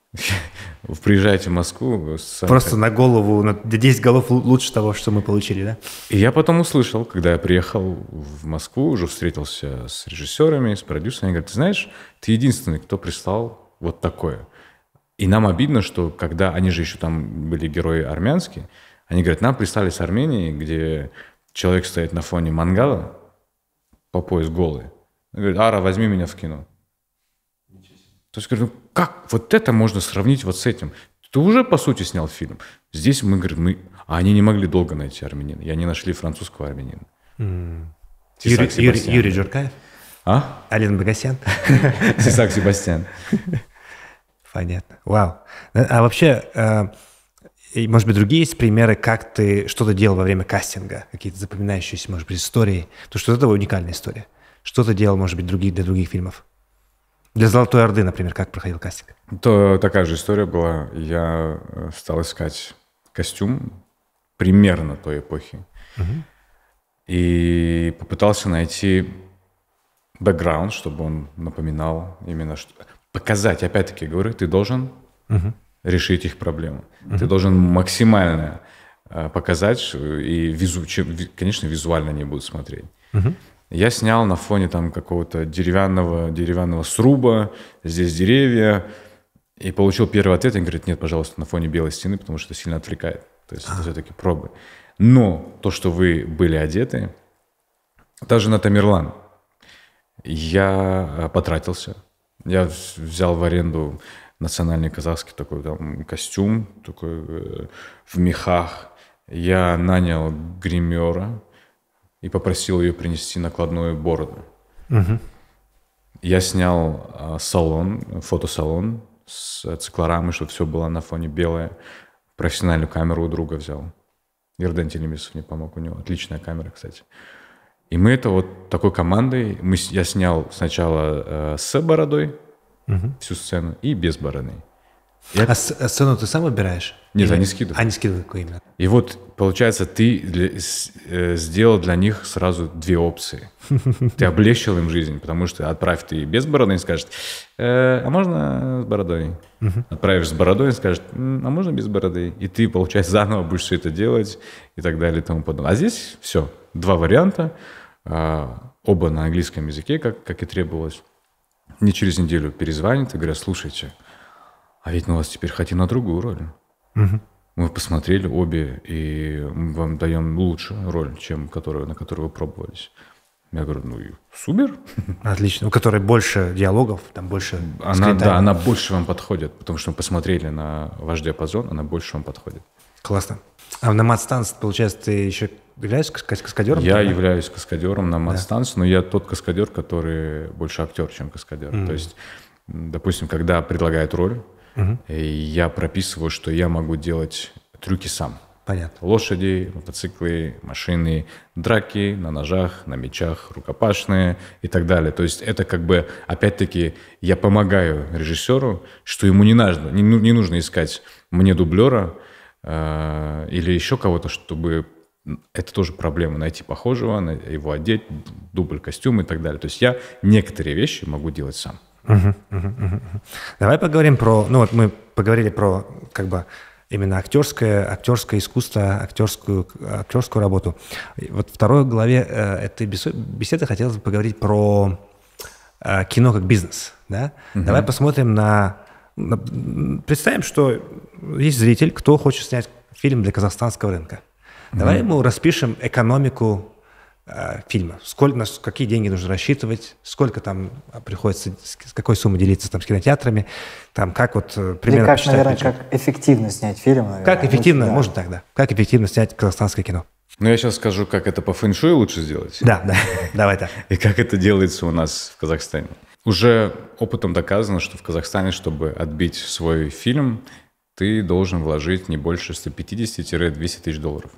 Приезжайте в Москву. Э, Просто на голову, на 10 голов лучше того, что мы получили, да? И я потом услышал, когда я приехал в Москву, уже встретился с режиссерами, с продюсерами. Они говорят, ты знаешь, ты единственный, кто прислал вот такое. И нам обидно, что когда они же еще там были герои армянские, они говорят, нам прислали с Армении, где человек стоит на фоне мангала, по пояс голые. Она говорит, Ара, возьми меня в кино. То есть, говорю, ну как вот это можно сравнить вот с этим? Ты уже, по сути, снял фильм. Здесь мы, говорим, мы... А они не могли долго найти армянина. Я не нашли французского армянина. Юрий, Юрий, Юрий Джуркаев? А? Алина Багасян Сисак Себастьян. Понятно. Вау. А вообще, э, и, может быть, другие есть примеры, как ты что-то делал во время кастинга, какие-то запоминающиеся, может быть, истории. то что это уникальная история. Что ты делал, может быть, других, для других фильмов? Для «Золотой Орды», например, как проходил кастинг? То такая же история была. Я э, стал искать костюм примерно той эпохи. Угу. И попытался найти бэкграунд, чтобы он напоминал именно что... Показать, опять-таки говорю, ты должен угу решить их проблему. Mm-hmm. Ты должен максимально а, показать, и, визу, чем, конечно, визуально не будут смотреть. Mm-hmm. Я снял на фоне там какого-то деревянного, деревянного сруба, здесь деревья, и получил первый ответ, и говорит, нет, пожалуйста, на фоне белой стены, потому что сильно отвлекает. То есть это а. все-таки пробы. Но то, что вы были одеты, даже на Тамерлан я а, потратился. Я взял в аренду национальный казахский такой там костюм, такой э, в мехах. Я нанял гримера и попросил ее принести накладную бороду. Угу. Я снял э, салон, фотосалон с э, циклорамой, чтобы все было на фоне белое. Профессиональную камеру у друга взял. Ерден Телемисов мне помог у него. Отличная камера, кстати. И мы это вот такой командой... Мы, я снял сначала э, с бородой, угу. всю сцену и без бараны. Я... А, а, сцену ты сам выбираешь? Нет, Или... они скидывают. Они а, скидывают какой именно. И вот, получается, ты для, с, э, сделал для них сразу две опции. Ты облегчил им жизнь, потому что отправь ты без бороды, и скажет, э, а можно с бородой? Угу. Отправишь с бородой, и скажет, а можно без бороды? И ты, получается, заново будешь все это делать и так далее и тому подобное. А здесь все, два варианта, э, оба на английском языке, как, как и требовалось мне через неделю перезвонят и говорят, слушайте, а ведь мы вас теперь хотим на другую роль. Угу. Мы посмотрели обе, и мы вам даем лучшую роль, чем которую, на которую вы пробовались. Я говорю, ну и супер. Отлично. У которой больше диалогов, там больше Она, да, она больше вам подходит, потому что мы посмотрели на ваш диапазон, она больше вам подходит. Классно. А в мат-станции, получается, ты еще являешься каскадером? Я являюсь каскадером на мат-станции, да. но я тот каскадер, который больше актер, чем каскадер. Mm. -hmm. То есть, допустим, когда предлагают роль, mm -hmm. я прописываю, что я могу делать трюки сам. Понятно. Лошади, мотоциклы, машины, драки на ножах, на мечах, рукопашные и так далее. То есть это как бы, опять-таки, я помогаю режиссеру, что ему не нужно, не, ну, не нужно искать мне дублера, Э, или еще кого-то, чтобы это тоже проблема найти похожего, его одеть, дубль костюм и так далее. То есть я некоторые вещи могу делать сам. Угу, угу, угу. Давай поговорим про, ну вот мы поговорили про как бы именно актерское, актерское искусство, актерскую, актерскую работу. Вот в второй главе э, этой беседы хотелось бы поговорить про э, кино как бизнес. Да? Угу. Давай посмотрим на Представим, что есть зритель, кто хочет снять фильм для казахстанского рынка. Давай mm-hmm. ему распишем экономику э, фильма. Сколько, какие деньги нужно рассчитывать, сколько там приходится, с какой суммы делиться там с кинотеатрами, там как вот э, примерно... как, наверное, бюджет. как эффективно снять фильм. Наверное. Как эффективно, да. можно так, да. Как эффективно снять казахстанское кино. Ну, я сейчас скажу, как это по фэншую лучше сделать. Да, да, давай так. И как это делается у нас в Казахстане. Уже опытом доказано, что в Казахстане, чтобы отбить свой фильм, ты должен вложить не больше 150-200 тысяч долларов.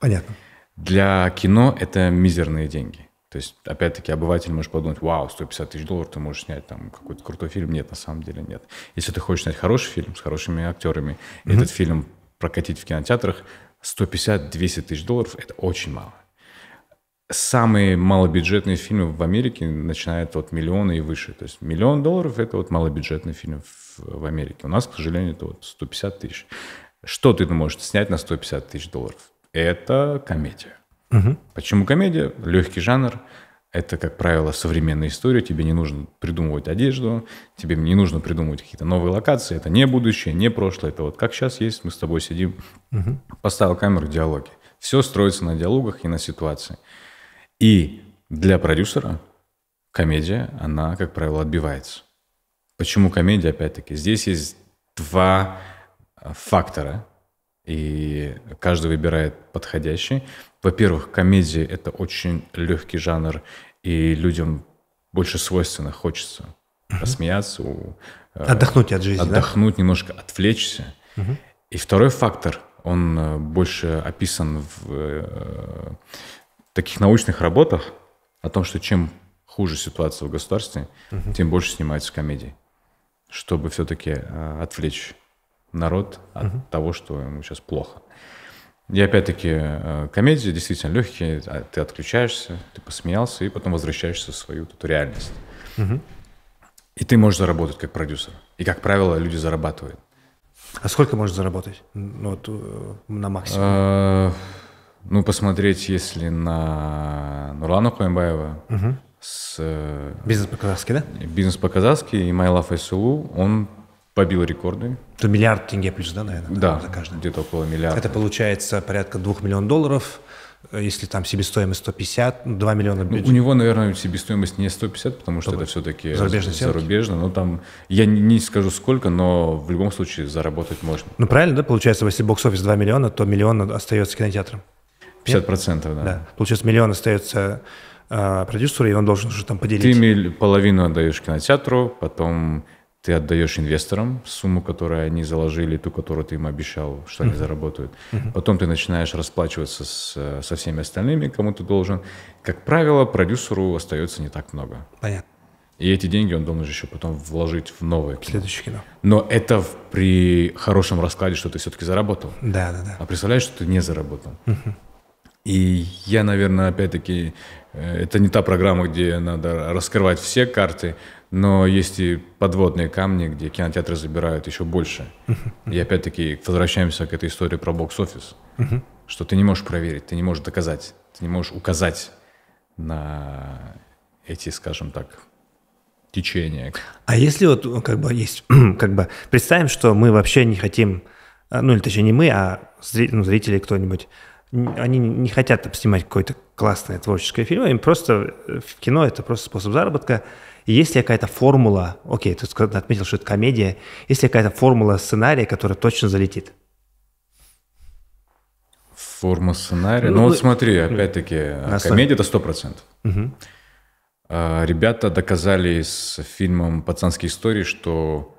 Понятно. Для кино это мизерные деньги. То есть, опять-таки, обыватель может подумать, вау, 150 тысяч долларов ты можешь снять там какой-то крутой фильм. Нет, на самом деле нет. Если ты хочешь снять хороший фильм с хорошими актерами, mm-hmm. этот фильм прокатить в кинотеатрах, 150-200 тысяч долларов – это очень мало самые малобюджетные фильмы в Америке начинают от миллиона и выше. То есть миллион долларов – это вот малобюджетный фильм в, в Америке. У нас, к сожалению, это вот 150 тысяч. Что ты можешь снять на 150 тысяч долларов? Это комедия. Угу. Почему комедия? Легкий жанр. Это, как правило, современная история. Тебе не нужно придумывать одежду, тебе не нужно придумывать какие-то новые локации. Это не будущее, не прошлое. Это вот как сейчас есть, мы с тобой сидим, угу. поставил камеру, диалоги. Все строится на диалогах и на ситуации. И для продюсера комедия, она, как правило, отбивается. Почему комедия, опять-таки? Здесь есть два э, фактора, и каждый выбирает подходящий. Во-первых, комедия — это очень легкий жанр, и людям больше свойственно хочется угу. посмеяться, э, отдохнуть от жизни, отдохнуть да? немножко, отвлечься. Угу. И второй фактор, он э, больше описан в таких научных работах о том, что чем хуже ситуация в государстве, угу. тем больше снимается комедии, чтобы все-таки э, отвлечь народ от угу. того, что ему сейчас плохо. И опять-таки э, комедии действительно легкие, а, ты отключаешься, ты посмеялся и потом возвращаешься в свою эту реальность. Угу. И ты можешь заработать как продюсер. И, как правило, люди зарабатывают. А сколько можешь заработать ну, вот, э, на максимум? Э, ну, посмотреть, если на Нурлана Куэмбаева угу. с... Э, Бизнес по-казахски, да? Бизнес по-казахски и My Love SLU, он побил рекорды. то миллиард тенге плюс, да, наверное? Да, за каждый. где-то около миллиарда. Это получается порядка двух миллионов долларов, э, если там себестоимость 150, 2 ну, миллиона ну, бюджет. Ну, у него, наверное, себестоимость не 150, потому что Добрый. это все-таки зарубежно. зарубежно. Но там, я не, не скажу сколько, но в любом случае заработать можно. Ну, правильно, да, получается, если бокс-офис 2 миллиона, то миллион остается кинотеатром. 50%, процентов, да. да. Получается, миллион остается э, продюсеру, и он должен уже там поделить. Ты миль, половину отдаешь кинотеатру, потом ты отдаешь инвесторам сумму, которую они заложили, ту, которую ты им обещал, что они заработают. Потом ты начинаешь расплачиваться с, э, со всеми остальными, кому ты должен. Как правило, продюсеру остается не так много. Понятно. И эти деньги он должен еще потом вложить в новое кино. Следующее кино. Но это в, при хорошем раскладе, что ты все-таки заработал. Да, да, да. А представляешь, что ты не заработал. Угу. И я, наверное, опять-таки, э, это не та программа, где надо раскрывать все карты, но есть и подводные камни, где кинотеатры забирают еще больше. И опять-таки возвращаемся к этой истории про бокс-офис, что ты не можешь проверить, ты не можешь доказать, ты не можешь указать на эти, скажем так, течения. А если вот ну, как бы есть, как бы представим, что мы вообще не хотим, э, ну или точнее не мы, а зрители, ну, зрители кто-нибудь они не хотят снимать какой то классный творческий фильм, им просто э, в кино это просто способ заработка. И есть ли какая-то формула, окей, ты отметил, что это комедия, есть ли какая-то формула сценария, которая точно залетит? Форма сценария? Ну, ну вот смотри, опять-таки, комедия – это 100%. Угу. А, ребята доказали с фильмом «Пацанские истории», что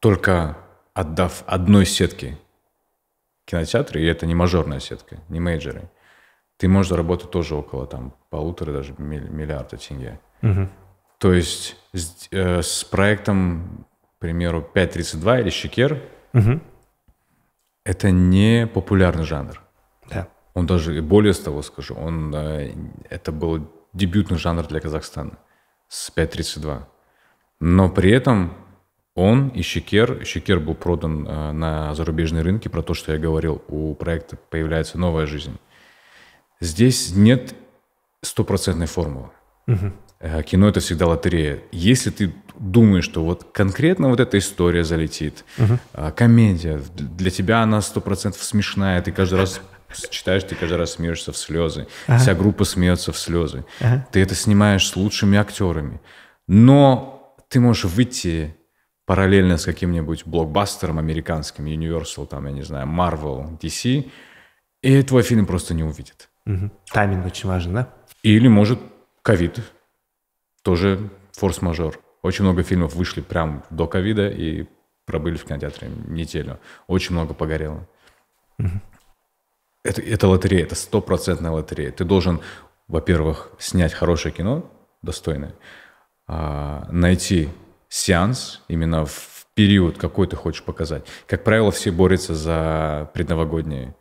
только отдав одной сетке кинотеатры, и это не мажорная сетка, не мейджеры, ты можешь заработать тоже около там полутора даже миллиарда тенге. Угу. То есть с, э, с проектом, к примеру, 5.32 или Щекер, угу. это не популярный жанр. Да. Он даже, более того скажу, он, э, это был дебютный жанр для Казахстана с 5.32. Но при этом он и Шекер Шекер был продан э, на зарубежные рынки, про то, что я говорил, у проекта появляется новая жизнь. Здесь нет стопроцентной формулы. Угу. Кино это всегда лотерея. Если ты думаешь, что вот конкретно вот эта история залетит, угу. комедия, для тебя она сто процентов смешная, ты каждый раз читаешь, ты каждый раз смеешься в слезы, ага. вся группа смеется в слезы, ага. ты это снимаешь с лучшими актерами, но ты можешь выйти параллельно с каким-нибудь блокбастером американским, Universal, там, я не знаю, Marvel, DC, и твой фильм просто не увидит. Угу. Тайминг очень важен, да? Или, может, ковид. Тоже форс-мажор. Очень много фильмов вышли прям до ковида и пробыли в кинотеатре неделю. Очень много погорело. Угу. Это, это лотерея, это стопроцентная лотерея. Ты должен, во-первых, снять хорошее кино, достойное, а, найти сеанс, именно в период, какой ты хочешь показать. Как правило, все борются за предновогодние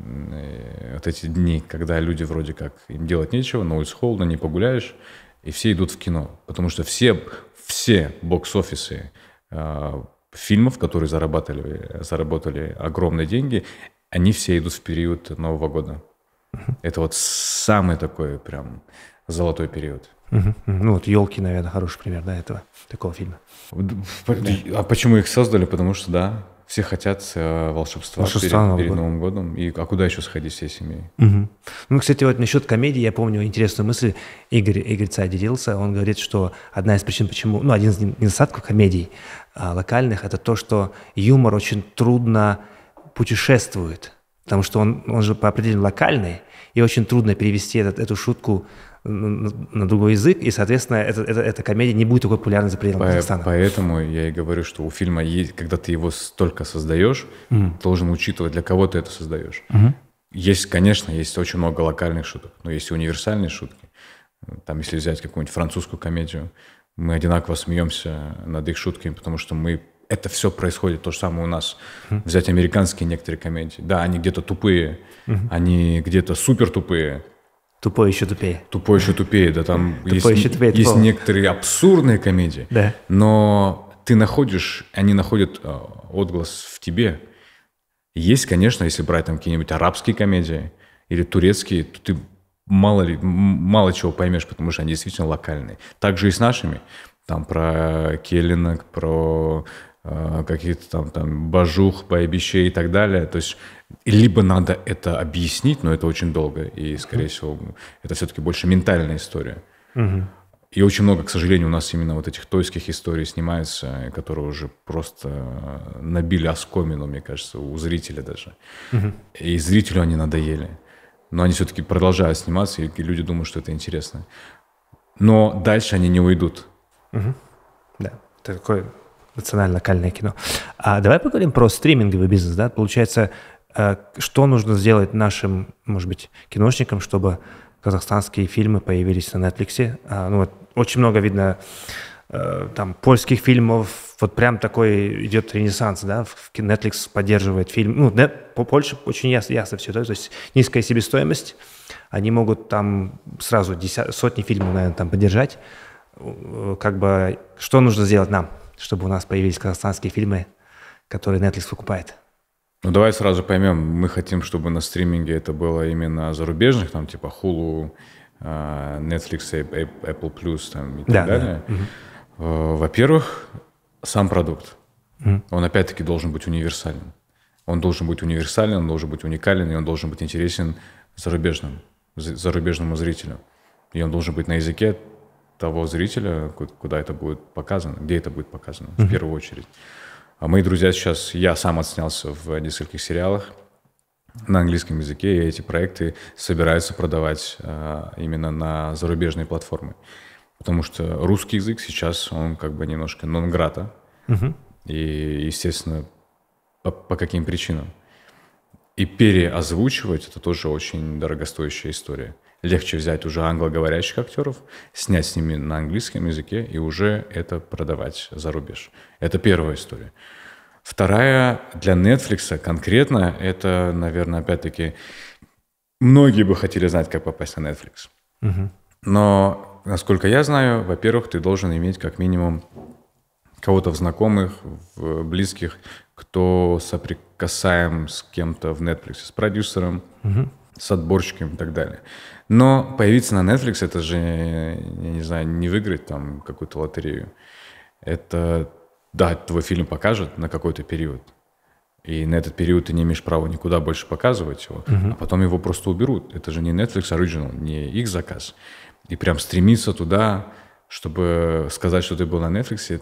э, вот эти дни, когда люди вроде как, им делать нечего, на улице холодно, не погуляешь, и все идут в кино. Потому что все, все бокс-офисы э, фильмов, которые зарабатывали, заработали огромные деньги, они все идут в период Нового года. Это вот самый такой прям золотой период. Ну вот елки, наверное, хороший пример да, этого такого фильма. А почему их создали? Потому что, да, все хотят э, волшебства, перед, Новым, перед Новым годом. И а куда еще сходить всей семьей? Угу. Ну, кстати, вот насчет комедии я помню интересную мысль. Игорь, Игорь Цади делился. Он говорит, что одна из причин, почему... Ну, один из недостатков комедий а, локальных – это то, что юмор очень трудно путешествует. Потому что он, он же по определению локальный, и очень трудно перевести этот, эту шутку на другой язык, и, соответственно, это, это, эта комедия не будет такой популярной за пределами Казахстана. Поэтому я и говорю, что у фильма есть, когда ты его столько создаешь, mm. должен учитывать, для кого ты это создаешь. Mm-hmm. Есть, конечно, есть очень много локальных шуток, но есть и универсальные шутки. Там, если взять какую-нибудь французскую комедию, мы одинаково смеемся над их шутками, потому что мы это все происходит то же самое у нас. Mm-hmm. Взять американские некоторые комедии. Да, они где-то тупые, mm-hmm. они где-то супер тупые, Тупой еще тупее. Тупой еще тупее, да, там есть, еще тупее, есть тупого. некоторые абсурдные комедии, да. но ты находишь, они находят э, отглас в тебе. Есть, конечно, если брать там какие-нибудь арабские комедии или турецкие, то ты мало, ли, мало чего поймешь, потому что они действительно локальные. также и с нашими, там про Келлина, про Э, каких-то там, там бажух, поебищей и так далее. То есть либо надо это объяснить, но это очень долго, и, скорее всего, это все-таки больше ментальная история. Угу. И очень много, к сожалению, у нас именно вот этих тойских историй снимается, которые уже просто э, набили оскомину, мне кажется, у зрителя даже. Угу. И зрителю они надоели. Но они все-таки продолжают сниматься, и люди думают, что это интересно. Но дальше они не уйдут. Угу. Да. Ты такой национально-локальное кино. А давай поговорим про стриминговый бизнес, да? Получается, э, что нужно сделать нашим, может быть, киношникам, чтобы казахстанские фильмы появились на Netflix? А, ну, вот очень много видно э, там польских фильмов, вот прям такой идет ренессанс, да, Netflix поддерживает фильм, ну, по Польше очень ясно, ясно все, да? то есть низкая себестоимость, они могут там сразу деся- сотни фильмов, наверное, там поддержать, э, как бы, что нужно сделать нам – чтобы у нас появились казахстанские фильмы, которые Netflix выкупает. Ну, давай сразу поймем, мы хотим, чтобы на стриминге это было именно зарубежных, там, типа Hulu, а, Netflix, Apple Plus там, и так да, далее. Да. Э, во-первых, сам продукт. Угу. Он опять-таки должен быть универсален. Он должен быть универсален, он должен быть уникален, и он должен быть интересен зарубежным, зарубежному зрителю. И он должен быть на языке того зрителя, куда это будет показано, где это будет показано mm-hmm. в первую очередь. А мои друзья сейчас, я сам отснялся в нескольких сериалах на английском языке, и эти проекты собираются продавать а, именно на зарубежные платформы. Потому что русский язык сейчас, он как бы немножко нон-грата. Угу. И, естественно, по, по каким причинам. И переозвучивать это тоже очень дорогостоящая история легче взять уже англоговорящих актеров, снять с ними на английском языке и уже это продавать за рубеж. Это первая история. Вторая для Netflix конкретно, это, наверное, опять-таки, многие бы хотели знать, как попасть на Netflix. Угу. Но, насколько я знаю, во-первых, ты должен иметь как минимум кого-то в знакомых, в близких, кто соприкасаем с кем-то в Netflix, с продюсером, угу. с отборщиком и так далее. Но появиться на Netflix, это же, я не знаю, не выиграть там какую-то лотерею. Это, да, твой фильм покажут на какой-то период. И на этот период ты не имеешь права никуда больше показывать его. Угу. А потом его просто уберут. Это же не Netflix Original, не их заказ. И прям стремиться туда, чтобы сказать, что ты был на Netflix, mm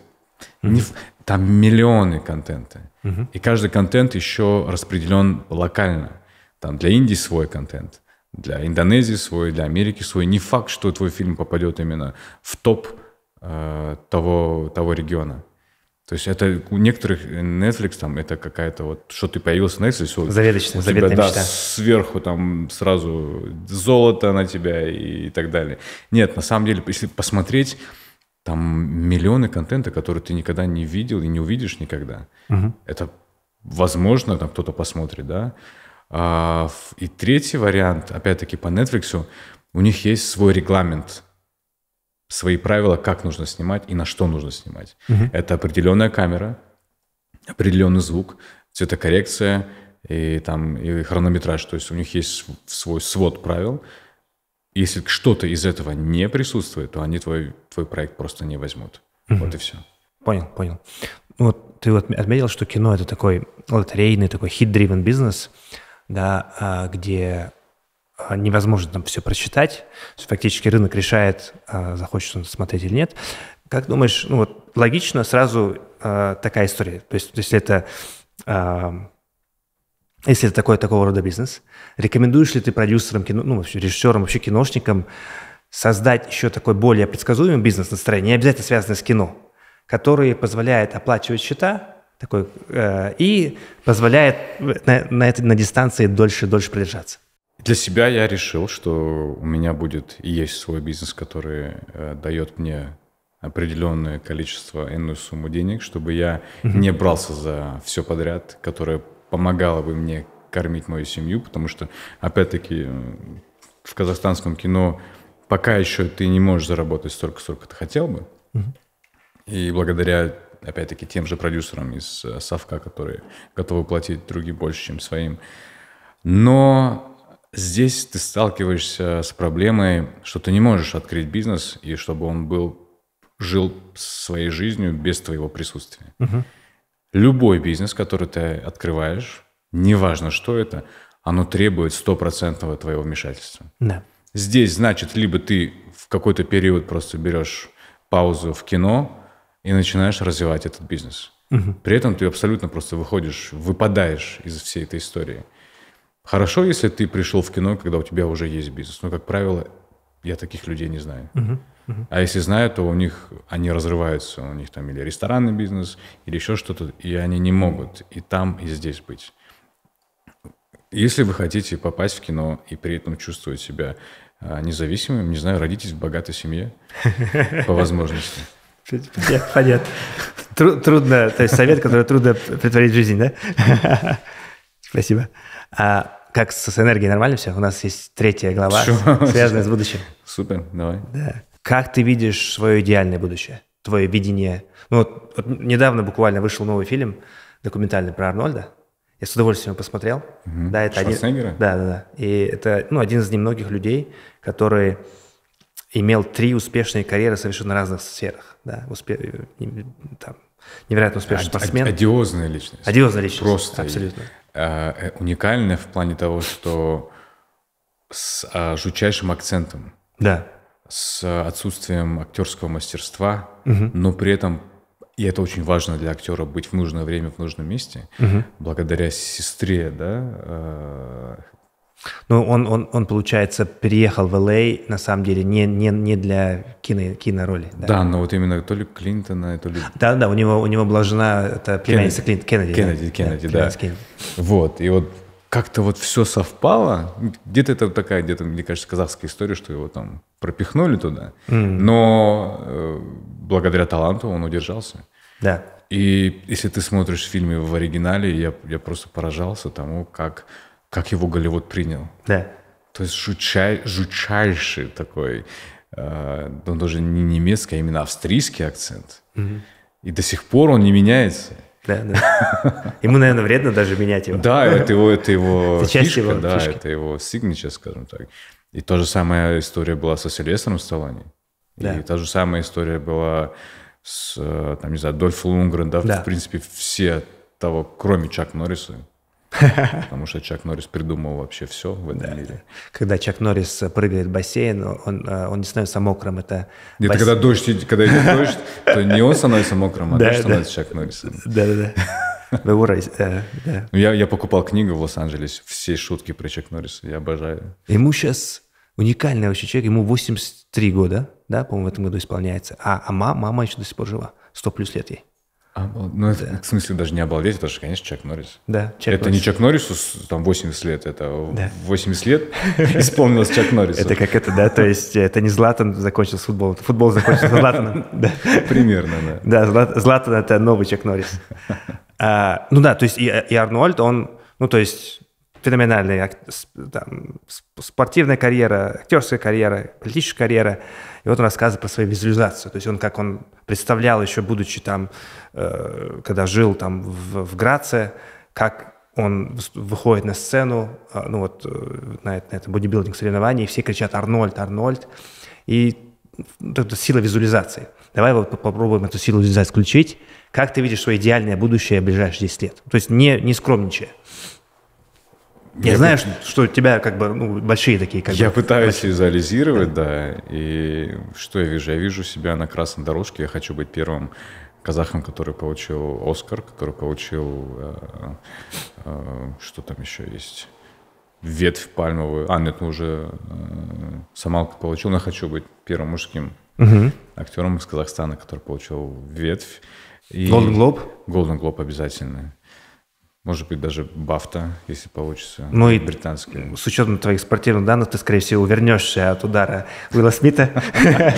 Не, там миллионы контента. mm И каждый контент еще распределен локально. Там для Индии свой контент, для Индонезии свой, для Америки свой. Не факт, что твой фильм попадет именно в топ э, того, того региона. То есть это у некоторых э, Netflix там это какая-то вот, что ты появился на Netflix, все, Заветочная, у тебя, да, мечта. сверху там сразу золото на тебя и, и так далее. Нет, на самом деле, если посмотреть, там миллионы контента, который ты никогда не видел и не увидишь никогда. Угу. Это возможно, там кто-то посмотрит, да. А, и третий вариант, опять-таки по Netflix, у них есть свой регламент, свои правила, как нужно снимать и на что нужно снимать. Угу. Это определенная камера, определенный звук, цветокоррекция и там и хронометраж. То есть у них есть свой свод правил. Если что-то из этого не присутствует, то они твой, твой проект просто не возьмут. Угу. Вот и все. Понял, понял. Ну вот ты вот отметил, что кино это такой лотерейный, такой хит-дривен бизнес – да, а, где а, невозможно там все прочитать. Фактически рынок решает, а, захочет он смотреть или нет. Как думаешь, ну вот логично сразу такая история. То есть если это если это такой, такого рода бизнес, рекомендуешь ли ты продюсерам, кино, ну, вообще, режиссерам, вообще киношникам создать еще такой более предсказуемый бизнес-настроение, не обязательно связанный с кино, который позволяет оплачивать счета, такой, э, и позволяет на, на, этой, на дистанции дольше и дольше продержаться. Для себя я решил, что у меня будет и есть свой бизнес, который э, дает мне определенное количество, иную сумму денег, чтобы я mm-hmm. не брался за все подряд, которое помогало бы мне кормить мою семью, потому что, опять-таки, э, в казахстанском кино пока еще ты не можешь заработать столько, сколько ты хотел бы. Mm-hmm. И благодаря опять-таки, тем же продюсерам из э, Совка, которые готовы платить другим больше, чем своим. Но здесь ты сталкиваешься с проблемой, что ты не можешь открыть бизнес, и чтобы он был, жил своей жизнью без твоего присутствия. Угу. Любой бизнес, который ты открываешь, неважно, что это, оно требует стопроцентного твоего вмешательства. Да. Здесь, значит, либо ты в какой-то период просто берешь паузу в кино, и начинаешь развивать этот бизнес. Угу. При этом ты абсолютно просто выходишь, выпадаешь из всей этой истории. Хорошо, если ты пришел в кино, когда у тебя уже есть бизнес. Но, как правило, я таких людей не знаю. Угу. А если знаю, то у них они разрываются, у них там или ресторанный бизнес, или еще что-то, и они не могут и там, и здесь быть. Если вы хотите попасть в кино и при этом чувствовать себя а, независимым, не знаю, родитесь в богатой семье по возможности. Понятно. трудно, то есть совет, который трудно притворить в жизнь, да? Спасибо. А как с, энергией нормально все? У нас есть третья глава, связанная с будущим. Супер, давай. Да. Как ты видишь свое идеальное будущее? Твое видение? Ну, вот, вот недавно буквально вышел новый фильм документальный про Арнольда. Я с удовольствием его посмотрел. Угу. Да, это один... Да, да, да. И это ну, один из немногих людей, который имел три успешные карьеры совершенно разных сферах да, успе... Э, там, невероятно успешный а, спортсмен. одиозная личность. Одиозная личность. Просто. Абсолютно. Э, э, уникальная в плане того, что с э, жучайшим акцентом. Да. С отсутствием актерского мастерства, угу. но при этом, и это очень важно для актера, быть в нужное время, в нужном месте, угу. благодаря сестре, да, ну, он, он, он, получается, переехал в Л.А. на самом деле не, не, не для кино, кинороли. Да? да, но вот именно то ли Клинтона, то ли... Да, да, у него, у него была жена, это племянница Клинт, Кеннеди. Кеннеди, да? Кеннеди, да. да. Вот, и вот как-то вот все совпало. Где-то это такая, где-то, мне кажется, казахская история, что его там пропихнули туда. Mm. Но э, благодаря таланту он удержался. Да. И если ты смотришь фильмы в оригинале, я, я просто поражался тому, как как его Голливуд принял. Да. То есть жучай, жучайший такой, э, он ну, даже не немецкий, а именно австрийский акцент. Угу. И до сих пор он не меняется. Да, да. Ему, наверное, вредно даже менять его. Да, это его, это его это фишка, его да, фишки. это его сигнича, скажем так. И та же самая история была со Сильвестром Сталлоне. Да. И та же самая история была с, э, там, не знаю, Дольф Лунгрен, да, да. в принципе, все того, кроме Чак Норриса. Потому что Чак Норрис придумал вообще все в этом да. мире. Когда Чак Норрис э, прыгает в бассейн, он, э, он не становится мокрым. Это Нет, бассейн. когда дождь, когда идет дождь, то не он становится мокрым, а да, дождь да. становится Чак Норрисом. Да-да-да. Вы его э, да, да. Ну, я, я покупал книгу в Лос-Анджелесе, все шутки про Чак Норриса, я обожаю. Ему сейчас уникальный вообще человек, ему 83 года, да, по-моему, в этом году исполняется. А, а мама, мама еще до сих пор жива, 100 плюс лет ей. Обал... Ну, это, да. в смысле, даже не обалдеть, это же, конечно, Чак Норрис. Да, Чак Это Норрис. не Чак Норрису, там, 80 лет, это да. 80 лет исполнилось Чак Норрису. Это как это, да, то есть это не Златан закончил футбол, футбол закончился Златаном. Да. Примерно, да. Да, Златан — это новый Чак Норрис. А, ну да, то есть и, и Арнольд, он, ну то есть феноменальная там, спортивная карьера, актерская карьера, политическая карьера. И вот он рассказывает про свою визуализацию. То есть он как он представлял еще, будучи там, э, когда жил там в, в Граце, как он выходит на сцену, э, ну вот э, на, это, на это бодибилдинг соревнование, и все кричат «Арнольд, Арнольд!» И это сила визуализации. Давай вот попробуем эту силу визуализации включить. Как ты видишь свое идеальное будущее в ближайшие 10 лет? То есть не, не скромничая. Я, я знаешь, как... что у тебя как бы ну, большие такие как Я бы, пытаюсь большие. визуализировать, да. И что я вижу? Я вижу себя на красной дорожке, я хочу быть первым казахом, который получил Оскар, который получил... Э, э, что там еще есть? Ветвь пальмовую. А, нет, ну уже э, Самалка получил, но я хочу быть первым мужским угу. актером из Казахстана, который получил ветвь. И Golden Globe? Golden Globe обязательно. Может быть, даже бафта, если получится. Ну и британская. С учетом твоих спортивных данных, ты, скорее всего, вернешься от удара Уилла Смита.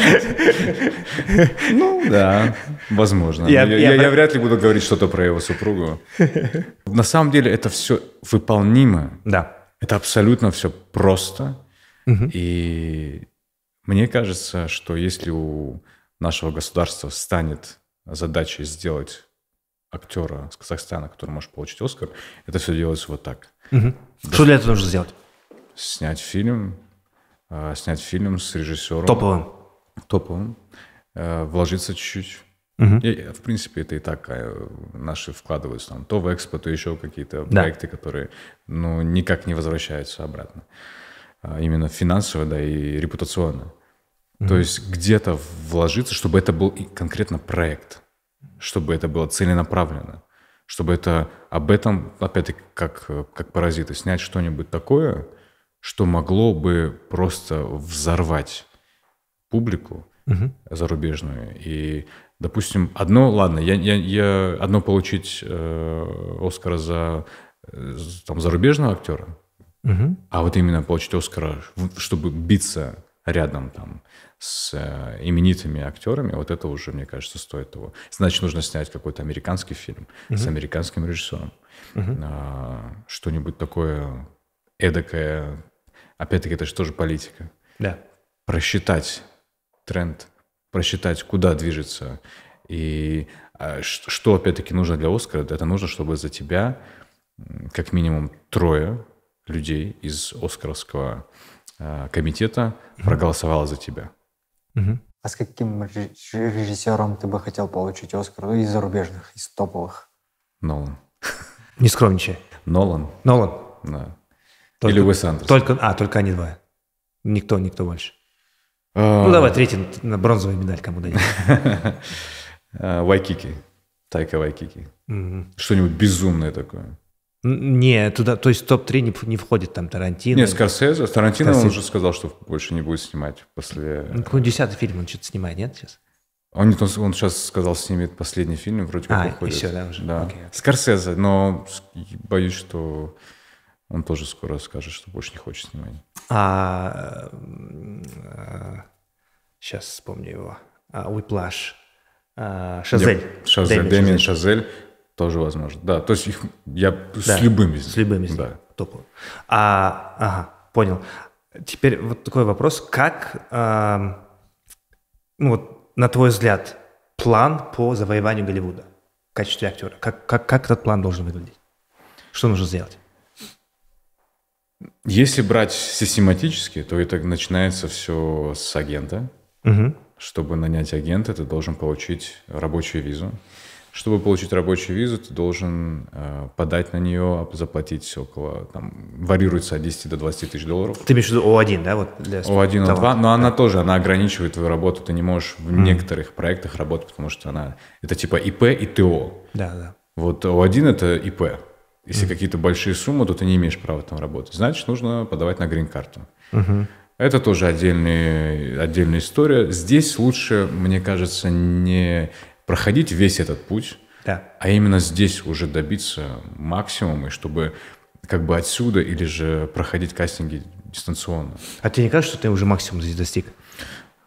Ну да, возможно. Я вряд ли буду говорить что-то про его супругу. На самом деле это все выполнимо. Да. Это абсолютно все просто. И мне кажется, что если у нашего государства станет задачей сделать актера с Казахстана, который может получить Оскар, это все делается вот так. Угу. Даже Что для этого нужно сделать? Снять фильм, э, снять фильм с режиссером. Топовым. Топовым. Э, вложиться чуть-чуть. Угу. И, э, в принципе, это и так э, наши вкладываются там, то в экспо, то еще какие-то да. проекты, которые ну, никак не возвращаются обратно. А именно финансово, да, и репутационно. Угу. То есть где-то вложиться, чтобы это был конкретно проект чтобы это было целенаправленно, чтобы это об этом, опять-таки, как, как паразиты, снять что-нибудь такое, что могло бы просто взорвать публику угу. зарубежную. И, допустим, одно, ладно, я, я, я одно получить э, Оскара за э, там, зарубежного актера, угу. а вот именно получить Оскара, чтобы биться рядом там с э, именитыми актерами, вот это уже, мне кажется, стоит того. Значит, нужно снять какой-то американский фильм угу. с американским режиссером. Угу. А, что-нибудь такое эдакое. Опять-таки, это же тоже политика. Да. Просчитать тренд, просчитать, куда движется. И а, что, опять-таки, нужно для Оскара? Это нужно, чтобы за тебя как минимум трое людей из оскаровского Э, комитета проголосовало за тебя. А с каким режиссером ты бы хотел получить Оскар? Ну, из зарубежных, из топовых. Нолан. Не скромничай. Нолан. Нолан. Да. Только, Или Уэс Андерсон. Только, а, только они двое. Никто, никто больше. А. Ну, давай третий, на бронзовую медаль кому дадим. Э, Вайкики. Тайка Вайкики. Что-нибудь безумное такое. Не, туда, то есть топ-3 не, не входит там Тарантино. Нет, Скорсезе. Тарантино, Скорсезе. он уже сказал, что больше не будет снимать после... Ну, какой десятый фильм он что-то снимает, нет, сейчас? Он, нет, он, он сейчас сказал, снимет последний фильм, вроде как а, выходит. и все, да, уже? Да. Окей. Скорсезе, но боюсь, что он тоже скоро скажет, что больше не хочет снимать. А, а, сейчас вспомню его. А, Уиплаш. А, Шазель. Шазель, Дэмин Шазель тоже возможно, да. То есть их, я да, с любым из них. С любым из них. Да. Топаю. А, ага, понял. Теперь вот такой вопрос. Как, э, ну вот, на твой взгляд, план по завоеванию Голливуда в качестве актера? Как, как, как этот план должен выглядеть? Что нужно сделать? Если брать систематически, то это начинается все с агента. Угу. Чтобы нанять агента, ты должен получить рабочую визу. Чтобы получить рабочую визу, ты должен э, подать на нее, заплатить около, там, варьируется от 10 до 20 тысяч долларов. Ты имеешь в виду О1, да? Вот для О1, О2, но она да. тоже, она ограничивает твою работу, ты не можешь в mm. некоторых проектах работать, потому что она, это типа ИП и ТО. Да, да. Вот О1 это ИП. Если mm. какие-то большие суммы, то ты не имеешь права там работать. Значит, нужно подавать на грин-карту. Mm-hmm. Это тоже отдельный, отдельная история. Здесь лучше, мне кажется, не проходить весь этот путь, да. а именно здесь уже добиться максимума, и чтобы как бы отсюда или же проходить кастинги дистанционно. А ты не кажется, что ты уже максимум здесь достиг?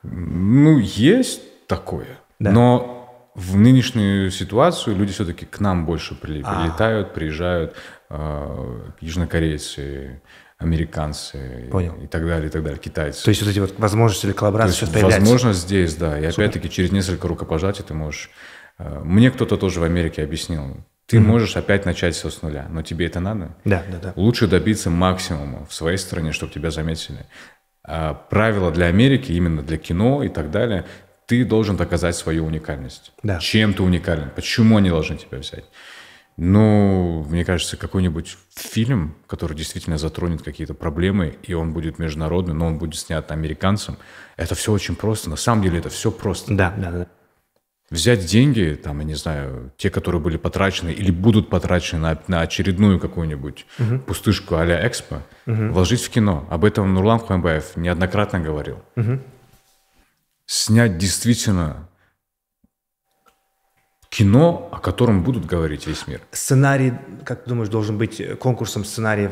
Ну, есть такое. Да. Но в нынешнюю ситуацию люди все-таки к нам больше а. прилетают, а -а -а. приезжают, э, южнокорейцы, американцы Понял. и так далее, и так далее, китайцы. То есть вот эти вот возможности для коллаборации сейчас появляются? Возможность здесь, да. И опять-таки через несколько рукопожатий ты можешь... Э, мне кто-то тоже в Америке объяснил. Ты mm можешь опять начать все с нуля, но тебе это надо. Да, да, да. Лучше добиться максимума в своей стране, чтобы тебя заметили. А правило для Америки, именно для кино и так далее, ты должен доказать свою уникальность. Да. Чем ты уникален? Почему они должны тебя взять? Ну, мне кажется, какой-нибудь фильм, который действительно затронет какие-то проблемы, и он будет международный, но он будет снят американцем. Это все очень просто. На самом деле это все просто. Да, да, да. Взять деньги, там, я не знаю, те, которые были потрачены или будут потрачены на, на очередную какую-нибудь угу. пустышку а-ля Экспо, угу. вложить в кино. Об этом Нурлан Хуамбаев неоднократно говорил. Угу. Снять действительно кино, о котором будут говорить весь мир. Сценарий, как ты думаешь, должен быть конкурсом сценариев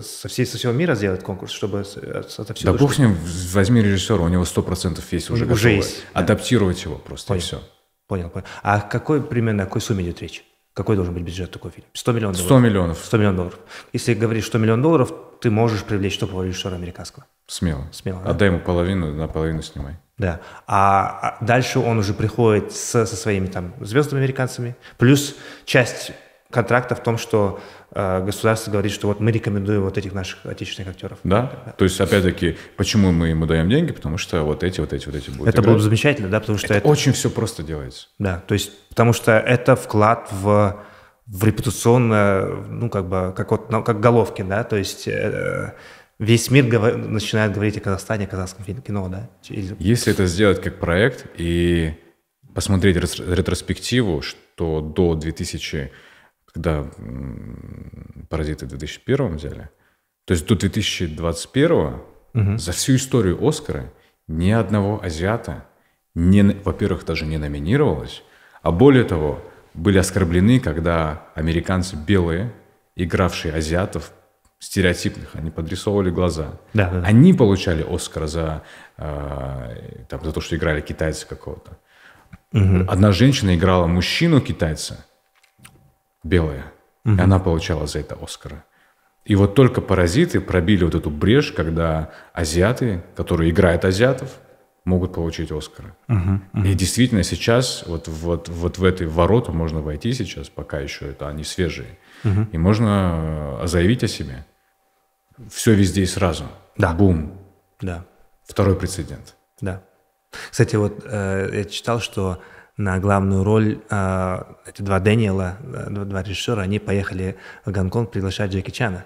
со, всей, со всего мира сделать конкурс, чтобы отовсюду... Да бог с ним, возьми режиссера, у него 100% есть уже, уже готовое. Есть, Адаптировать да. его просто, Понял. и все. Понял, понял. А какой примерно, о какой сумме идет речь? Какой должен быть бюджет такой фильм? 100 миллионов 100 долларов. 100 миллионов. 100 миллионов долларов. Если говоришь 100 миллионов долларов, ты можешь привлечь топового режиссера американского. Смело. Смело, а да? Отдай ему половину, наполовину снимай. Да. А, а дальше он уже приходит со, со своими там звездами американцами. Плюс часть контракта в том, что Э, государство говорит, что вот мы рекомендуем вот этих наших отечественных актеров. Да? да. То есть, опять-таки, почему мы ему даем деньги? Потому что вот эти, вот эти, вот эти будут Это играть. было бы замечательно, да, потому что это, это... очень все просто делается. Да, то есть, потому что это вклад в в репутационно, ну, как бы, как вот, ну, как головки, да, то есть э, весь мир говор... начинает говорить о Казахстане, о казахском кино, да. Через... Если это сделать как проект и посмотреть ретроспективу, что до 2000 когда «Паразиты» в 2001 взяли, то есть до 2021 угу. за всю историю «Оскара» ни одного азиата, не, во-первых, даже не номинировалось, а более того, были оскорблены, когда американцы белые, игравшие азиатов, стереотипных, они подрисовывали глаза. Да, да. Они получали Оскар за, э, там, за то, что играли китайца какого-то. Угу. Одна женщина играла мужчину китайца, белая. Угу. И она получала за это Оскары. И вот только паразиты пробили вот эту брешь, когда азиаты, которые играют азиатов, могут получить Оскары. Uh-huh, И действительно сейчас вот, вот, вот в этой вороту можно войти сейчас, пока еще это они свежие, uh и можно э, заявить о себе. Все везде и сразу. Да. Бум. Да. Второй прецедент. Да. Кстати, вот э, я читал, что на главную роль э, эти два Дэниела, э, два, два режиссера, они поехали в Гонконг приглашать Джеки Чана.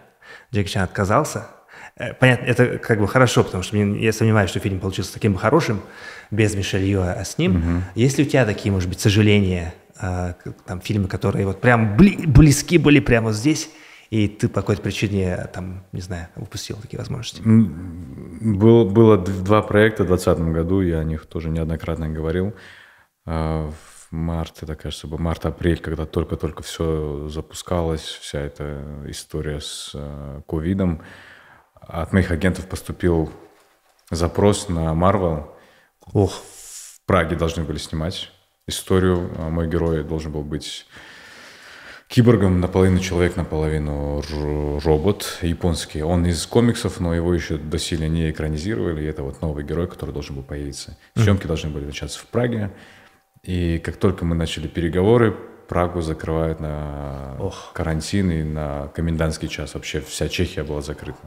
Джеки Чан отказался. Э, понятно, это как бы хорошо, потому что мне, я сомневаюсь, что фильм получился таким бы хорошим без Мишель Юа, а с ним. Угу. Есть ли у тебя такие, может быть, сожаления, э, там, фильмы, которые вот прям бли- близки были прямо здесь, и ты по какой-то причине, там, не знаю, упустил такие возможности? Был, было два проекта в 2020 году, я о них тоже неоднократно говорил. А, в марте, это, кажется, был март-апрель, когда только-только все запускалось, вся эта история с э, ковидом. От моих агентов поступил запрос на Marvel. Ох. В Праге должны были снимать историю. А, мой герой должен был быть киборгом, наполовину человек, наполовину робот японский. Он из комиксов, но его еще до доселе не экранизировали. И это вот новый герой, который должен был появиться. Съемки mm должны были начаться в Праге. И как только мы начали переговоры, Прагу закрывают на Ох. карантин и на комендантский час. Вообще вся Чехия была закрыта.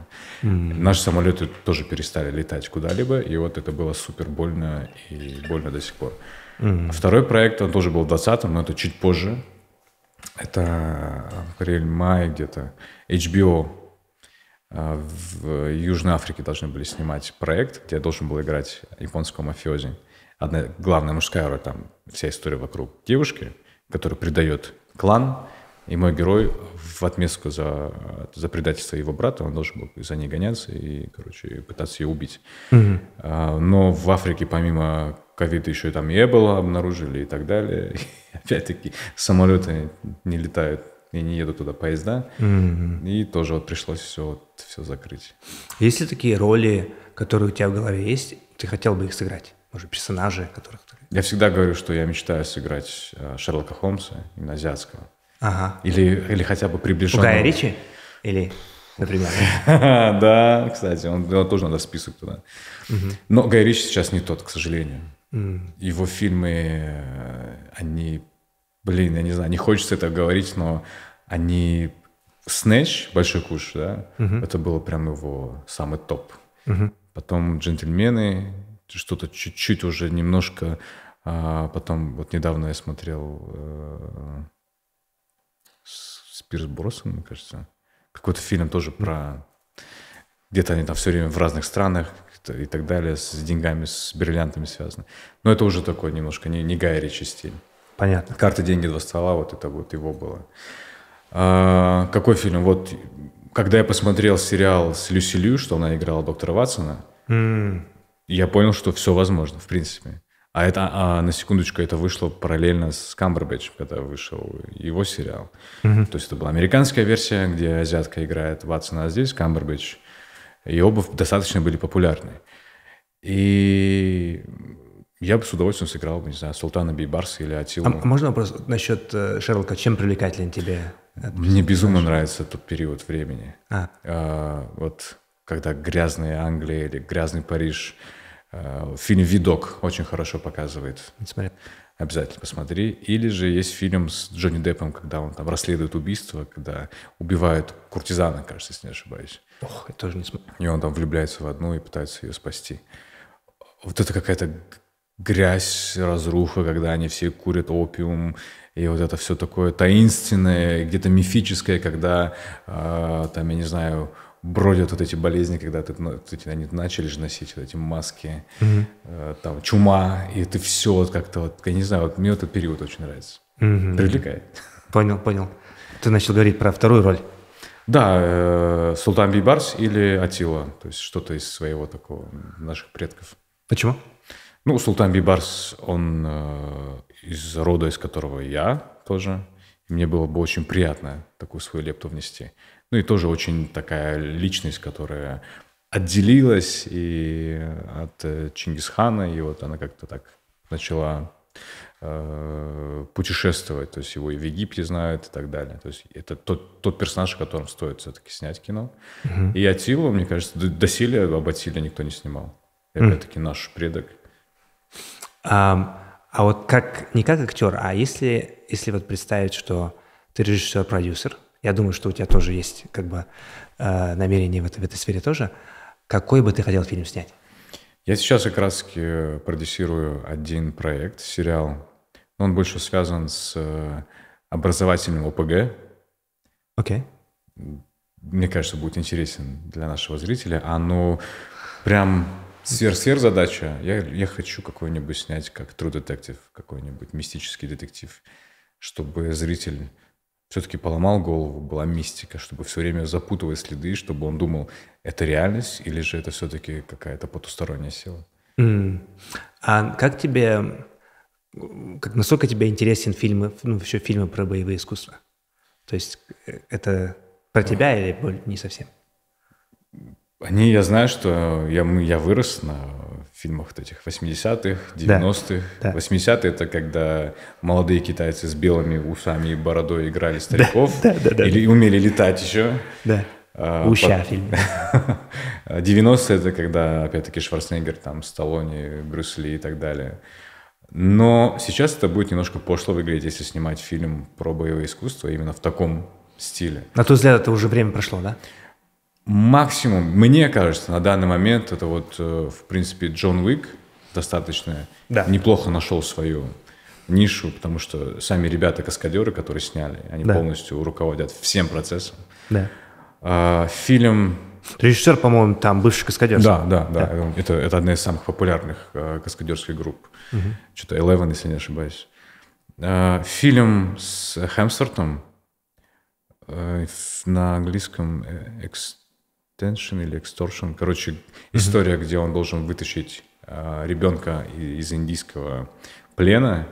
Mm. Наши самолеты тоже перестали летать куда-либо, и вот это было супер больно и больно до сих пор. Mm. Второй проект, он тоже был в 20-м, но это чуть позже. Это э, апрель-май где-то. HBO э, в Южной Африке должны были снимать проект, где я должен был играть японского мафиози. Mm одна главная мужская роль, там вся история вокруг девушки, которая предает клан, и мой герой в отместку за, за предательство его брата, он должен был за ней гоняться и, короче, пытаться ее убить. Mm-hmm. но в Африке помимо ковида еще и там и было обнаружили и так далее. И, опять-таки самолеты не летают и не едут туда поезда. Mm-hmm. И тоже вот пришлось все, вот, все закрыть. Есть ли такие роли, которые у тебя в голове есть, ты хотел бы их сыграть? может, персонажи, которых... Я всегда говорю, что я мечтаю сыграть э, Шерлока Холмса, именно азиатского. Ага. Или, или хотя бы приближенного. Гая Ричи? Или, например? Да, кстати, он тоже надо в список туда. Но Гай Ричи сейчас не тот, к сожалению. Его фильмы, э, они... Блин, я не знаю, не хочется это говорить, но они... Снэч, Большой куш, да, это было прям его самый топ. Потом «Джентльмены», что-то чуть-чуть уже немножко. А потом, вот недавно я смотрел э, с, с Пирс Бросом, мне кажется, какой-то фильм тоже про... Где-то они там все время в разных странах и так далее, с деньгами, с бриллиантами связаны. Но это уже такой немножко не, не Гай Ричи стиль. Понятно. Карты, деньги, два стола вот это вот его было. А, какой фильм? Вот, когда я посмотрел сериал с Люси Лью, что она играла доктора Ватсона, mm я понял, что все возможно, в принципе. А это, а, а, на секундочку, это вышло параллельно с Камбербэтчем, когда вышел его сериал. Mm-hmm. То есть это была американская версия, где азиатка играет Ватсона, а здесь Камбербэтч. И оба достаточно были популярны. И я бы с удовольствием сыграл, не знаю, Султана Бейбарса или Атилу. А можно вопрос насчет э, Шерлока? Чем привлекателен тебе? Мне безумно знаешь? нравится тот период времени. А. А, вот когда грязная Англия или грязный Париж – Э, фильм «Видок» очень хорошо показывает. Обязательно посмотри. Или же есть фильм с Джонни Деппом, когда он там расследует убийство, когда убивают куртизана, кажется, если не ошибаюсь. Ох, я тоже не смотрел. И он там влюбляется в одну и пытается ее спасти. Вот это какая-то грязь, разруха, когда они все курят опиум, и вот это все такое таинственное, где-то мифическое, когда э, там, я не знаю, бродят вот эти болезни, когда ты, ну, ты, они начали же носить вот эти маски, угу. э, там чума, и ты все вот как-то вот, я не знаю, вот мне этот период очень нравится, угу. привлекает. Понял, понял. Ты начал говорить про вторую роль. Да, э, Султан Бибарс или Атила, то есть что-то из своего такого наших предков. Почему? Ну, Султан Бибарс он э, из рода, из которого я тоже. И мне было бы очень приятно такую свою лепту внести. Ну и тоже очень такая личность, которая отделилась и от э, Чингисхана, и вот она как-то так начала э, путешествовать, то есть его и в Египте знают и так далее. То есть это тот, тот персонаж, о котором стоит все-таки снять кино. Mm -hmm. И Атилу, мне кажется, до, до Силия об Атиле никто не снимал. И mm -hmm. таки наш предок. А, а вот как, не как актер, а если, если вот представить, что ты режиссер-продюсер, я думаю, что у тебя тоже есть как бы э, намерение в этой, в этой сфере тоже. Какой бы ты хотел фильм снять? Я сейчас как раз э, продюсирую один проект, сериал. Он больше связан с э, образовательным ОПГ. Окей. Okay. Мне кажется, будет интересен для нашего зрителя. А ну, прям сверх-сверх задача. Я, я хочу какой-нибудь снять, как True Detective, какой-нибудь мистический детектив, чтобы зритель все-таки поломал голову, была мистика, чтобы все время запутывать следы, чтобы он думал, это реальность или же это все-таки какая-то потусторонняя сила. Mm. А как тебе, как, насколько тебе интересен фильмы, ну, еще фильмы про боевые искусства? То есть э, это про тебя или не совсем? Они, я знаю, что я, я вырос на фильмах этих 80-х, 90-х. Да, 80-е это когда молодые китайцы с белыми усами и бородой играли стариков. Да, да, да, или да. умели летать еще. Да. А, Уша под... фильм. 90-е это когда, опять-таки, Шварценеггер, там, Сталлоне, Ли и так далее. Но сейчас это будет немножко пошло выглядеть, если снимать фильм про боевое искусство именно в таком стиле. На тот взгляд, это уже время прошло, да? максимум, мне кажется, на данный момент это вот, э, в принципе, Джон Уик достаточно да. неплохо нашел свою нишу, потому что сами ребята-каскадеры, которые сняли, они да. полностью руководят всем процессом. Да. А, фильм... Режиссер, по-моему, там бывший каскадер. Да, да, да. да. Это, это одна из самых популярных э, каскадерских групп. Угу. Что-то Eleven, если не ошибаюсь. А, фильм с Хэмсвортом э, на английском Ex Tension или Extortion. Короче, история, где он должен вытащить э, а, ребенка из индийского плена.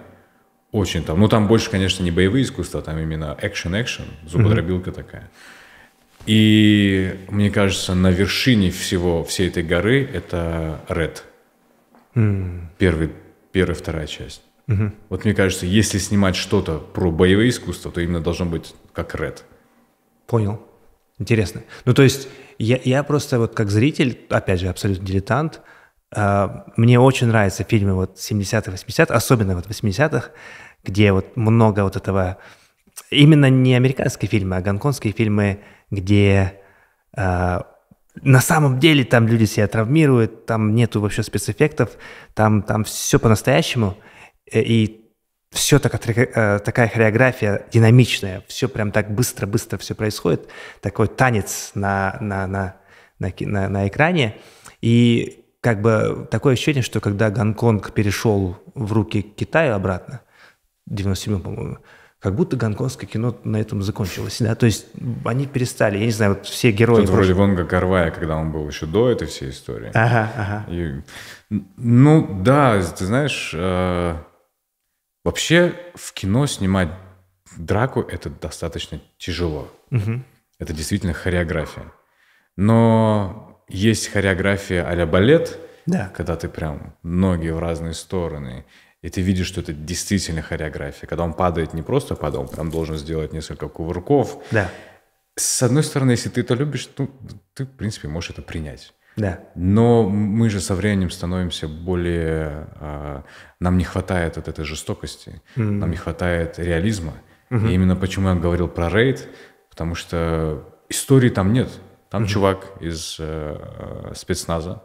Очень там. Ну, там больше, конечно, не боевые искусства, а там именно экшен-экшен, зубодробилка такая. И мне кажется, на вершине всего всей этой горы это Red. Первый, первая, вторая часть. Вот мне кажется, если снимать что-то про боевое искусство, то именно должно быть как Red. Понял. Интересно. Ну, то есть я, я просто вот как зритель, опять же, абсолютно дилетант, а, мне очень нравятся фильмы вот 70-х, 80-х, особенно вот 80-х, где вот много вот этого... Именно не американские фильмы, а гонконгские фильмы, где э, на самом деле там люди себя травмируют, там нету вообще спецэффектов, там, там все по-настоящему. Э, и все так, э, такая хореография динамичная, все прям так быстро-быстро все происходит, такой танец на, на, на, на, на, на экране. И как бы такое ощущение, что когда Гонконг перешел в руки Китая обратно, в 97 по-моему, как будто гонконгское кино на этом закончилось. Да? То есть они перестали, я не знаю, вот все герои... Тут вроде Вонга Карвая, когда он был еще до этой всей истории. Ага, ага. И, ну да, ты знаешь... Э, Вообще в кино снимать драку это достаточно тяжело. Угу. Это действительно хореография. Но есть хореография а-ля балет, да. когда ты прям ноги в разные стороны, и ты видишь, что это действительно хореография. Когда он падает, не просто падал, он прям должен сделать несколько кувырков. Да. С одной стороны, если ты это любишь, ну, ты, в принципе, можешь это принять. Да. Но мы же со временем становимся более... А, нам не хватает вот этой жестокости, mm-hmm. нам не хватает реализма. Mm-hmm. И именно почему я говорил про рейд, потому что истории там нет. Там mm-hmm. чувак из э, э, спецназа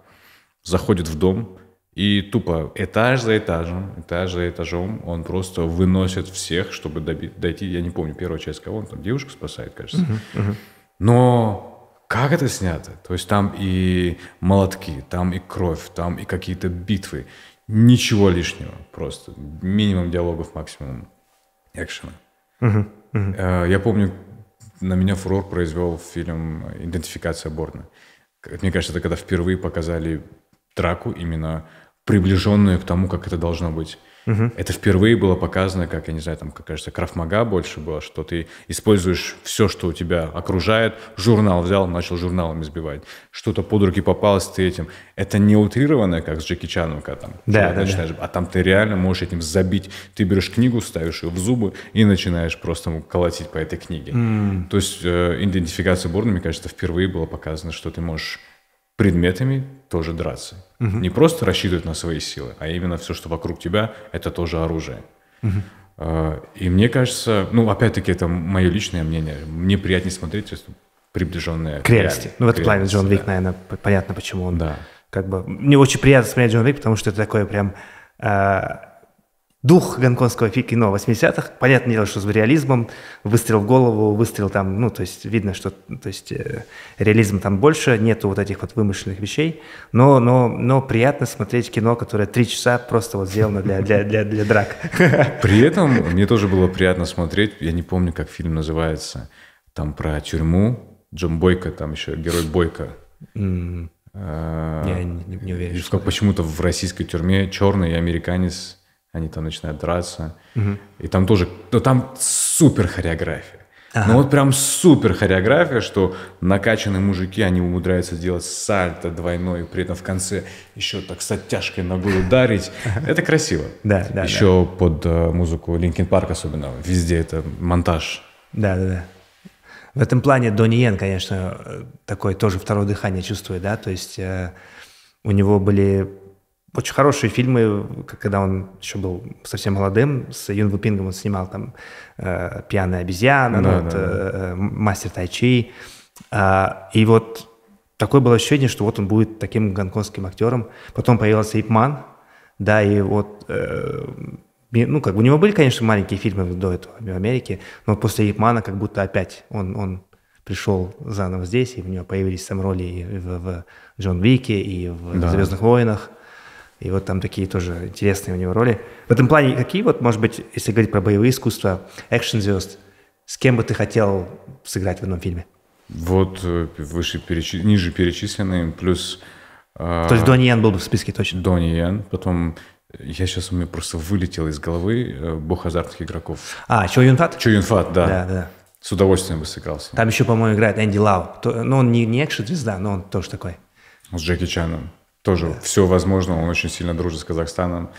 заходит в дом, и тупо этаж за этажем, этаж за этажом он просто выносит всех, чтобы доби- дойти, я не помню, первая часть кого, он там девушку спасает, кажется. Uh-huh, Но как это снято? То есть там и молотки, там и кровь, там и какие-то битвы. Ничего лишнего просто. Минимум диалогов, максимум экшена. Э, я помню, на меня фурор произвел фильм «Идентификация Борна». Мне кажется, это когда впервые показали драку, именно приближенную к тому, как это должно быть. Угу. Это впервые было показано, как, я не знаю, там, как кажется, крафмага больше было, что ты используешь все, что у тебя окружает. Журнал взял, начал журналом избивать. Что-то под руки попалось, ты этим. Это не утрированное, как с Джеки Чаном, когда там да, да, начинаешь, да. а там ты реально можешь этим забить. Ты берешь книгу, ставишь ее в зубы и начинаешь просто колотить по этой книге. Mm. То есть э, идентификация бурна, мне кажется, впервые было показано, что ты можешь предметами тоже драться. Угу. Не просто рассчитывать на свои силы, а именно все, что вокруг тебя, это тоже оружие. Угу. И мне кажется, ну, опять-таки, это мое личное мнение. Мне приятнее смотреть приближенное. к реальности. Ну, в этом плане Джон Вик, да. наверное, понятно, почему он да. как бы... Мне очень приятно смотреть Джон Вик, потому что это такое прям... Э дух гонконгского кино 80-х. Понятное дело, что с реализмом, выстрел в голову, выстрел там, ну, то есть видно, что то есть, э, реализм там больше, нету вот этих вот вымышленных вещей, но, но, но приятно смотреть кино, которое три часа просто вот сделано для, для, для, для драк. При этом мне тоже было приятно смотреть, я не помню, как фильм называется, там про тюрьму, Джон Бойко, там еще герой Бойко. А, я не, не уверен. Почему-то в российской тюрьме черный американец они там начинают драться. Угу. И там тоже, ну там супер хореография. Ну, ага. Ну вот прям супер хореография, что накачанные мужики, они умудряются делать сальто двойное, при этом в конце еще так с оттяжкой ногой ударить. Это красиво. Да, да. Еще да. под э, музыку Линкин Парк особенно, везде это монтаж. Да, да, да. В этом плане Донни Йен, конечно, э, такой тоже второе дыхание чувствует, да, то есть э, у него были очень хорошие фильмы, когда он еще был совсем молодым, с Юн Вупингом он снимал там э, «Пьяная обезьяна», да, ну, да, э, да. Э, «Мастер Тайчи». Э, и вот такое было ощущение, что вот он будет таким гонконгским актером. Потом появился Ипман, да, и вот... Э, ну, как бы у него были, конечно, маленькие фильмы до этого в Америке, но после Ипмана как будто опять он, он пришел заново здесь, и у него появились там роли и в, в Джон Вике, и в да. «Звездных войнах», и вот там такие тоже интересные у него роли. В этом плане какие вот, может быть, если говорить про боевые искусства, экшен звезд с кем бы ты хотел сыграть в одном фильме? Вот э, выше перечи... ниже перечисленные, плюс... А, То есть Донни Ян был бы в списке точно? Донни Ян, потом э, я сейчас у меня просто вылетел из головы э, бог азартных игроков. А, Чо Юн Фат? Чо Юн Фат, да. да, да. С удовольствием бы сыграл. Там еще, по-моему, играет Энди Лау. То, ну, он не, не экшн-звезда, но он тоже такой. С Джеки Чаном. Тоже да. все возможно, он очень сильно дружит с Казахстаном.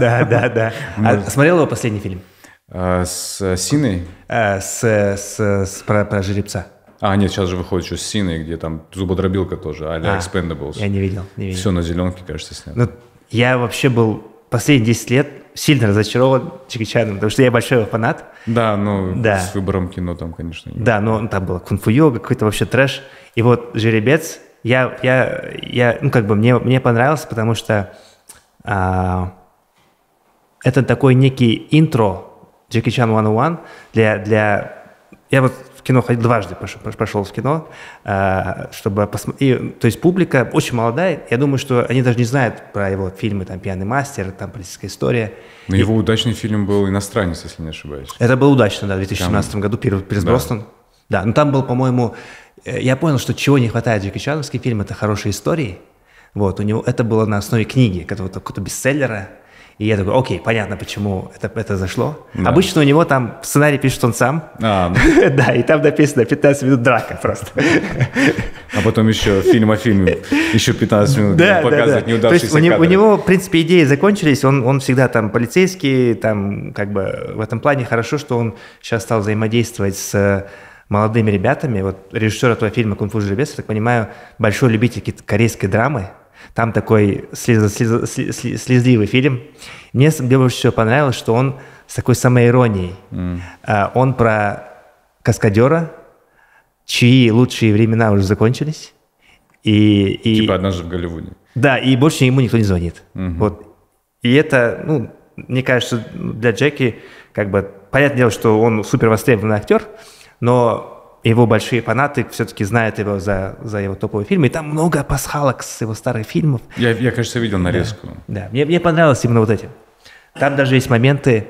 Да, да, да. А смотрел его последний фильм? А, э, с Синой? Э, с, с, про, жеребца. А, нет, сейчас же выходит еще с Синой, где там зубодробилка тоже, а-ля а, Expendables. Я не видел, Все на зеленке, кажется, снято. Ну, я вообще был последние 10 лет сильно разочарован Джеки Чаном, потому что я большой его фанат. Да, ну да. с выбором кино там, конечно. Нет. Да, но там было кунг-фу йога, какой-то вообще трэш. И вот «Жеребец» я, я, я, ну, как бы мне, мне понравился, потому что а, это такой некий интро Джеки Чан 101 для, для... Я вот в кино ходил, дважды пошел, пошел в кино, а, чтобы посмотреть... То есть публика очень молодая, я думаю, что они даже не знают про его фильмы, там, «Пьяный мастер», там, «Полицейская история». Но и... его удачный фильм был «Иностранец», если не ошибаюсь. Это был удачно, да, в 2017 там... году, «Пирс да. Да, ну там был, по-моему, э, я понял, что чего не хватает Джеки Чановский фильм, это хорошие истории. Вот, у него это было на основе книги, какого-то, то бестселлера. И я такой, окей, понятно, почему это, это зашло. Да. Обычно у него там сценарий пишет он сам. А, ну. да, и там написано 15 минут драка просто. А потом еще фильм о фильме, еще 15 минут да, показывать да, да. неудавшиеся То есть кадры. у него, в принципе, идеи закончились, он, он всегда там полицейский, там как бы в этом плане хорошо, что он сейчас стал взаимодействовать с молодыми ребятами. Вот режиссер этого фильма «Кунг-фу жеребец», я так понимаю, большой любитель корейской драмы. Там такой слез, слез, слез, слезливый фильм. Мне больше всего понравилось, что он с такой самоиронией. Mm. Он про каскадера, чьи лучшие времена уже закончились. И, и... Типа однажды в Голливуде. Да, и больше ему никто не звонит. Mm-hmm. Вот. И это, ну, мне кажется, для Джеки, как бы, понятное дело, что он супер востребованный актер, но его большие фанаты все-таки знают его за, за его топовые фильмы. И там много пасхалок с его старых фильмов. Я, я кажется, видел нарезку. Да, да. Мне, мне понравилось именно вот эти. Там даже есть моменты,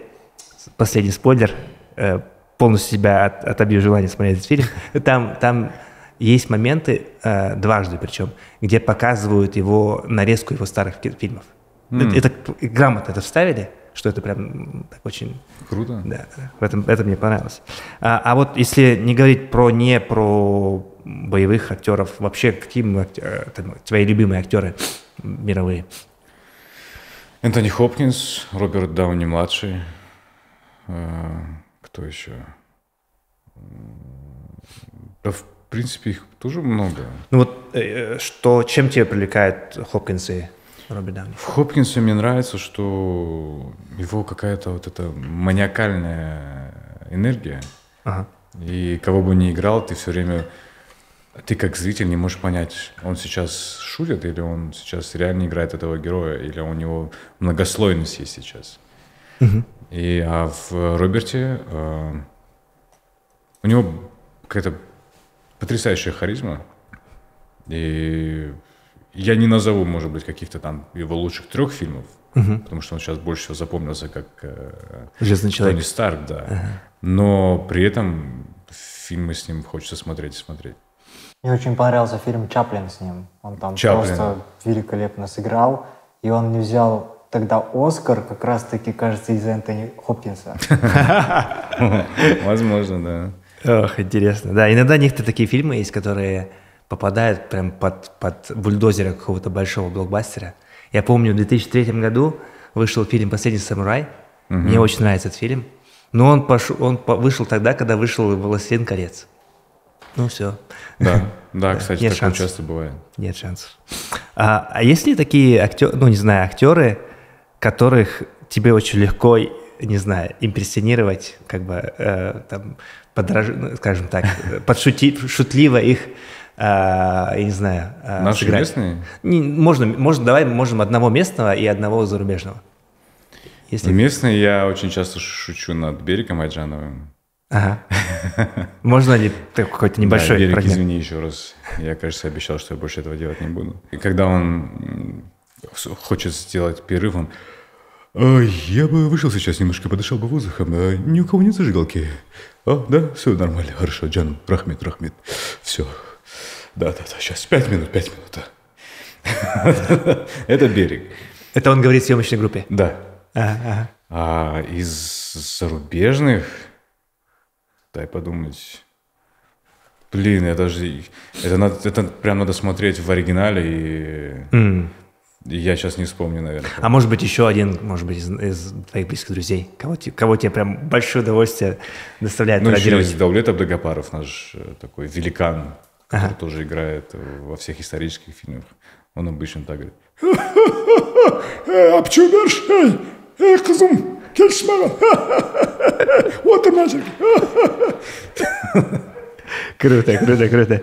последний спойлер, э, полностью себя от, отобью желание смотреть этот фильм. Там, там есть моменты, э, дважды причем, где показывают его нарезку его старых фильмов. Mm. Это, это грамотно это вставили, что это прям так очень... Круто. Да, в этом, это мне понравилось. А, а вот если не говорить про не про боевых актеров, вообще какие актер, э, твои любимые актеры мировые? Энтони Хопкинс, Роберт Дауни-младший, э, кто еще? Да, в принципе, их тоже много. Ну вот, э, что, чем тебя привлекает Хопкинс и Робби Дауни. В Хопкинсе мне нравится, что его какая-то вот эта маниакальная энергия. Ага. И кого бы ни играл, ты все время, ты как зритель не можешь понять, он сейчас шутит или он сейчас реально играет этого героя, или у него многослойность есть сейчас. Угу. И а в Роберте э, у него какая-то потрясающая харизма. И я не назову, может быть, каких-то там его лучших трех фильмов, угу. потому что он сейчас больше всего запомнился как э, Железный человек. Старк, да. Ага. Но при этом фильмы с ним хочется смотреть и смотреть. Мне очень понравился фильм Чаплин с ним. Он там Чаплин. просто великолепно сыграл. И он не взял тогда Оскар, как раз-таки, кажется, из Энтони Хопкинса. Возможно, да. Ох, интересно. Да, иногда некоторые такие фильмы есть, которые попадает прям под, под бульдозера какого-то большого блокбастера. Я помню, в 2003 году вышел фильм «Последний самурай». Угу. Мне очень нравится этот фильм. Но он, пошел, он вышел тогда, когда вышел «Властелин колец». Ну все. Да, да, кстати, Нет такое часто бывает. Нет шансов. А, а есть ли такие актеры, ну не знаю, актеры, которых тебе очень легко, не знаю, импрессионировать, как бы э, там, подраж... Ну, скажем так, подшутить, шутливо их Э, я не знаю, э, Наши сыграть. местные? Не, можно, можно, давай, можем одного местного и одного зарубежного. Если... Ну, местные я очень часто шучу над Бериком Айджановым. Ага. Можно ли какой-то небольшой да, Берег, фрагмент? извини еще раз. Я, кажется, обещал, что я больше этого делать не буду. И когда он хочет сделать перерыв, он... «Э, я бы вышел сейчас, немножко подышал бы воздухом. Ни у кого нет зажигалки. "О, да, все нормально, хорошо, Джан, Рахмет, Рахмет. Все, да, да, да, сейчас, пять минут, пять минут. Это берег. Это он говорит в съемочной группе? Да. А из зарубежных, дай подумать, блин, я даже, это, надо, это прям надо смотреть в оригинале и... Mm. Я сейчас не вспомню, наверное. А может быть, еще один, может быть, из, из твоих близких друзей? Кого, кого тебе прям большое удовольствие доставляет Ну, еще есть Давлет Абдагапаров, наш э, такой великан который ага. тоже играет во всех исторических фильмах. Он обычно так говорит. Апчубершей! Эй, кызым, келші маған. Вот мына жерге. Круто, круто, круто.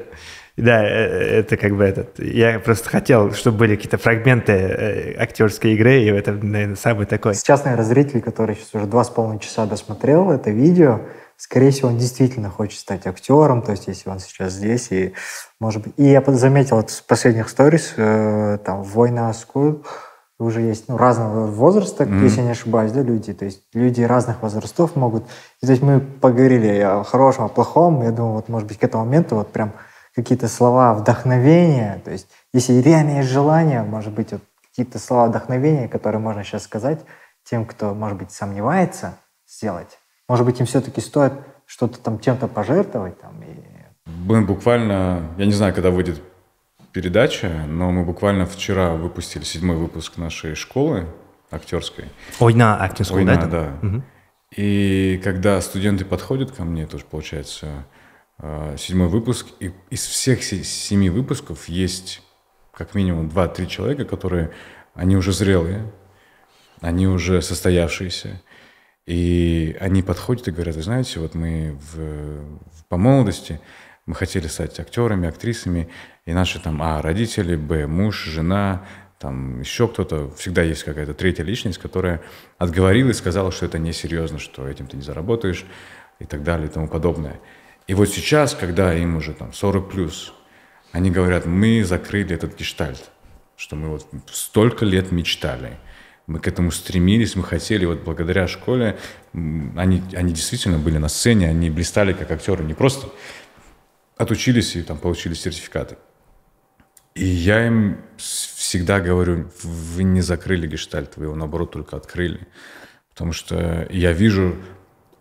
Да, э, э, это как бы этот... Я просто хотел, чтобы были какие-то фрагменты э, актерской игры, и это, наверное, самый такой. Сейчас, наверное, зритель, который сейчас уже два с половиной часа досмотрел это видео, Скорее всего, он действительно хочет стать актером, то есть если он сейчас здесь, и, может быть... И я заметил вот с последних сториз, э, там, «Война Скул», уже есть ну, разного возраста, mm-hmm. если не ошибаюсь, да, люди. То есть люди разных возрастов могут. И, то есть мы поговорили о хорошем, о плохом. Я думаю, вот, может быть, к этому моменту вот прям какие-то слова вдохновения. То есть если реально есть желание, может быть, вот какие-то слова вдохновения, которые можно сейчас сказать тем, кто, может быть, сомневается сделать. Может быть, им все-таки стоит что-то там чем-то пожертвовать? Там, и... Мы буквально, я не знаю, когда выйдет передача, но мы буквально вчера выпустили седьмой выпуск нашей школы актерской. Ой, на актерскую да? да. Угу. И когда студенты подходят ко мне, тоже получается а, седьмой выпуск, и из всех семи выпусков есть как минимум два-три человека, которые, они уже зрелые, они уже состоявшиеся, и они подходят и говорят, вы знаете, вот мы в, по молодости, мы хотели стать актерами, актрисами, и наши там, а, родители, б, муж, жена, там еще кто-то, всегда есть какая-то третья личность, которая отговорила и сказала, что это несерьезно, что этим ты не заработаешь и так далее и тому подобное. И вот сейчас, когда им уже там 40 плюс, они говорят, мы закрыли этот гештальт, что мы вот столько лет мечтали – мы к этому стремились, мы хотели, вот благодаря школе, они, они действительно были на сцене, они блистали как актеры, не просто отучились и там получили сертификаты. И я им всегда говорю, вы не закрыли гештальт, вы его, наоборот, только открыли. Потому что я вижу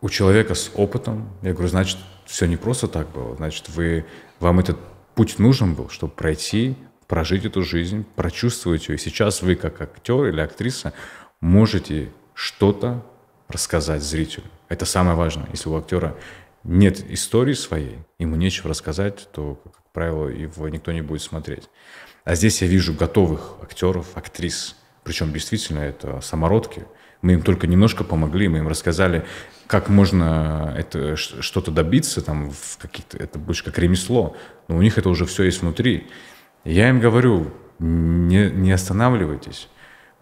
у человека с опытом, я говорю, значит, все не просто так было, значит, вы, вам этот путь нужен был, чтобы пройти, прожить эту жизнь, прочувствовать ее. И сейчас вы, как актер или актриса, можете что-то рассказать зрителю. Это самое важное. Если у актера нет истории своей, ему нечего рассказать, то, как правило, его никто не будет смотреть. А здесь я вижу готовых актеров, актрис. Причем действительно это самородки. Мы им только немножко помогли, мы им рассказали, как можно это что-то добиться, там, в каких-то, это больше как ремесло, но у них это уже все есть внутри. Я им говорю, не, не останавливайтесь,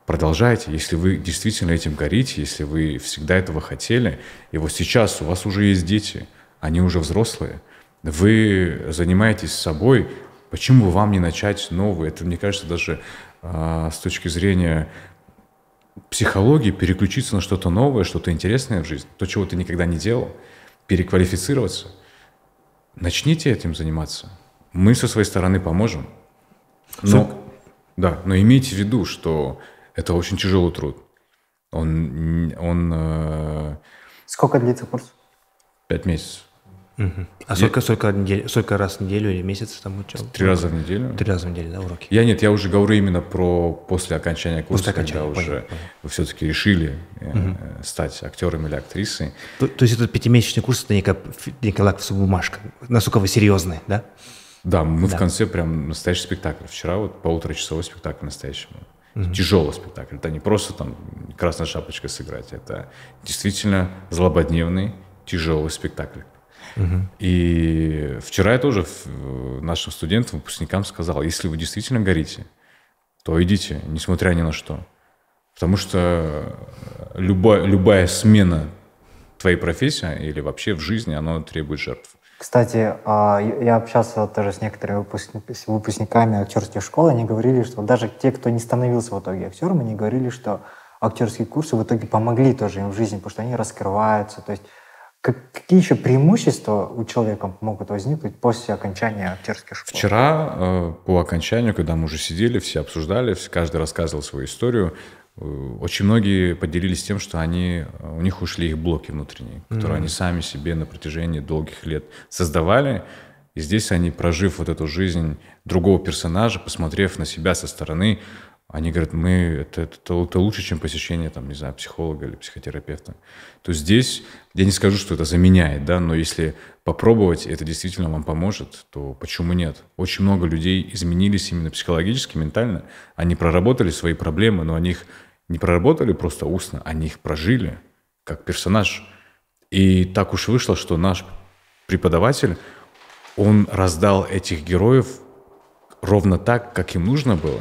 продолжайте, если вы действительно этим горите, если вы всегда этого хотели, и вот сейчас у вас уже есть дети, они уже взрослые, вы занимаетесь собой, почему бы вам не начать новый? Это, мне кажется, даже э, с точки зрения психологии переключиться на что-то новое, что-то интересное в жизни, то, чего ты никогда не делал, переквалифицироваться. Начните этим заниматься. Мы со своей стороны поможем. Но, ну, да, но имейте в виду, что это очень тяжелый труд. Он, он... Э... Сколько длится курс? Пять месяцев. Угу. А я... сколько, сколько, недель, сколько раз в неделю или месяц там учил? Три раза в неделю. Три раза в неделю, да, уроки? Я нет, я уже говорю именно про после окончания курса, после окончания, когда понял, уже понял. вы все-таки решили угу. стать актером или актрисой. То, то есть этот пятимесячный курс – это некая, некая лакмусовая бумажка, насколько вы серьезны, да? Да, мы да. в конце прям настоящий спектакль. Вчера вот полуторачасовой спектакль настоящему. Угу. Тяжелый спектакль. Это не просто там «Красная шапочка» сыграть. Это действительно злободневный, тяжелый спектакль. Угу. И вчера я тоже э, нашим студентам, выпускникам сказал, если вы действительно горите, то идите, несмотря ни на что. Потому что э, любая, любая смена твоей профессии или вообще в жизни, она требует жертв. Кстати, а, я общался тоже с некоторыми выпускниками актерских школ, они говорили, что даже те, кто не становился в итоге актером, они говорили, что актерские курсы в итоге помогли тоже им в жизни, потому что они раскрываются. То есть какие еще преимущества у человека могут возникнуть после окончания актерских школ? Вчера э, по окончанию, когда мы уже сидели, все обсуждали, каждый рассказывал свою историю, Э, очень многие поделились тем, что они, э, у них ушли их блоки внутренние, которые mm-hmm. они сами себе на протяжении долгих лет создавали. И здесь они, прожив вот эту жизнь другого персонажа, посмотрев на себя со стороны, они говорят, мы это, это, это лучше, чем посещение, там, не знаю, психолога или психотерапевта. То есть здесь я не скажу, что это заменяет, да, но если попробовать, это действительно вам поможет, то почему нет? Очень много людей изменились именно психологически, ментально. Они проработали свои проблемы, но они их не проработали просто устно, они их прожили как персонаж. И так уж вышло, что наш преподаватель, он раздал этих героев ровно так, как им нужно было.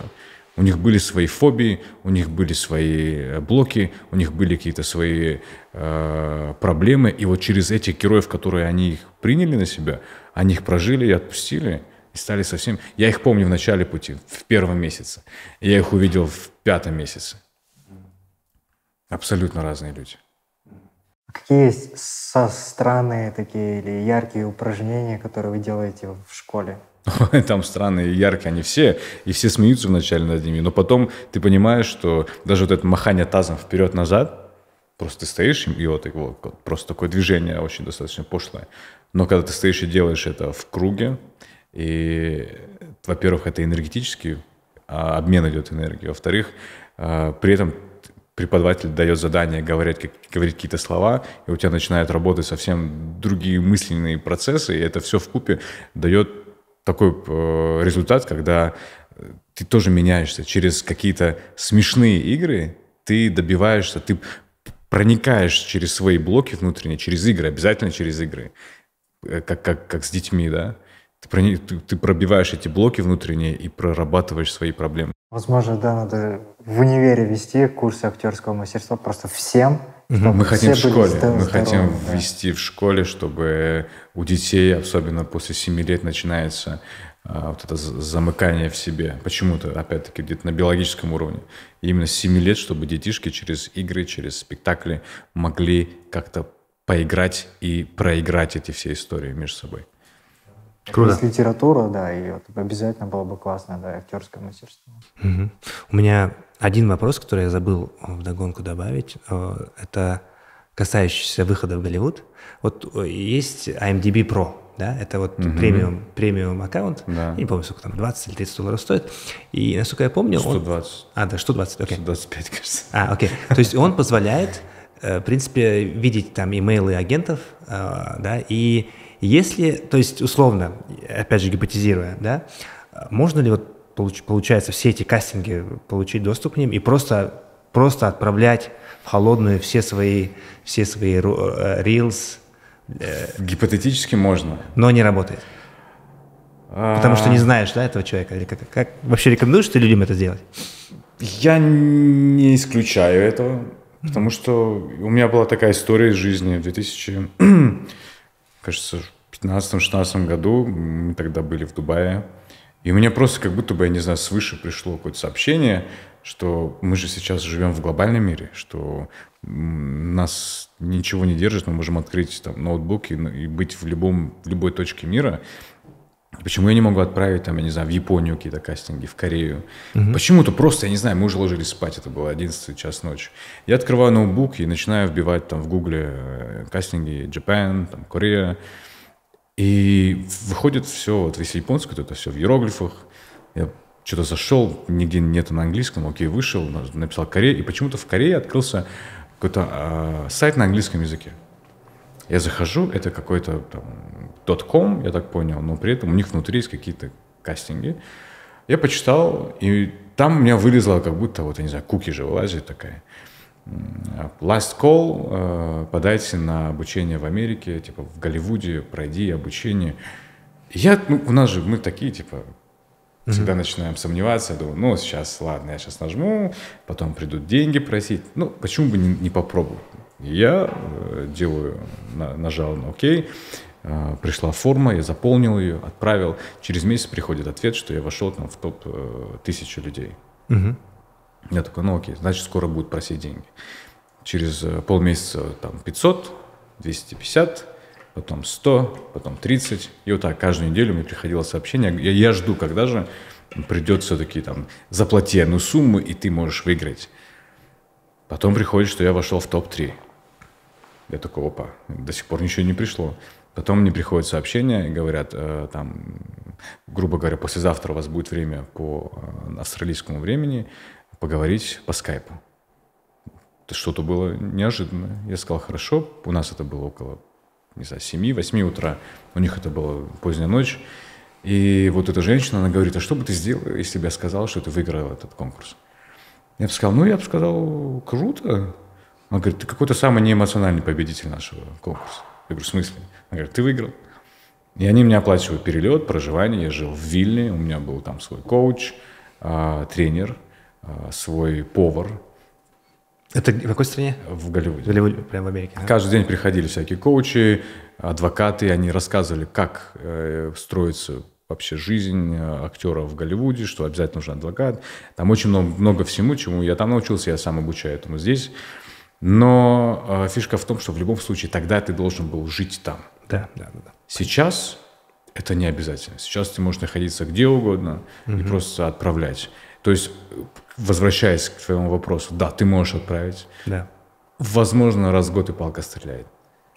У них были свои фобии, у них были свои э, блоки, у них были какие-то свои э, проблемы. И вот через этих героев, которые они их приняли на себя, они их прожили и отпустили, и стали совсем... Я их помню в начале пути, в первом месяце. Я их увидел в пятом месяце. Абсолютно разные люди. А какие есть со странные такие или яркие упражнения, которые вы делаете в школе? Там странные и яркие они все, и все смеются вначале над ними, но потом ты понимаешь, что даже вот это махание тазом вперед-назад, просто ты стоишь и вот, и вот, просто такое движение очень достаточно пошлое. Но когда ты стоишь и делаешь это в круге, и, во-первых, это энергетический а обмен идет энергией, во-вторых, а, при этом преподаватель дает задание говорить, как, говорить какие-то слова, и у тебя начинают работать совсем другие мысленные процессы, и это все в купе дает такой э, результат, когда э, ты тоже меняешься через какие-то смешные игры, ты добиваешься, ты проникаешь через свои блоки внутренние, через игры, обязательно через игры, э, как, как, как с детьми, да. Ты, ты, ты пробиваешь эти блоки внутренние и прорабатываешь свои проблемы. Возможно, да, надо в универе вести курсы актерского мастерства просто всем. мы хотим в школе, здоровы, хотим да. ввести в школе, чтобы у детей, особенно после 7 лет, начинается а, вот это замыкание в себе. Почему-то, опять-таки, где-то на биологическом уровне. И именно с 7 лет, чтобы детишки через игры, через спектакли могли как-то поиграть и проиграть эти все истории между собой. Круто. Есть литература, да, и вот обязательно было бы классно, да, актерское мастерство. Угу. У меня один вопрос, который я забыл э, в догонку добавить, э, это касающийся выхода в Голливуд. Вот э, есть IMDb Pro, да, это вот угу. премиум, премиум аккаунт, да. я не помню, сколько там, 20 или 30 долларов стоит, и, насколько я помню... 120. Он... А, да, 120, окей. Okay. 125, кажется. А, окей, okay. то есть он позволяет, в принципе, видеть там имейлы агентов, да, и если, то есть условно, опять же гипотезируя, да, можно ли вот получ, получается все эти кастинги, получить доступ к ним и просто, просто отправлять в холодную все свои, все свои э, рилс э, Гипотетически можно. Но не работает. Потому что не а. знаешь, да, этого человека? Или как, как? Вообще рекомендуешь ты людям это сделать? Я не исключаю этого, потому что у меня была такая история из жизни в 2000, кажется, в 15-16 году. Мы тогда были в Дубае. И у меня просто как будто бы, я не знаю, свыше пришло какое-то сообщение, что мы же сейчас живем в глобальном мире, что нас ничего не держит, мы можем открыть там ноутбук и, ну, и быть в, любом, в любой точке мира. Почему я не могу отправить, там, я не знаю, в Японию какие-то кастинги, в Корею? Угу. Почему-то просто, я не знаю, мы уже ложились спать, это было 11 час ночи. Я открываю ноутбук и начинаю вбивать там в гугле э, кастинги Japan, там, Корея. И выходит все, вот весь японский это все в иероглифах. Я что-то зашел, нигде нет на английском, окей, вышел, написал Корея, и почему-то в Корее открылся какой-то э, сайт на английском языке. Я захожу, это какой-то там .com, я так понял, но при этом у них внутри есть какие-то кастинги. Я почитал, и там у меня вылезла как будто, вот, я не знаю, куки же вылазит такая. Last Call, э, подайте на обучение в Америке, типа в Голливуде, пройди обучение. Я, ну, у нас же мы такие, типа, всегда mm-hmm. начинаем сомневаться, думаю, ну, сейчас, ладно, я сейчас нажму, потом придут деньги просить. Ну, почему бы не, не попробовать? Я э, делаю, нажал на ОК, э, пришла форма, я заполнил ее, отправил. Через месяц приходит ответ, что я вошел там в топ э, тысячу людей. Mm-hmm. Я такой, ну окей, значит, скоро будут просить деньги. Через э, полмесяца там 500, 250, потом 100, потом 30. И вот так каждую неделю мне приходило сообщение. Я, я жду, когда же придет все-таки там, заплати одну сумму, и ты можешь выиграть. Потом приходит, что я вошел в топ-3. Я такой, опа, до сих пор ничего не пришло. Потом мне приходят сообщения и говорят, э, там, грубо говоря, послезавтра у вас будет время по э, австралийскому времени, поговорить по скайпу. Это что-то было неожиданно. Я сказал, хорошо, у нас это было около, не знаю, 7-8 утра, у них это было поздняя ночь. И вот эта женщина, она говорит, а что бы ты сделал, если бы я сказал, что ты выиграл этот конкурс? Я бы сказал, ну, я бы сказал, круто. Она говорит, ты какой-то самый неэмоциональный победитель нашего конкурса. Я говорю, в смысле? Она говорит, ты выиграл. И они мне оплачивают перелет, проживание. Я жил в Вильне, у меня был там свой коуч, а, тренер, Э, свой повар. Это в какой стране? В Голливуде. В Голливуде, прямо в Америке. Да? Каждый день приходили всякие коучи, адвокаты, они рассказывали, как э, строится вообще жизнь э, актера в Голливуде, что обязательно нужен адвокат. Там очень много, много всему, чему я там научился, я сам обучаю этому здесь. Но э, фишка в том, что в любом случае тогда ты должен был жить там. Да, да, да. да. Сейчас это не обязательно. Сейчас ты можешь находиться где угодно угу. и просто отправлять. То есть возвращаясь к твоему вопросу, да, ты можешь отправить. Да. Возможно, раз в год и палка стреляет.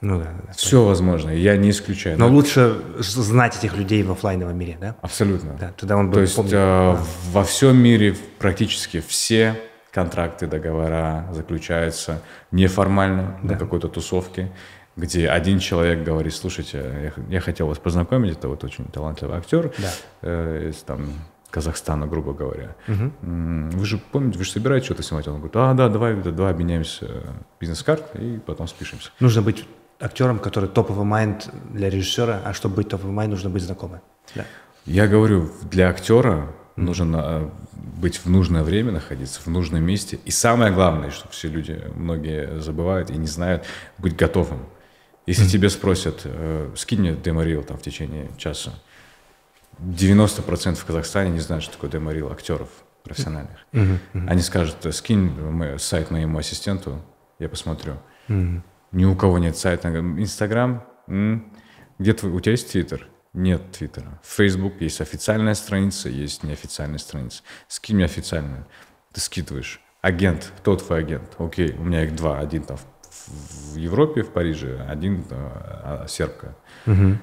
Ну да. да Все так. возможно, я не исключаю. Но да. лучше знать этих людей в офлайновом мире, да? Абсолютно. Да, тогда он будет То есть помнить, э, а, да. во всем мире практически все контракты, договора заключаются неформально да. на какой-то тусовке, где один человек говорит, слушайте, я, я хотел вас познакомить, это вот очень талантливый актер, да. э, из, там, Казахстана, грубо говоря. Угу. Вы же помните, вы же собираете что-то снимать? Он говорит, а, да, давай, да, давай обменяемся э, бизнес-карт и потом спишемся. Нужно быть актером, который топовый майнд для режиссера, а чтобы быть топовым майнд, нужно быть знакомым. Да. Я говорю, для актера mm нужно э, быть в нужное время находиться, в нужном месте. И самое главное, что все люди, многие забывают и не знают, быть готовым. Если mm-hmm. тебе спросят, э, скинь мне деморил там в течение часа, 90% в Казахстане не знают, что такое деморил актеров профессиональных. Mm-hmm. Mm-hmm. Они скажут, скинь сайт моему ассистенту, я посмотрю. Mm-hmm. Ни у кого нет сайта. Инстаграм? Где твой, у тебя есть Твиттер? Нет Твиттера. Фейсбук есть официальная страница, есть неофициальная страница. Скинь мне официальную. Ты скидываешь. Агент. Кто твой агент? Окей, у меня их два. Один там в Европе, в Париже, один э, а, сербка. Угу.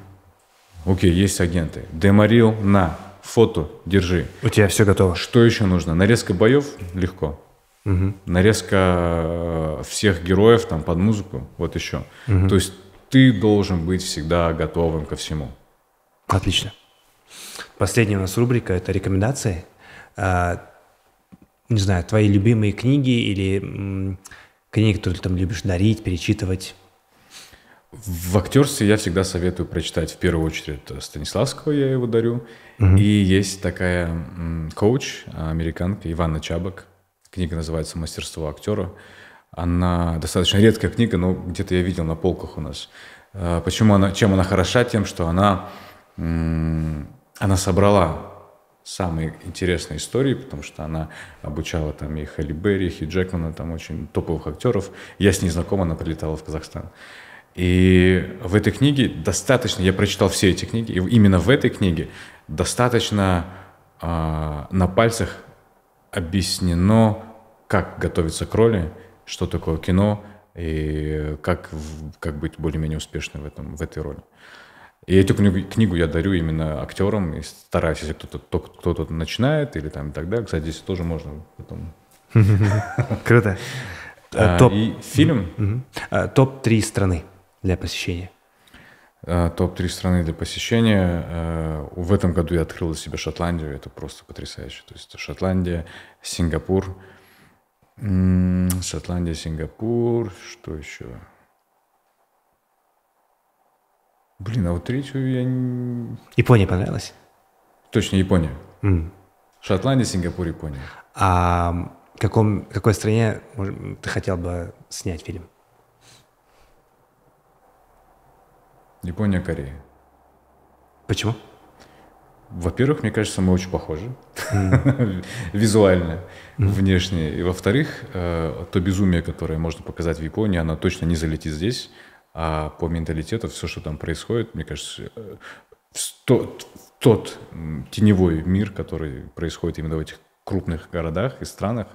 Окей, есть агенты. Демарил, на, фото, держи. У тебя все готово. Что еще нужно? Нарезка боев легко. Угу. Нарезка э, всех героев там под музыку, вот еще. Угу. То есть ты должен быть всегда готовым ко всему. Отлично. Последняя у нас рубрика – это рекомендации. А, не знаю, твои любимые книги или книги, которые ты там любишь дарить, перечитывать – в актерстве я всегда советую прочитать в первую очередь э, Станиславского, я его дарю. Угу. И есть такая коуч, э, американка Ивана Чабок. Книга называется «Мастерство актера». Она достаточно редкая книга, но где-то я видел на полках у нас. Э, почему она, чем она хороша? Тем, что она, она собрала самые интересные истории, потому что она обучала там и Халли Берри, и Джекмана, там очень топовых актеров. Я с ней знаком, она прилетала в Казахстан. И в этой книге достаточно, я прочитал все эти книги, и именно в этой книге достаточно э, на пальцах объяснено, как готовиться к роли, что такое кино и как, как быть более-менее успешным в, этом, в этой роли. И эту книгу, книгу я дарю именно актерам и стараюсь, если кто-то кто, -то, начинает или там и так далее. Кстати, здесь тоже можно потом... Круто. А, э, топ... И фильм... Э, Топ-3 страны для посещения? Э, Топ-3 страны для посещения. Э, в этом году я открыл для себя Шотландию. Это просто потрясающе. То есть Шотландия, Сингапур. Шотландия, Сингапур. Что еще? Блин, а вот третью я... Япония понравилась? Точно, Япония. Mm. Шотландия, Сингапур, Япония. А в каком, какой стране ты хотел бы снять фильм? Япония, Корея. Почему? Во-первых, мне кажется, мы очень похожи визуально, mm. внешне. И во-вторых, э, то безумие, которое можно показать в Японии, оно точно не залетит здесь. А по менталитету все, что там происходит, мне кажется, э, тот, тот теневой мир, который происходит именно в этих крупных городах и странах,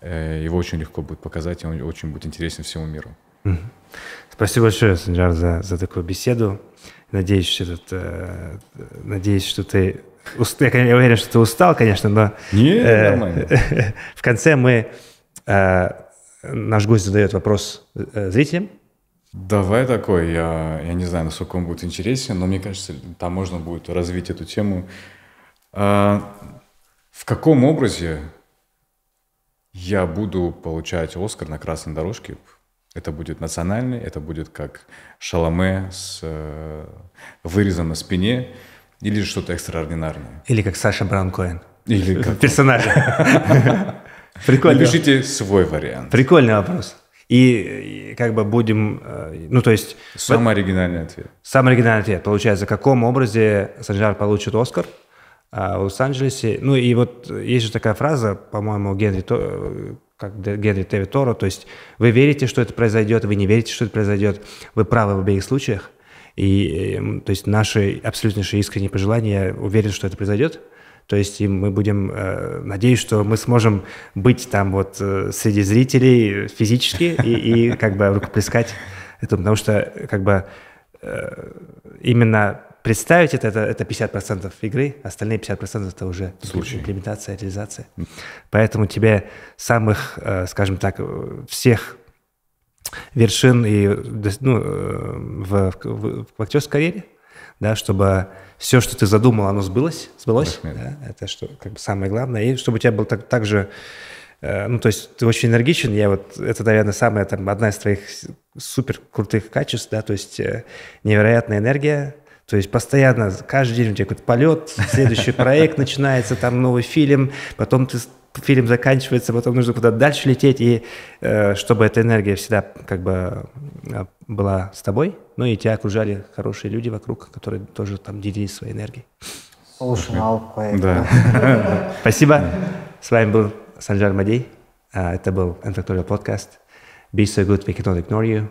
э, его очень легко будет показать, и он очень будет интересен всему миру. Mm-hmm. Спасибо большое, Санджар, за, за такую беседу. Надеюсь, что, этот, э, надеюсь, что ты... Уст... Я, я уверен, что ты устал, конечно, но... Не, э, нормально. в конце мы... Э, наш гость задает вопрос э, зрителям. Давай такой. Я, я не знаю, насколько он будет интересен, но мне кажется, там можно будет развить эту тему. А, в каком образе я буду получать Оскар на красной дорожке это будет национальный, это будет как шаломе с э, вырезом на спине или что-то экстраординарное. Или как Саша Бранкоин. Или как... Персонаж. Прикольно. Напишите свой вариант. Прикольный вопрос. И, и как бы будем, э, ну то есть... Самый оригинальный ответ. Самый оригинальный ответ. Получается, в каком образе Санжар получит Оскар а в Лос-Анджелесе? Ну и вот есть же такая фраза, по-моему, Генри то. Э, как Генри Теви Торо, то есть вы верите, что это произойдет, вы не верите, что это произойдет, вы правы в обеих случаях, и эм, то есть наши абсолютнейшие искренние пожелания, я уверен, что это произойдет, то есть и мы будем, э, надеюсь, что мы сможем быть там вот э, среди зрителей физически и, и как бы рукоплескать это, потому что э, как бы э, именно представить это, это, это 50% игры, остальные 50% это уже Случай. имплементация, реализация. Поэтому тебе самых, э, скажем так, э, всех вершин и, ну, э, в, в, в актерской карьере, да, чтобы все, что ты задумал, оно сбылось, сбылось, Рахмет. да, это что, как бы самое главное, и чтобы у тебя был так, так же, ну, то есть ты очень энергичен, я вот, это, наверное, самая, там, одна из твоих супер крутых качеств, да, то есть невероятная энергия, то есть постоянно, каждый день у тебя какой-то полет, следующий проект начинается, там новый фильм, потом ты фильм заканчивается, потом нужно куда-то дальше лететь, и э, чтобы эта энергия всегда как бы э, была с тобой, ну и тебя окружали хорошие люди вокруг, которые тоже там делились своей энергией. Слушал, Да. Спасибо. С вами был Санжар Мадей. А это был Entrepreneurial Подкаст. Be so good, we cannot ignore you.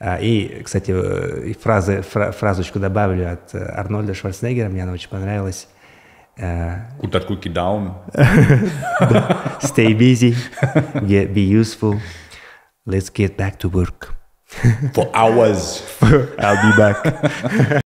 А, и, кстати, э, фразы, фразочку добавлю от э, Арнольда Шварценеггера, мне она очень понравилась. Put that cookie down. Stay busy, get, be useful, let's get back to work. For hours. I'll be back.